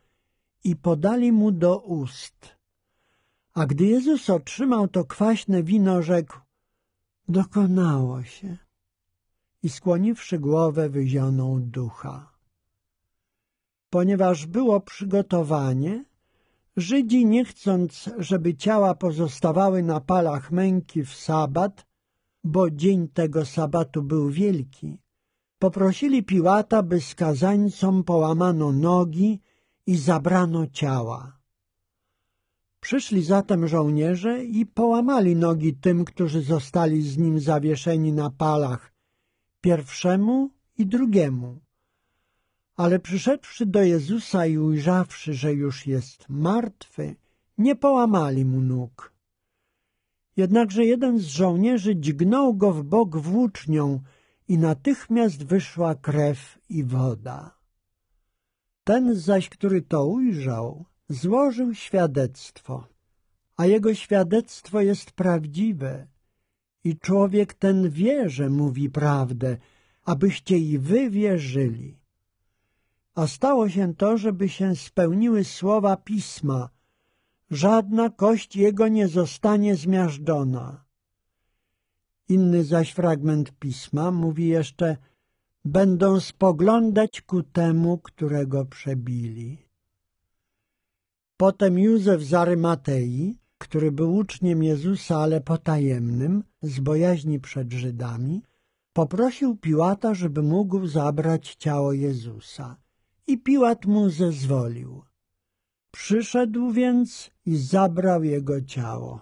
i podali mu do ust. A gdy Jezus otrzymał to kwaśne wino, rzekł – dokonało się i skłoniwszy głowę wyzioną ducha. Ponieważ było przygotowanie, Żydzi nie chcąc, żeby ciała pozostawały na palach męki w sabat, bo dzień tego sabatu był wielki, poprosili Piłata, by skazańcom połamano nogi i zabrano ciała. Przyszli zatem żołnierze i połamali nogi tym, którzy zostali z nim zawieszeni na palach, pierwszemu i drugiemu. Ale przyszedłszy do Jezusa i ujrzawszy, że już jest martwy, nie połamali mu nóg. Jednakże jeden z żołnierzy dźgnął go w bok włócznią i natychmiast wyszła krew i woda. Ten zaś, który to ujrzał, złożył świadectwo, a jego świadectwo jest prawdziwe – i człowiek ten wie, że mówi prawdę, abyście i wy wierzyli. A stało się to, żeby się spełniły słowa Pisma. Żadna kość jego nie zostanie zmiażdżona. Inny zaś fragment Pisma mówi jeszcze Będą spoglądać ku temu, którego przebili. Potem Józef z Arymatei, który był uczniem Jezusa, ale potajemnym, z bojaźni przed Żydami, poprosił Piłata, żeby mógł zabrać ciało Jezusa. I Piłat mu zezwolił. Przyszedł więc i zabrał jego ciało.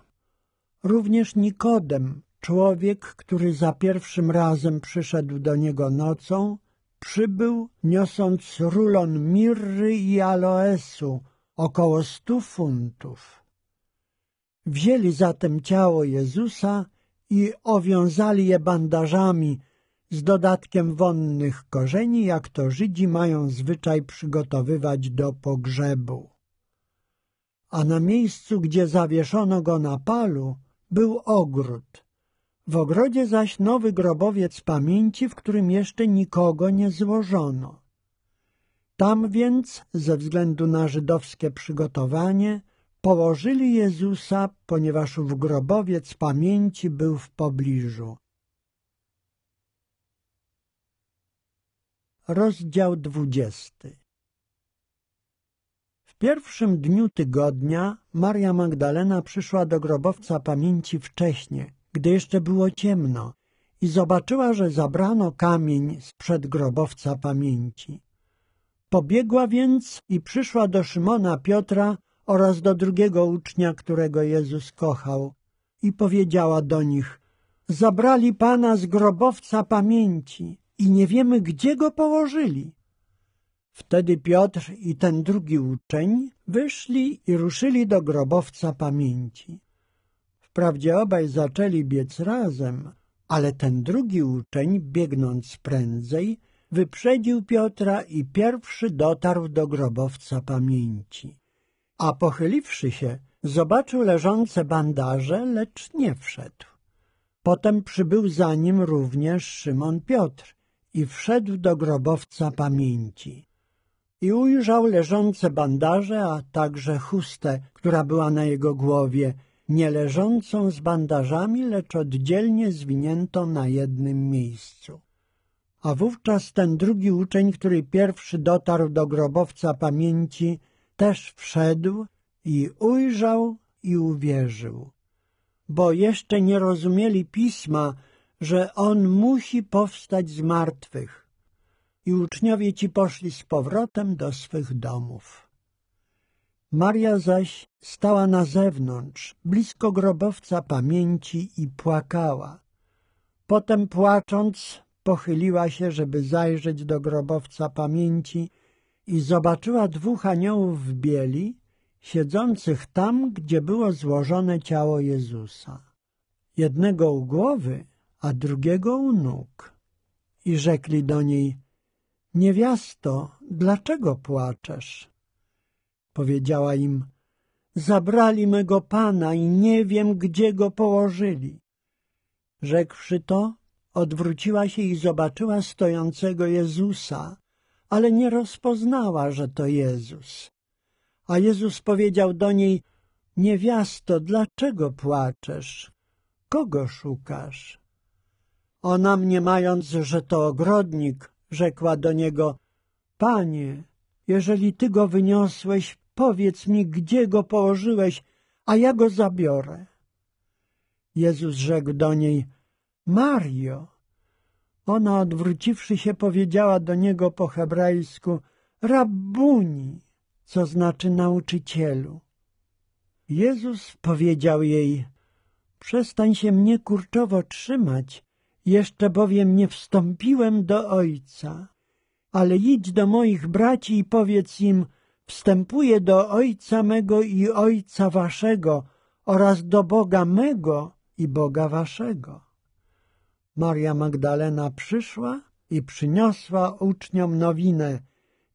Również Nikodem, człowiek, który za pierwszym razem przyszedł do niego nocą, przybył, niosąc rulon mirry i aloesu, około stu funtów. Wzięli zatem ciało Jezusa i owiązali je bandażami z dodatkiem wonnych korzeni, jak to Żydzi mają zwyczaj przygotowywać do pogrzebu. A na miejscu, gdzie zawieszono go na palu, był ogród. W ogrodzie zaś nowy grobowiec pamięci, w którym jeszcze nikogo nie złożono. Tam więc, ze względu na żydowskie przygotowanie, Położyli Jezusa, ponieważ w grobowiec pamięci był w pobliżu. Rozdział dwudziesty W pierwszym dniu tygodnia Maria Magdalena przyszła do grobowca pamięci wcześnie, gdy jeszcze było ciemno i zobaczyła, że zabrano kamień sprzed grobowca pamięci. Pobiegła więc i przyszła do Szymona Piotra, oraz do drugiego ucznia, którego Jezus kochał. I powiedziała do nich, zabrali Pana z grobowca pamięci i nie wiemy, gdzie go położyli. Wtedy Piotr i ten drugi uczeń wyszli i ruszyli do grobowca pamięci. Wprawdzie obaj zaczęli biec razem, ale ten drugi uczeń, biegnąc prędzej, wyprzedził Piotra i pierwszy dotarł do grobowca pamięci a pochyliwszy się, zobaczył leżące bandaże, lecz nie wszedł. Potem przybył za nim również Szymon Piotr i wszedł do grobowca pamięci. I ujrzał leżące bandaże, a także chustę, która była na jego głowie, nie leżącą z bandażami, lecz oddzielnie zwiniętą na jednym miejscu. A wówczas ten drugi uczeń, który pierwszy dotarł do grobowca pamięci, też wszedł i ujrzał i uwierzył. Bo jeszcze nie rozumieli pisma, że on musi powstać z martwych. I uczniowie ci poszli z powrotem do swych domów. Maria zaś stała na zewnątrz, blisko grobowca pamięci i płakała. Potem płacząc, pochyliła się, żeby zajrzeć do grobowca pamięci i zobaczyła dwóch aniołów w bieli, siedzących tam, gdzie było złożone ciało Jezusa, jednego u głowy, a drugiego u nóg. I rzekli do niej, niewiasto, dlaczego płaczesz? Powiedziała im, zabrali mego Pana i nie wiem, gdzie go położyli. Rzekłszy to, odwróciła się i zobaczyła stojącego Jezusa, ale nie rozpoznała, że to Jezus. A Jezus powiedział do niej, niewiasto, dlaczego płaczesz? Kogo szukasz? Ona mniemając, że to ogrodnik, rzekła do niego, Panie, jeżeli Ty go wyniosłeś, powiedz mi, gdzie go położyłeś, a ja go zabiorę. Jezus rzekł do niej, Mario. Ona, odwróciwszy się, powiedziała do niego po hebrajsku Rabbuni, co znaczy nauczycielu. Jezus powiedział jej Przestań się mnie kurczowo trzymać, jeszcze bowiem nie wstąpiłem do Ojca. Ale idź do moich braci i powiedz im, wstępuję do Ojca mego i Ojca waszego oraz do Boga mego i Boga waszego. Maria Magdalena przyszła i przyniosła uczniom nowinę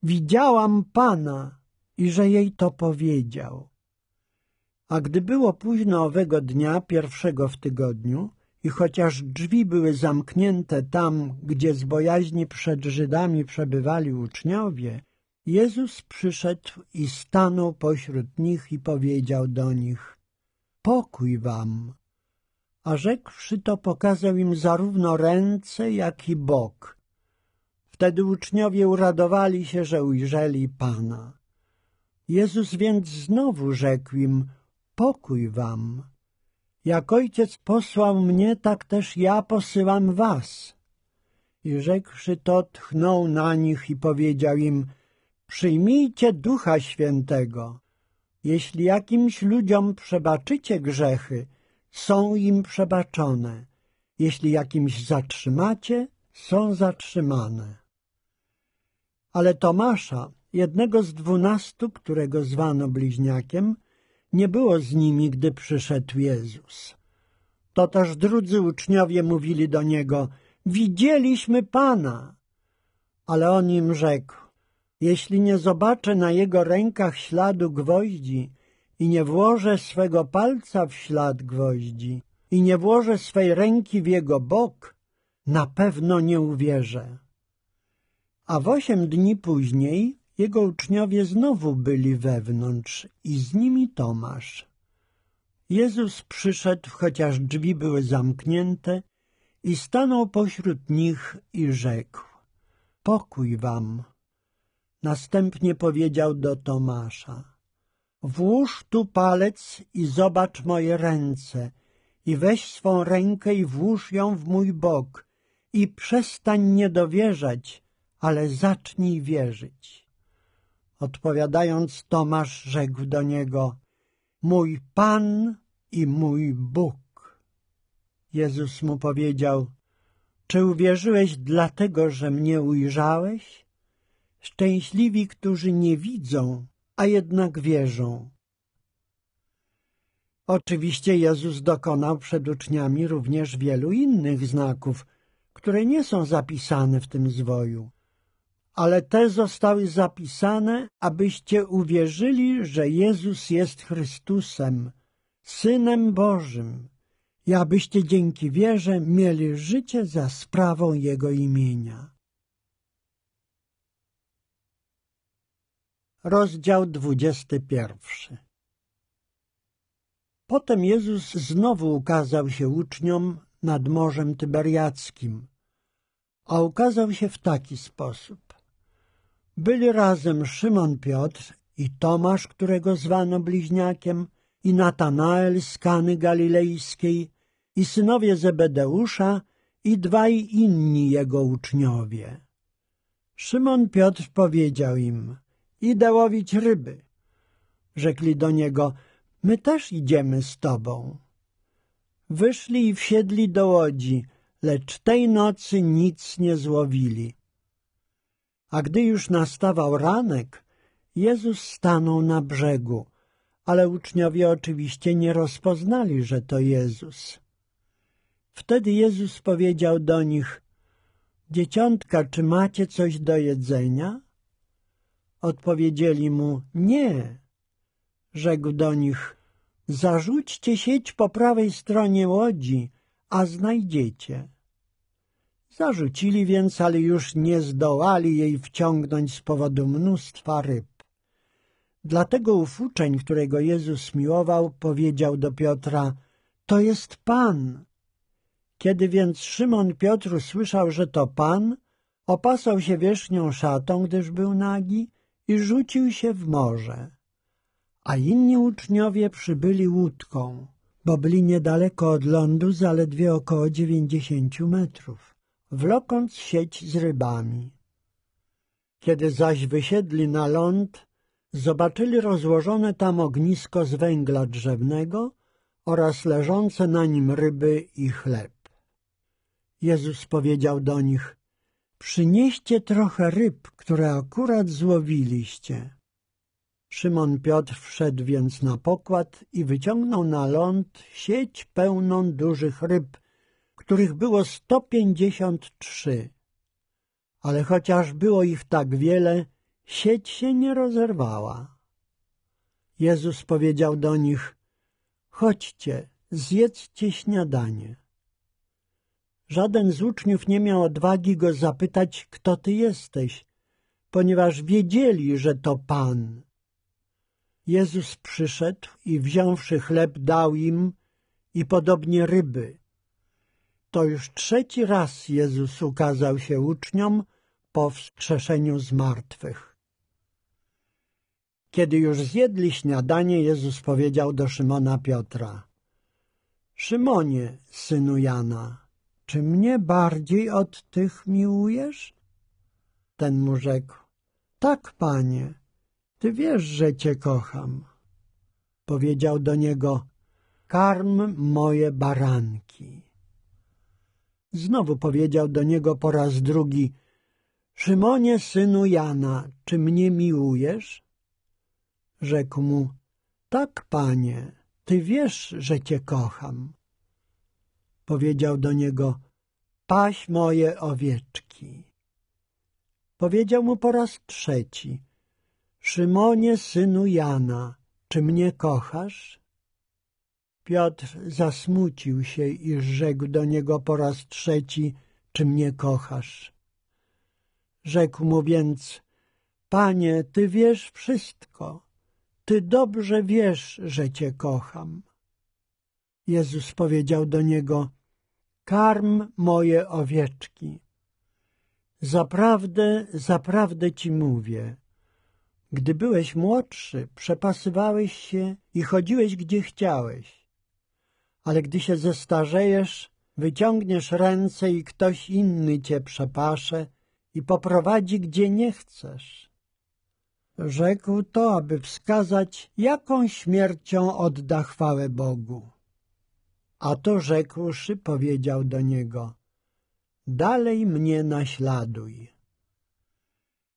Widziałam Pana i że jej to powiedział. A gdy było późno owego dnia, pierwszego w tygodniu, i chociaż drzwi były zamknięte tam, gdzie z bojaźni przed Żydami przebywali uczniowie, Jezus przyszedł i stanął pośród nich i powiedział do nich – pokój wam a rzekłszy to pokazał im zarówno ręce, jak i bok. Wtedy uczniowie uradowali się, że ujrzeli Pana. Jezus więc znowu rzekł im, pokój wam. Jak ojciec posłał mnie, tak też ja posyłam was. I rzekłszy to, tchnął na nich i powiedział im, przyjmijcie Ducha Świętego. Jeśli jakimś ludziom przebaczycie grzechy, są im przebaczone. Jeśli jakimś zatrzymacie, są zatrzymane. Ale Tomasza, jednego z dwunastu, którego zwano bliźniakiem, nie było z nimi, gdy przyszedł Jezus. To też drudzy uczniowie mówili do Niego, widzieliśmy Pana. Ale On im rzekł, jeśli nie zobaczę na Jego rękach śladu gwoździ i nie włożę swego palca w ślad gwoździ i nie włożę swej ręki w jego bok, na pewno nie uwierzę. A w osiem dni później jego uczniowie znowu byli wewnątrz i z nimi Tomasz. Jezus przyszedł, chociaż drzwi były zamknięte, i stanął pośród nich i rzekł – pokój wam. Następnie powiedział do Tomasza – Włóż tu palec i zobacz moje ręce i weź swą rękę i włóż ją w mój bok i przestań niedowierzać, ale zacznij wierzyć. Odpowiadając Tomasz rzekł do niego, mój Pan i mój Bóg. Jezus mu powiedział, czy uwierzyłeś dlatego, że mnie ujrzałeś? Szczęśliwi, którzy nie widzą, a jednak wierzą. Oczywiście Jezus dokonał przed uczniami również wielu innych znaków, które nie są zapisane w tym zwoju. Ale te zostały zapisane, abyście uwierzyli, że Jezus jest Chrystusem, Synem Bożym, i abyście dzięki wierze mieli życie za sprawą Jego imienia. rozdział 21. Potem Jezus znowu ukazał się uczniom nad Morzem Tyberiackim, a ukazał się w taki sposób. Byli razem Szymon Piotr i Tomasz, którego zwano bliźniakiem, i Natanael z Kany Galilejskiej, i synowie Zebedeusza, i dwaj inni jego uczniowie. Szymon Piotr powiedział im – Idę łowić ryby. Rzekli do niego, my też idziemy z tobą. Wyszli i wsiedli do łodzi, lecz tej nocy nic nie złowili. A gdy już nastawał ranek, Jezus stanął na brzegu, ale uczniowie oczywiście nie rozpoznali, że to Jezus. Wtedy Jezus powiedział do nich, Dzieciątka, czy macie coś do jedzenia? Odpowiedzieli mu, nie. Rzekł do nich, zarzućcie sieć po prawej stronie łodzi, a znajdziecie. Zarzucili więc, ale już nie zdołali jej wciągnąć z powodu mnóstwa ryb. Dlatego ów uczeń, którego Jezus miłował, powiedział do Piotra, to jest Pan. Kiedy więc Szymon Piotr usłyszał, że to Pan, opasał się wierzchnią szatą, gdyż był nagi i rzucił się w morze. A inni uczniowie przybyli łódką, bo byli niedaleko od lądu, zaledwie około dziewięćdziesięciu metrów, wlokąc sieć z rybami. Kiedy zaś wysiedli na ląd, zobaczyli rozłożone tam ognisko z węgla drzewnego oraz leżące na nim ryby i chleb. Jezus powiedział do nich, Przynieście trochę ryb, które akurat złowiliście. Szymon Piotr wszedł więc na pokład i wyciągnął na ląd sieć pełną dużych ryb, których było sto pięćdziesiąt trzy. Ale chociaż było ich tak wiele, sieć się nie rozerwała. Jezus powiedział do nich, chodźcie, zjedzcie śniadanie. Żaden z uczniów nie miał odwagi go zapytać, kto ty jesteś, ponieważ wiedzieli, że to Pan. Jezus przyszedł i wziąwszy chleb dał im i podobnie ryby. To już trzeci raz Jezus ukazał się uczniom po wskrzeszeniu zmartwych. Kiedy już zjedli śniadanie, Jezus powiedział do Szymona Piotra – Szymonie, synu Jana – czy mnie bardziej od tych miłujesz? Ten mu rzekł, tak, panie, ty wiesz, że cię kocham. Powiedział do niego, karm moje baranki. Znowu powiedział do niego po raz drugi, Szymonie, synu Jana, czy mnie miłujesz? Rzekł mu, tak, panie, ty wiesz, że cię kocham powiedział do niego, paś moje owieczki. Powiedział mu po raz trzeci, Szymonie, synu Jana, czy mnie kochasz? Piotr zasmucił się i rzekł do niego po raz trzeci, czy mnie kochasz? Rzekł mu więc, Panie, Ty wiesz wszystko, Ty dobrze wiesz, że Cię kocham. Jezus powiedział do niego, karm moje owieczki. Zaprawdę, zaprawdę ci mówię, gdy byłeś młodszy, przepasywałeś się i chodziłeś gdzie chciałeś. Ale gdy się zestarzejesz, wyciągniesz ręce i ktoś inny cię przepasze i poprowadzi gdzie nie chcesz. Rzekł to, aby wskazać, jaką śmiercią odda chwałę Bogu. A to rzekłszy, powiedział do niego, dalej mnie naśladuj.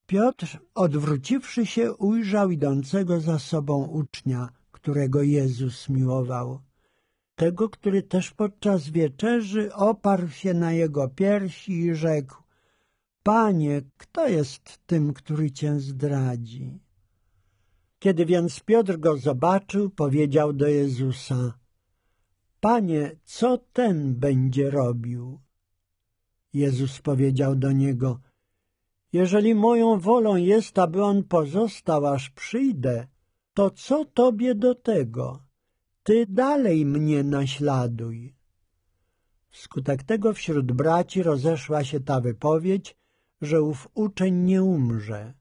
Piotr, odwróciwszy się, ujrzał idącego za sobą ucznia, którego Jezus miłował. Tego, który też podczas wieczerzy oparł się na jego piersi i rzekł Panie, kto jest tym, który cię zdradzi? Kiedy więc Piotr go zobaczył, powiedział do Jezusa Panie, co ten będzie robił? Jezus powiedział do niego, jeżeli moją wolą jest, aby on pozostał, aż przyjdę, to co tobie do tego? Ty dalej mnie naśladuj. Wskutek tego wśród braci rozeszła się ta wypowiedź, że ów uczeń nie umrze.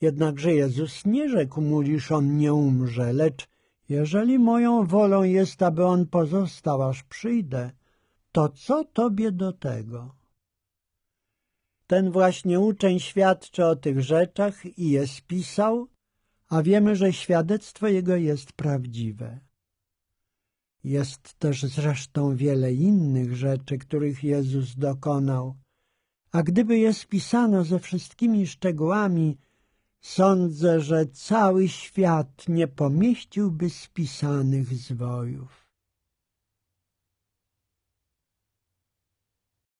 Jednakże Jezus nie rzekł mu, iż on nie umrze, lecz jeżeli moją wolą jest, aby on pozostał, aż przyjdę, to co tobie do tego? Ten właśnie uczeń świadczy o tych rzeczach i je spisał, a wiemy, że świadectwo jego jest prawdziwe. Jest też zresztą wiele innych rzeczy, których Jezus dokonał, a gdyby je spisano ze wszystkimi szczegółami, Sądzę, że cały świat nie pomieściłby spisanych zwojów.